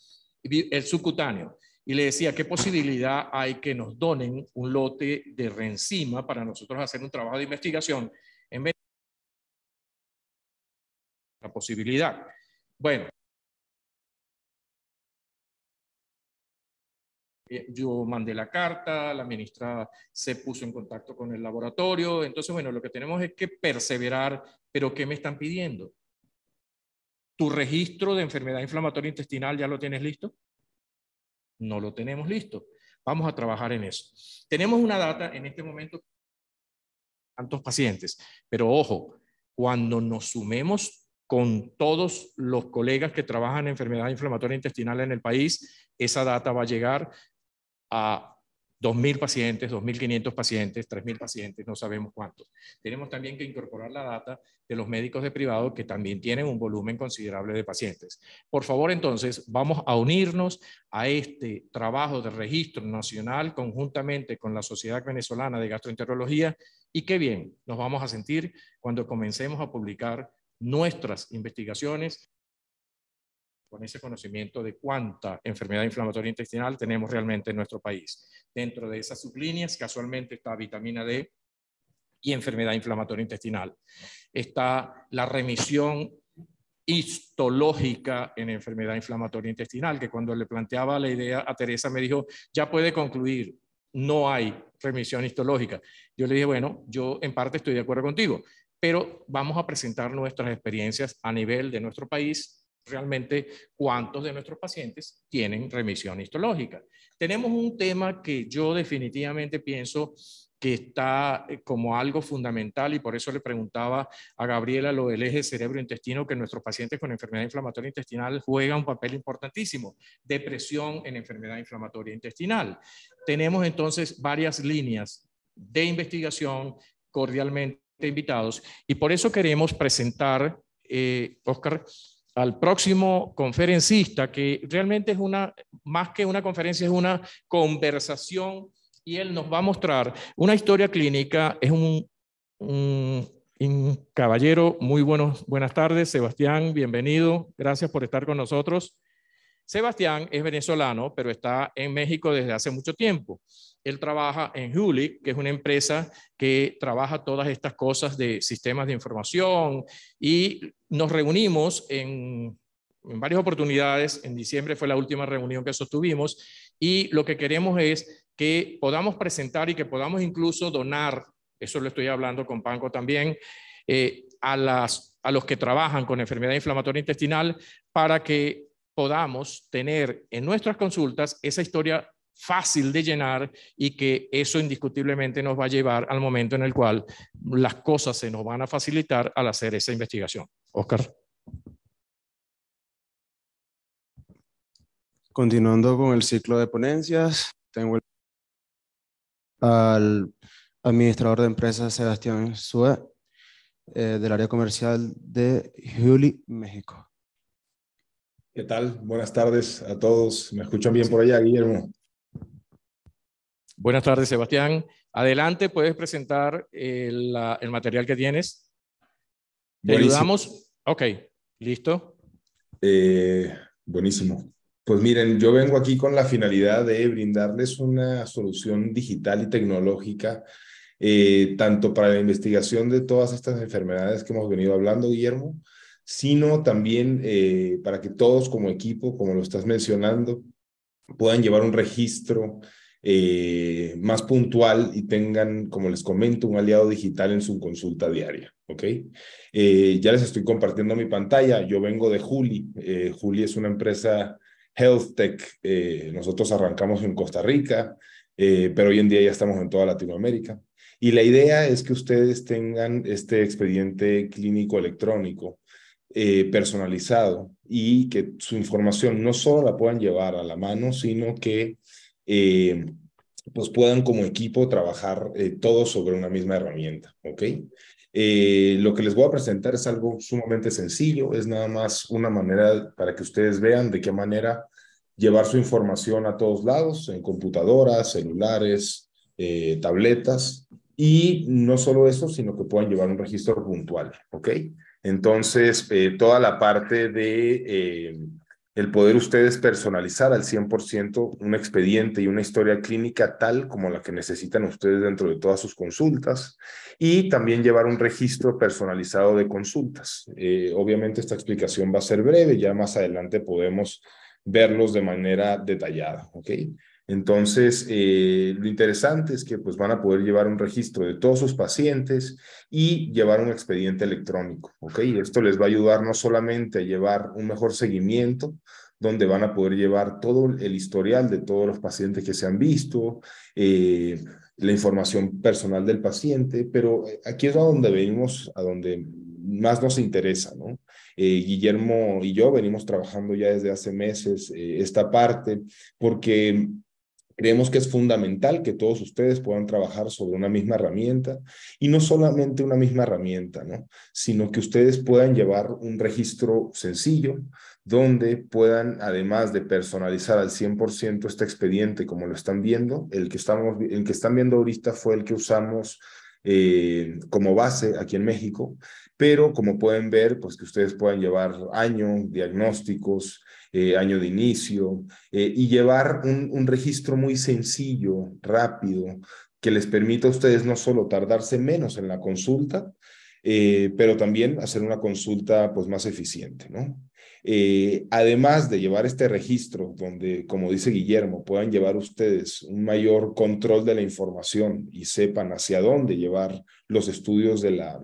el subcutáneo, y le decía, ¿qué posibilidad hay que nos donen un lote de rencima para nosotros hacer un trabajo de investigación? En vez de la posibilidad. Bueno, eh, yo mandé la carta, la ministra se puso en contacto con el laboratorio, entonces, bueno, lo que tenemos es que perseverar, pero ¿qué me están pidiendo? ¿Tu registro de enfermedad inflamatoria intestinal ya lo tienes listo? No lo tenemos listo. Vamos a trabajar en eso. Tenemos una data en este momento, tantos pacientes, pero ojo, cuando nos sumemos con todos los colegas que trabajan en enfermedad inflamatoria intestinal en el país, esa data va a llegar a 2.000 pacientes, 2.500 pacientes, 3.000 pacientes, no sabemos cuántos. Tenemos también que incorporar la data de los médicos de privado que también tienen un volumen considerable de pacientes. Por favor, entonces, vamos a unirnos a este trabajo de registro nacional conjuntamente con la Sociedad Venezolana de Gastroenterología y qué bien nos vamos a sentir cuando comencemos a publicar nuestras investigaciones con ese conocimiento de cuánta enfermedad inflamatoria intestinal tenemos realmente en nuestro país. Dentro de esas sublíneas, casualmente está vitamina D y enfermedad inflamatoria intestinal. Está la remisión histológica en enfermedad inflamatoria intestinal, que cuando le planteaba la idea a Teresa me dijo, ya puede concluir, no hay remisión histológica. Yo le dije, bueno, yo en parte estoy de acuerdo contigo, pero vamos a presentar nuestras experiencias a nivel de nuestro país realmente cuántos de nuestros pacientes tienen remisión histológica. Tenemos un tema que yo definitivamente pienso que está eh, como algo fundamental y por eso le preguntaba a Gabriela lo del eje cerebro-intestino, que nuestros pacientes con enfermedad inflamatoria intestinal juegan un papel importantísimo, depresión en enfermedad inflamatoria intestinal. Tenemos entonces varias líneas de investigación cordialmente invitados y por eso queremos presentar, eh, Oscar, al próximo conferencista, que realmente es una, más que una conferencia, es una conversación y él nos va a mostrar una historia clínica. Es un, caballero, muy buenos, buenas tardes, Sebastián, bienvenido, gracias por estar con nosotros. Sebastián es venezolano, pero está en México desde hace mucho tiempo. Él trabaja en Hewlett, que es una empresa que trabaja todas estas cosas de sistemas de información y nos reunimos en, varias oportunidades. En diciembre fue la última reunión que sostuvimos y lo que queremos es que podamos presentar y que podamos incluso donar, eso lo estoy hablando con Panco también, eh, a los que trabajan con enfermedad inflamatoria intestinal para que podamos tener en nuestras consultas esa historia fácil de llenar y que eso indiscutiblemente nos va a llevar al momento en el cual las cosas se nos van a facilitar al hacer esa investigación. Oscar. Continuando con el ciclo de ponencias, tengo el, al administrador de empresas Sebastián Sue, eh, del área comercial de Juli, México. ¿Qué tal? Buenas tardes a todos. ¿Me escuchan bien por allá, Guillermo? Buenas tardes, Sebastián. Adelante, puedes presentar eh, el, material que tienes. ¿Te ayudamos? Ok, listo. Eh, buenísimo. Pues miren, yo vengo aquí con la finalidad de brindarles una solución digital y tecnológica, eh, tanto para la investigación de todas estas enfermedades que hemos venido hablando, Guillermo, sino también eh, para que todos como equipo, como lo estás mencionando, puedan llevar un registro eh, más puntual y tengan, como les comento, un aliado digital en su consulta diaria. ¿Ok? Eh, ya les estoy compartiendo mi pantalla. Yo vengo de Juli. Juli es una empresa health tech. nosotros arrancamos en Costa Rica, pero hoy en día ya estamos en toda Latinoamérica. Y la idea es que ustedes tengan este expediente clínico electrónico eh, personalizado y que su información no solo la puedan llevar a la mano, sino que eh, pues puedan como equipo trabajar eh, todos sobre una misma herramienta, ¿ok? lo que les voy a presentar es algo sumamente sencillo, es nada más una manera para que ustedes vean de qué manera llevar su información a todos lados, en computadoras, celulares, tabletas, y no solo eso, sino que puedan llevar un registro puntual, ¿ok? Entonces, eh, toda la parte de eh, el poder ustedes personalizar al 100% un expediente y una historia clínica tal como la que necesitan ustedes dentro de todas sus consultas y también llevar un registro personalizado de consultas. Eh, obviamente esta explicación va a ser breve, ya más adelante podemos verlos de manera detallada, ¿ok? Entonces, eh, lo interesante es que pues, van a poder llevar un registro de todos sus pacientes y llevar un expediente electrónico. ¿ok? Esto les va a ayudar no solamente a llevar un mejor seguimiento, donde van a poder llevar todo el historial de todos los pacientes que se han visto, eh, la información personal del paciente, pero eh, aquí es a donde venimos, a donde más nos interesa, ¿no? Guillermo y yo venimos trabajando ya desde hace meses esta parte, porque Creemos que es fundamental que todos ustedes puedan trabajar sobre una misma herramienta y no solamente una misma herramienta, sino que ustedes puedan llevar un registro sencillo donde puedan, además de personalizar al 100% este expediente como lo están viendo, el que, estamos, el que están viendo ahorita fue el que usamos eh, como base aquí en México pero como pueden ver, pues que ustedes puedan llevar año, diagnósticos, eh, año de inicio, eh, y llevar un, registro muy sencillo, rápido, que les permita a ustedes no solo tardarse menos en la consulta, eh, pero también hacer una consulta pues más eficiente, ¿no? además de llevar este registro donde, como dice Guillermo, puedan llevar ustedes un mayor control de la información y sepan hacia dónde llevar los estudios de la,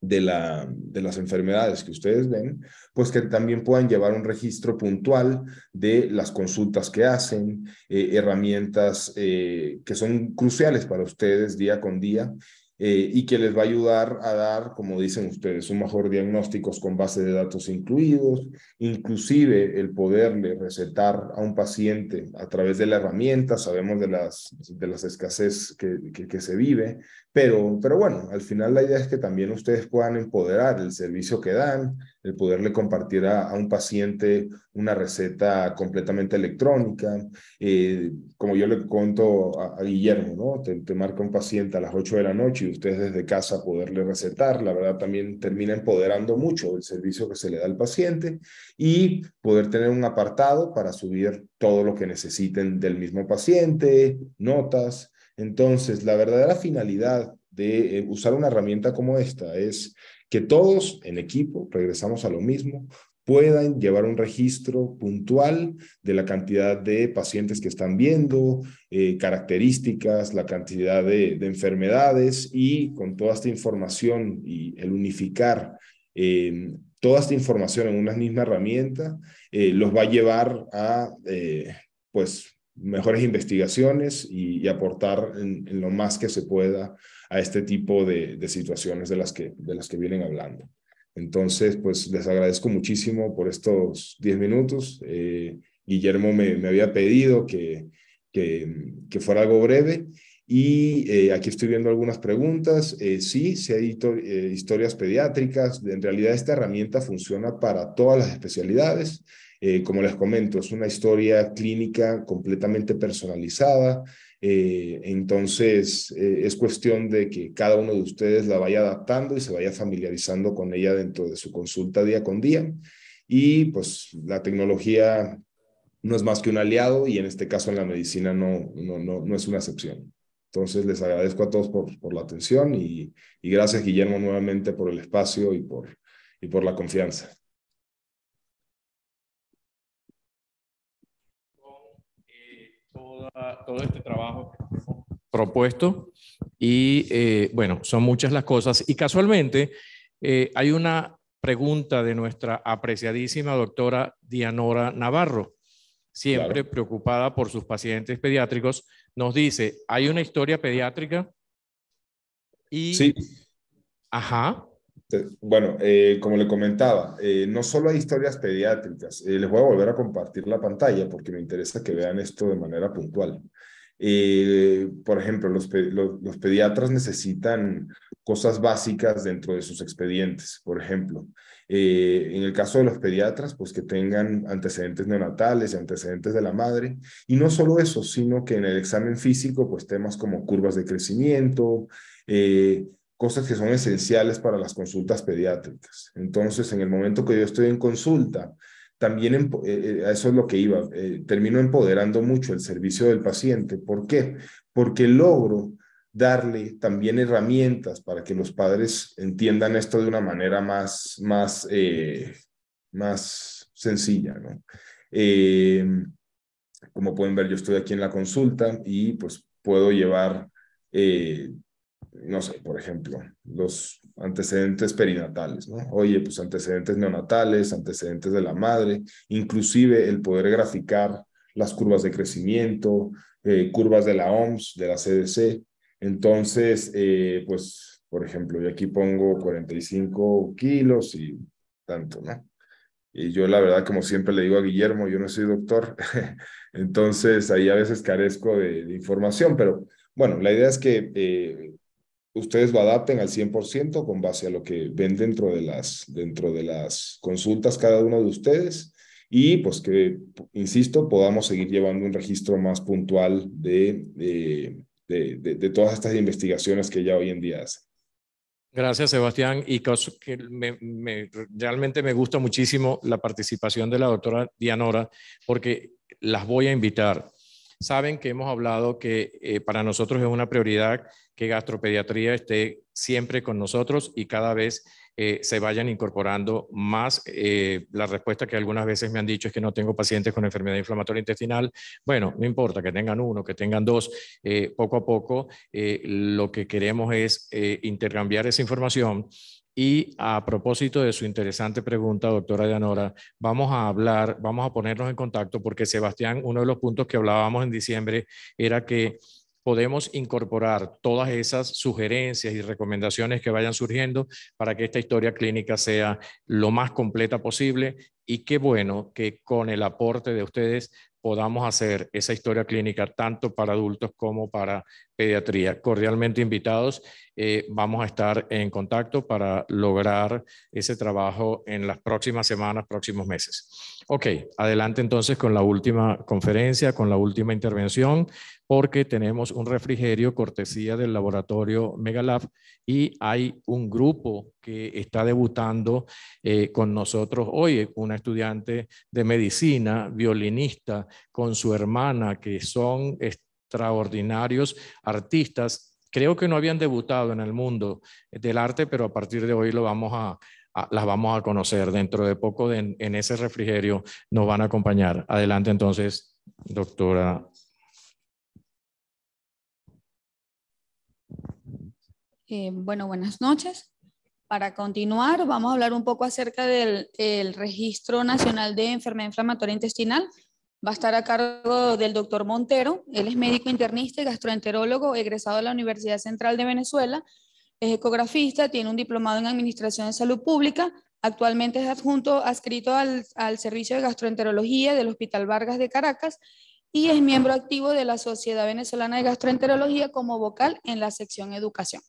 de, la, de las enfermedades que ustedes ven, pues que también puedan llevar un registro puntual de las consultas que hacen, eh, herramientas eh, que son cruciales para ustedes día con día eh, y que les va a ayudar a dar, como dicen ustedes, un mejor diagnóstico con base de datos incluidos, inclusive el poderle recetar a un paciente a través de la herramienta, sabemos de las, de las escasez que se vive, pero, bueno, al final la idea es que también ustedes puedan empoderar el servicio que dan, el poderle compartir a, un paciente una receta completamente electrónica. Eh, como yo le cuento a, Guillermo, ¿no? Te, te, marca un paciente a las 8 de la noche y ustedes desde casa poderle recetar, la verdad también termina empoderando mucho el servicio que se le da al paciente y poder tener un apartado para subir todo lo que necesiten del mismo paciente, notas, entonces, la verdadera finalidad de eh, usar una herramienta como esta es que todos en equipo, regresamos a lo mismo, puedan llevar un registro puntual de la cantidad de pacientes que están viendo, eh, características, la cantidad de, enfermedades y con toda esta información y el unificar em, toda esta información en una misma herramienta, eh, los va a llevar a pues mejores investigaciones y, aportar lo más que se pueda a este tipo de, situaciones de las, que, de las que vienen hablando. Entonces, pues les agradezco muchísimo por estos 10 minutos. Eh, Guillermo me, había pedido que, que, fuera algo breve y eh, aquí estoy viendo algunas preguntas. Eh, sí, se hay historias pediátricas. En realidad esta herramienta funciona para todas las especialidades. Eh, como les comento, es una historia clínica completamente personalizada, eh, entonces eh, es cuestión de que cada uno de ustedes la vaya adaptando y se vaya familiarizando con ella dentro de su consulta día con día. Y pues la tecnología no es más que un aliado y en este caso en la medicina no, no, es una excepción. Entonces les agradezco a todos por, la atención y, y gracias Guillermo nuevamente por el espacio y por, y por la confianza. todo este trabajo propuesto. Y eh, bueno, son muchas las cosas. Y casualmente eh, hay una pregunta de nuestra apreciadísima doctora Dianora Navarro, siempre preocupada por sus pacientes pediátricos. Nos dice, hay una historia pediátrica y... Sí. Ajá. Bueno, eh, como le comentaba, eh, no solo hay historias pediátricas. Eh, les voy a volver a compartir la pantalla porque me interesa que vean esto de manera puntual. por ejemplo, los, pediatras necesitan cosas básicas dentro de sus expedientes. Por ejemplo, en el caso de los pediatras, pues que tengan antecedentes neonatales y antecedentes de la madre. Y no solo eso, sino que en el examen físico, pues temas como curvas de crecimiento, eh, cosas que son esenciales para las consultas pediátricas. Entonces, en el momento que yo estoy en consulta, también eh, eh, eso es lo que iba, eh, termino empoderando mucho el servicio del paciente. ¿Por qué? Porque logro darle también herramientas para que los padres entiendan esto de una manera más, más, más sencilla, ¿no? Em, como pueden ver, yo estoy aquí en la consulta y pues puedo llevar no sé, por ejemplo, los antecedentes perinatales, ¿no? Oye, pues antecedentes neonatales, antecedentes de la madre, inclusive el poder graficar las curvas de crecimiento, eh, curvas de la OMS, de la CDC. Entonces, eh, pues, por ejemplo, yo aquí pongo 45 kilos y tanto, ¿no? Y yo la verdad, como siempre le digo a Guillermo, yo no soy doctor, entonces ahí a veces carezco de, información, pero bueno, la idea es que eh, ustedes lo adapten al 100% con base a lo que ven dentro de las, dentro de las consultas cada uno de ustedes y pues que, insisto, podamos seguir llevando un registro más puntual de, eh, de, de, todas estas investigaciones que ya hoy en día hacen. Gracias, Sebastián. Y que realmente me gusta muchísimo la participación de la doctora Dianora, porque las voy a invitar saben que hemos hablado que eh, para nosotros es una prioridad que gastropediatría esté siempre con nosotros y cada vez eh, se vayan incorporando más. Eh, la respuesta que algunas veces me han dicho es que no tengo pacientes con enfermedad inflamatoria intestinal. Bueno, no importa que tengan uno, que tengan dos. poco a poco lo que queremos es intercambiar esa información y a propósito de su interesante pregunta, doctora Yanora, vamos a hablar, vamos a ponernos en contacto porque Sebastián, uno de los puntos que hablábamos en diciembre era que podemos incorporar todas esas sugerencias y recomendaciones que vayan surgiendo para que esta historia clínica sea lo más completa posible y qué bueno que con el aporte de ustedes podamos hacer esa historia clínica tanto para adultos como para pediatría. Cordialmente invitados, eh, vamos a estar en contacto para lograr ese trabajo en las próximas semanas, próximos meses. Ok, adelante entonces con la última conferencia, con la última intervención porque tenemos un refrigerio cortesía del laboratorio Megalab y hay un grupo que está debutando eh, con nosotros hoy, una estudiante de medicina, violinista, con su hermana, que son extraordinarios artistas. Creo que no habían debutado en el mundo del arte, pero a partir de hoy lo vamos a, las vamos a conocer. Dentro de poco en ese refrigerio nos van a acompañar. Adelante entonces, doctora Eh, bueno, buenas noches. Para continuar, vamos a hablar un poco acerca del Registro Nacional de Enfermedad Inflamatoria Intestinal. Va a estar a cargo del doctor Montero. Él es médico internista y gastroenterólogo, egresado de la Universidad Central de Venezuela. Es ecografista, tiene un diplomado en Administración de Salud Pública. Actualmente es adjunto adscrito al Servicio de Gastroenterología del Hospital Vargas de Caracas y es miembro activo de la Sociedad Venezolana de Gastroenterología como vocal en la sección Educación.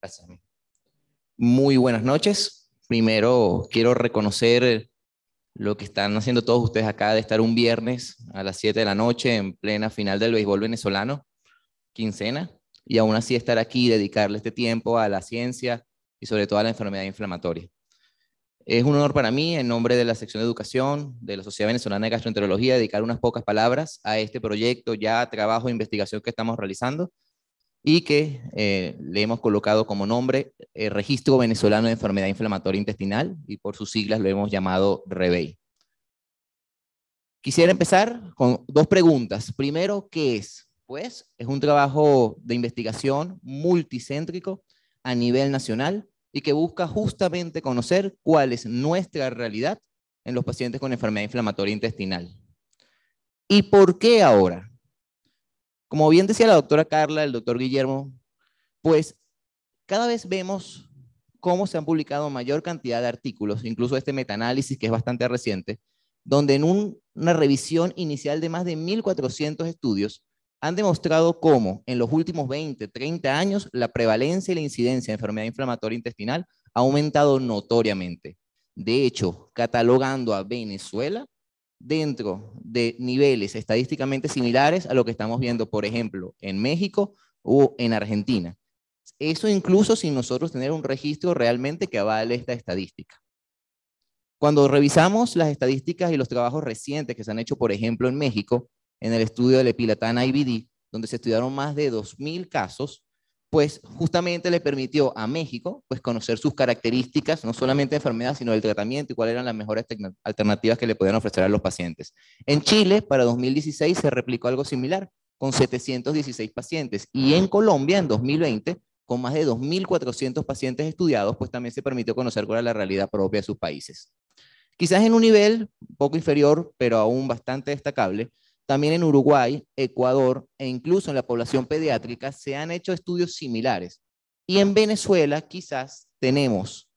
Gracias. Muy buenas noches. Primero quiero reconocer lo que están haciendo todos ustedes acá de estar un viernes a las 7 de la noche en plena final del béisbol venezolano, quincena, y aún así estar aquí y dedicarle este tiempo a la ciencia y sobre todo a la enfermedad inflamatoria. Es un honor para mí, en nombre de la sección de educación de la Sociedad Venezolana de Gastroenterología, dedicar unas pocas palabras a este proyecto, ya trabajo e investigación que estamos realizando y que eh, le hemos colocado como nombre el eh, Registro Venezolano de Enfermedad Inflamatoria Intestinal y por sus siglas lo hemos llamado REVEI. Quisiera empezar con dos preguntas. Primero, ¿qué es? Pues es un trabajo de investigación multicéntrico a nivel nacional y que busca justamente conocer cuál es nuestra realidad en los pacientes con enfermedad inflamatoria intestinal. ¿Y por qué ahora? Como bien decía la doctora Carla, el doctor Guillermo, pues cada vez vemos cómo se han publicado mayor cantidad de artículos, incluso este metaanálisis que es bastante reciente, donde en una revisión inicial de más de 1.400 estudios han demostrado cómo en los últimos 20, 30 años la prevalencia y la incidencia de enfermedad inflamatoria intestinal ha aumentado notoriamente. De hecho, catalogando a Venezuela dentro de niveles estadísticamente similares a lo que estamos viendo, por ejemplo, en México o en Argentina. Eso incluso sin nosotros tener un registro realmente que avale esta estadística. Cuando revisamos las estadísticas y los trabajos recientes que se han hecho, por ejemplo, en México, en el estudio de la epilatana IBD, donde se estudiaron más de 2.000 casos, pues justamente le permitió a México pues conocer sus características, no solamente de enfermedad, sino del tratamiento y cuáles eran las mejores alternativas que le podían ofrecer a los pacientes. En Chile, para 2016, se replicó algo similar, con 716 pacientes, y en Colombia, en 2020, con más de 2.400 pacientes estudiados, pues también se permitió conocer cuál era la realidad propia de sus países. Quizás en un nivel poco inferior, pero aún bastante destacable, también en Uruguay, Ecuador e incluso en la población pediátrica se han hecho estudios similares. Y en Venezuela quizás tenemos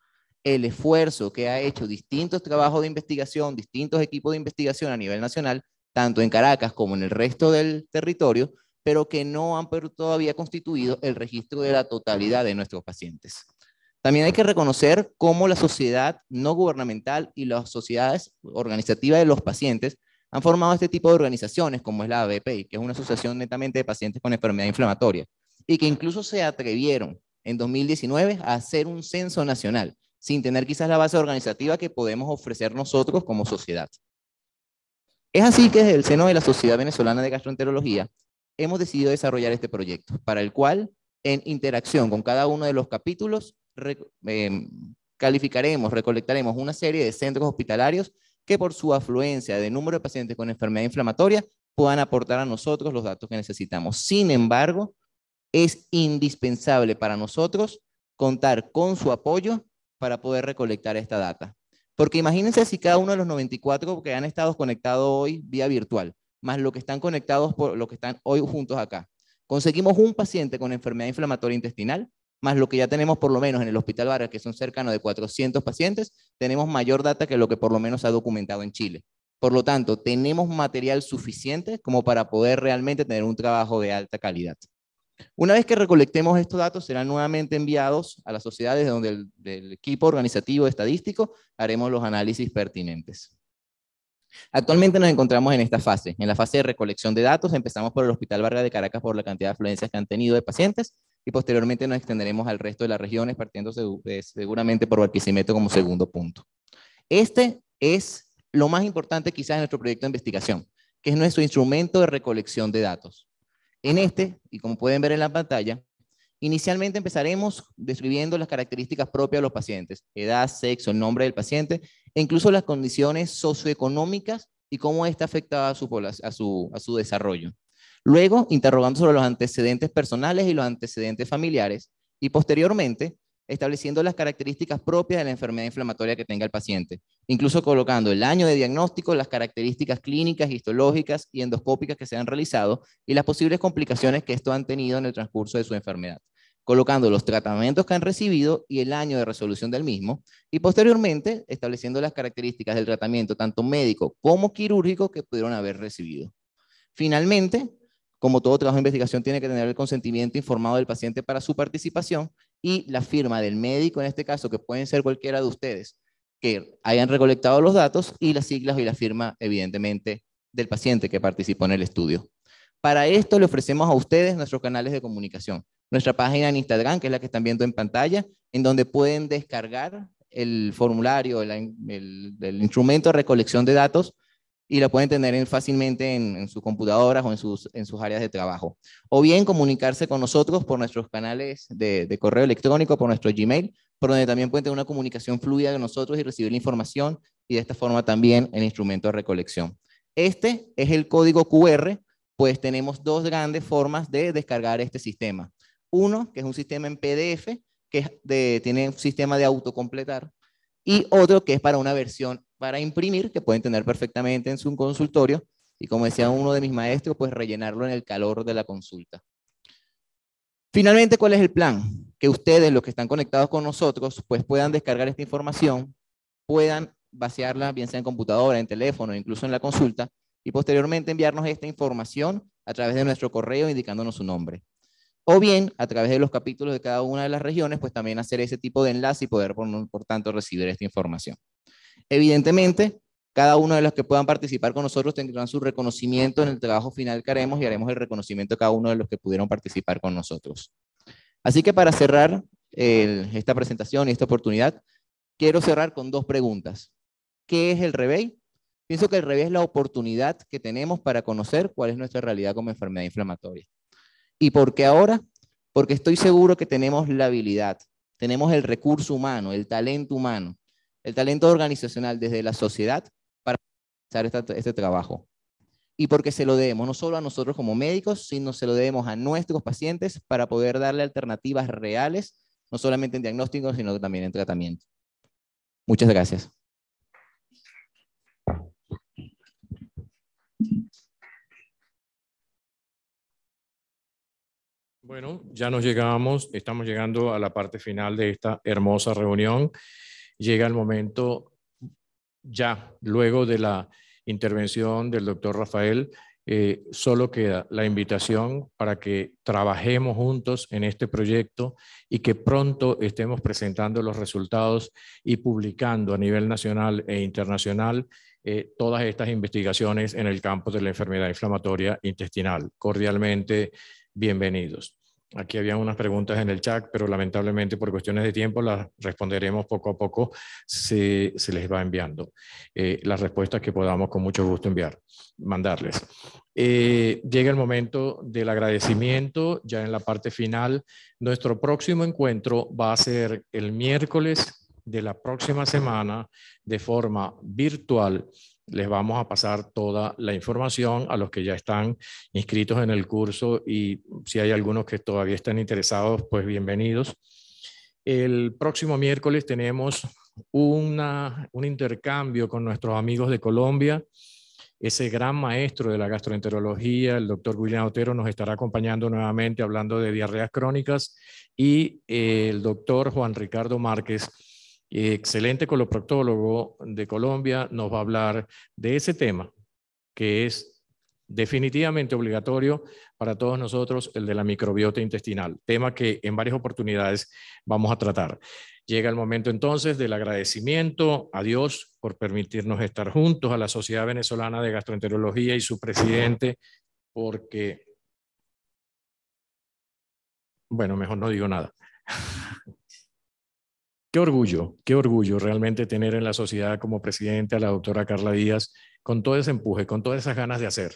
el esfuerzo que ha hecho distintos trabajos de investigación, distintos equipos de investigación a nivel nacional, tanto en Caracas como en el resto del territorio, pero que no han todavía constituido el registro de la totalidad de nuestros pacientes. También hay que reconocer cómo la sociedad no gubernamental y las sociedades organizativas de los pacientes han formado este tipo de organizaciones como es la ABPI, que es una asociación netamente de pacientes con enfermedad inflamatoria, y que incluso se atrevieron en 2019 a hacer un censo nacional, sin tener quizás la base organizativa que podemos ofrecer nosotros como sociedad. Es así que desde el seno de la Sociedad Venezolana de Gastroenterología hemos decidido desarrollar este proyecto, para el cual, en interacción con cada uno de los capítulos, em, calificaremos, recolectaremos una serie de centros hospitalarios que por su afluencia de número de pacientes con enfermedad inflamatoria puedan aportar a nosotros los datos que necesitamos. Sin embargo, es indispensable para nosotros contar con su apoyo para poder recolectar esta data. Porque imagínense si cada uno de los 94 que han estado conectados hoy vía virtual, más los que están conectados por los que están hoy juntos acá, conseguimos un paciente con enfermedad inflamatoria intestinal, más lo que ya tenemos por lo menos en el Hospital Vargas, que son cercanos de 400 pacientes, tenemos mayor data que lo que por lo menos se ha documentado en Chile. Por lo tanto, tenemos material suficiente como para poder realmente tener un trabajo de alta calidad. Una vez que recolectemos estos datos, serán nuevamente enviados a las sociedades donde el equipo organizativo estadístico haremos los análisis pertinentes. Actualmente nos encontramos en esta fase, en la fase de recolección de datos. Empezamos por el Hospital Vargas de Caracas por la cantidad de afluencias que han tenido de pacientes y posteriormente nos extenderemos al resto de las regiones, partiendo eh, seguramente por Barquisimeto como segundo punto. Este es lo más importante quizás en nuestro proyecto de investigación, que es nuestro instrumento de recolección de datos. En este, y como pueden ver en la pantalla, inicialmente empezaremos describiendo las características propias de los pacientes, edad, sexo, nombre del paciente e incluso las condiciones socioeconómicas y cómo esta afectaba a su, desarrollo. Luego, interrogando sobre los antecedentes personales y los antecedentes familiares. Y posteriormente, estableciendo las características propias de la enfermedad inflamatoria que tenga el paciente, incluso colocando el año de diagnóstico, las características clínicas, histológicas y endoscópicas que se han realizado y las posibles complicaciones que esto han tenido en el transcurso de su enfermedad colocando los tratamientos que han recibido y el año de resolución del mismo, y posteriormente estableciendo las características del tratamiento, tanto médico como quirúrgico, que pudieron haber recibido. Finalmente, como todo trabajo de investigación, tiene que tener el consentimiento informado del paciente para su participación y la firma del médico, en este caso, que pueden ser cualquiera de ustedes que hayan recolectado los datos y las siglas y la firma, evidentemente, del paciente que participó en el estudio. Para esto le ofrecemos a ustedes nuestros canales de comunicación nuestra página en Instagram, que es la que están viendo en pantalla, en donde pueden descargar el formulario, el, instrumento de recolección de datos y lo pueden tener fácilmente en, sus computadoras o en sus, áreas de trabajo. O bien comunicarse con nosotros por nuestros canales de, de correo electrónico, por nuestro Gmail, por donde también pueden tener una comunicación fluida con nosotros y recibir la información y de esta forma también el instrumento de recolección. Este es el código QR, pues tenemos dos grandes formas de descargar este sistema. Uno, que es un sistema en PDF, que tiene un sistema de autocompletar, y otro que es para una versión para imprimir, que pueden tener perfectamente en su consultorio, y como decía uno de mis maestros, pues rellenarlo en el calor de la consulta. Finalmente, ¿cuál es el plan? Que ustedes, los que están conectados con nosotros, pues puedan descargar esta información, puedan vaciarla, bien sea en computadora, en teléfono, incluso en la consulta, y posteriormente enviarnos esta información a través de nuestro correo indicándonos su nombre. O bien, a través de los capítulos de cada una de las regiones, pues también hacer ese tipo de enlace y poder, por, tanto, recibir esta información. Evidentemente, cada uno de los que puedan participar con nosotros tendrán su reconocimiento en el trabajo final que haremos y haremos el reconocimiento de cada uno de los que pudieron participar con nosotros. Así que para cerrar esta presentación y esta oportunidad, quiero cerrar con dos preguntas. ¿Qué es el revés Pienso que el revés es la oportunidad que tenemos para conocer cuál es nuestra realidad como enfermedad inflamatoria. ¿Y por qué ahora? Porque estoy seguro que tenemos la habilidad, tenemos el recurso humano, el talento humano, el talento organizacional desde la sociedad para realizar este trabajo. Y porque se lo debemos, no solo a nosotros como médicos, sino se lo debemos a nuestros pacientes para poder darle alternativas reales, no solamente en diagnóstico, sino también en tratamiento. Muchas gracias. Bueno, ya nos llegamos, estamos llegando a la parte final de esta hermosa reunión. Llega el momento, ya luego de la intervención del doctor Rafael, eh, solo queda la invitación para que trabajemos juntos en este proyecto y que pronto estemos presentando los resultados y publicando a nivel nacional e internacional eh, todas estas investigaciones en el campo de la enfermedad inflamatoria intestinal. Cordialmente bienvenidos. Aquí habían unas preguntas en el chat, pero lamentablemente por cuestiones de tiempo las responderemos poco a poco, se, les va enviando eh, las respuestas que podamos con mucho gusto enviar, mandarles. Eh, llega el momento del agradecimiento, ya en la parte final. Nuestro próximo encuentro va a ser el miércoles de la próxima semana de forma virtual les vamos a pasar toda la información a los que ya están inscritos en el curso y si hay algunos que todavía están interesados, pues bienvenidos. El próximo miércoles tenemos un intercambio con nuestros amigos de Colombia. Ese gran maestro de la gastroenterología, el doctor William Otero, nos estará acompañando nuevamente hablando de diarreas crónicas y eh, el doctor Juan Ricardo Márquez excelente coloproctólogo de Colombia, nos va a hablar de ese tema que es definitivamente obligatorio para todos nosotros, el de la microbiota intestinal, tema que en varias oportunidades vamos a tratar. Llega el momento entonces del agradecimiento a Dios por permitirnos estar juntos, a la Sociedad Venezolana de Gastroenterología y su presidente, porque, bueno, mejor no digo nada. Qué orgullo, qué orgullo realmente tener en la sociedad como presidente a la doctora Carla Díaz con todo ese empuje, con todas esas ganas de hacer.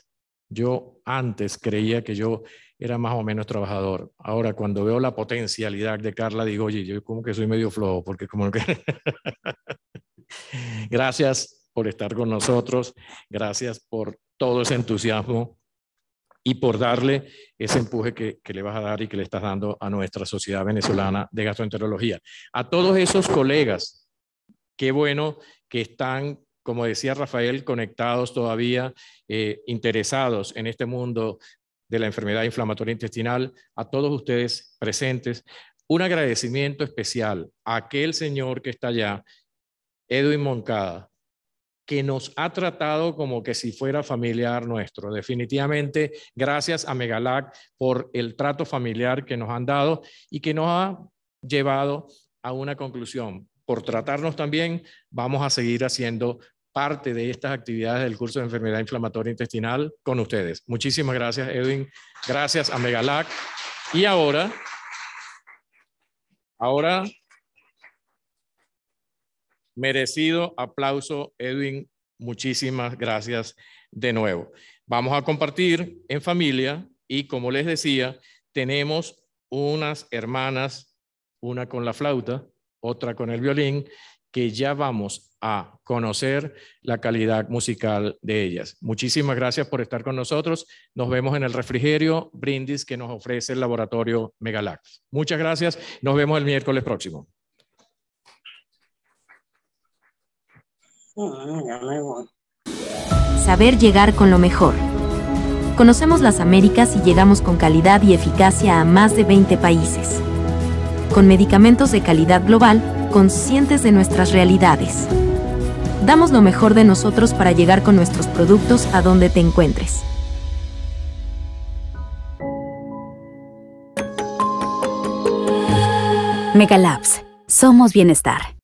Yo antes creía que yo era más o menos trabajador. Ahora cuando veo la potencialidad de Carla digo, oye, yo como que soy medio flojo porque como que... Gracias por estar con nosotros. Gracias por todo ese entusiasmo y por darle ese empuje que, le vas a dar y que le estás dando a nuestra sociedad venezolana de gastroenterología. A todos esos colegas, qué bueno que están, como decía Rafael, conectados todavía, eh, interesados en este mundo de la enfermedad inflamatoria intestinal, a todos ustedes presentes, un agradecimiento especial a aquel señor que está allá, Edwin Moncada, que nos ha tratado como que si fuera familiar nuestro. Definitivamente, gracias a Megalac por el trato familiar que nos han dado y que nos ha llevado a una conclusión. Por tratarnos también, vamos a seguir haciendo parte de estas actividades del curso de enfermedad inflamatoria intestinal con ustedes. Muchísimas gracias, Edwin. Gracias a Megalac. Y ahora, ahora merecido aplauso, Edwin. Muchísimas gracias de nuevo. Vamos a compartir en familia y como les decía, tenemos unas hermanas, una con la flauta, otra con el violín, que ya vamos a conocer la calidad musical de ellas. Muchísimas gracias por estar con nosotros. Nos vemos en el refrigerio brindis que nos ofrece el laboratorio Megalax. Muchas gracias. Nos vemos el miércoles próximo. Saber llegar con lo mejor. Conocemos las Américas y llegamos con calidad y eficacia a más de 20 países. Con medicamentos de calidad global, conscientes de nuestras realidades. Damos lo mejor de nosotros para llegar con nuestros productos a donde te encuentres. Megalabs. Somos bienestar.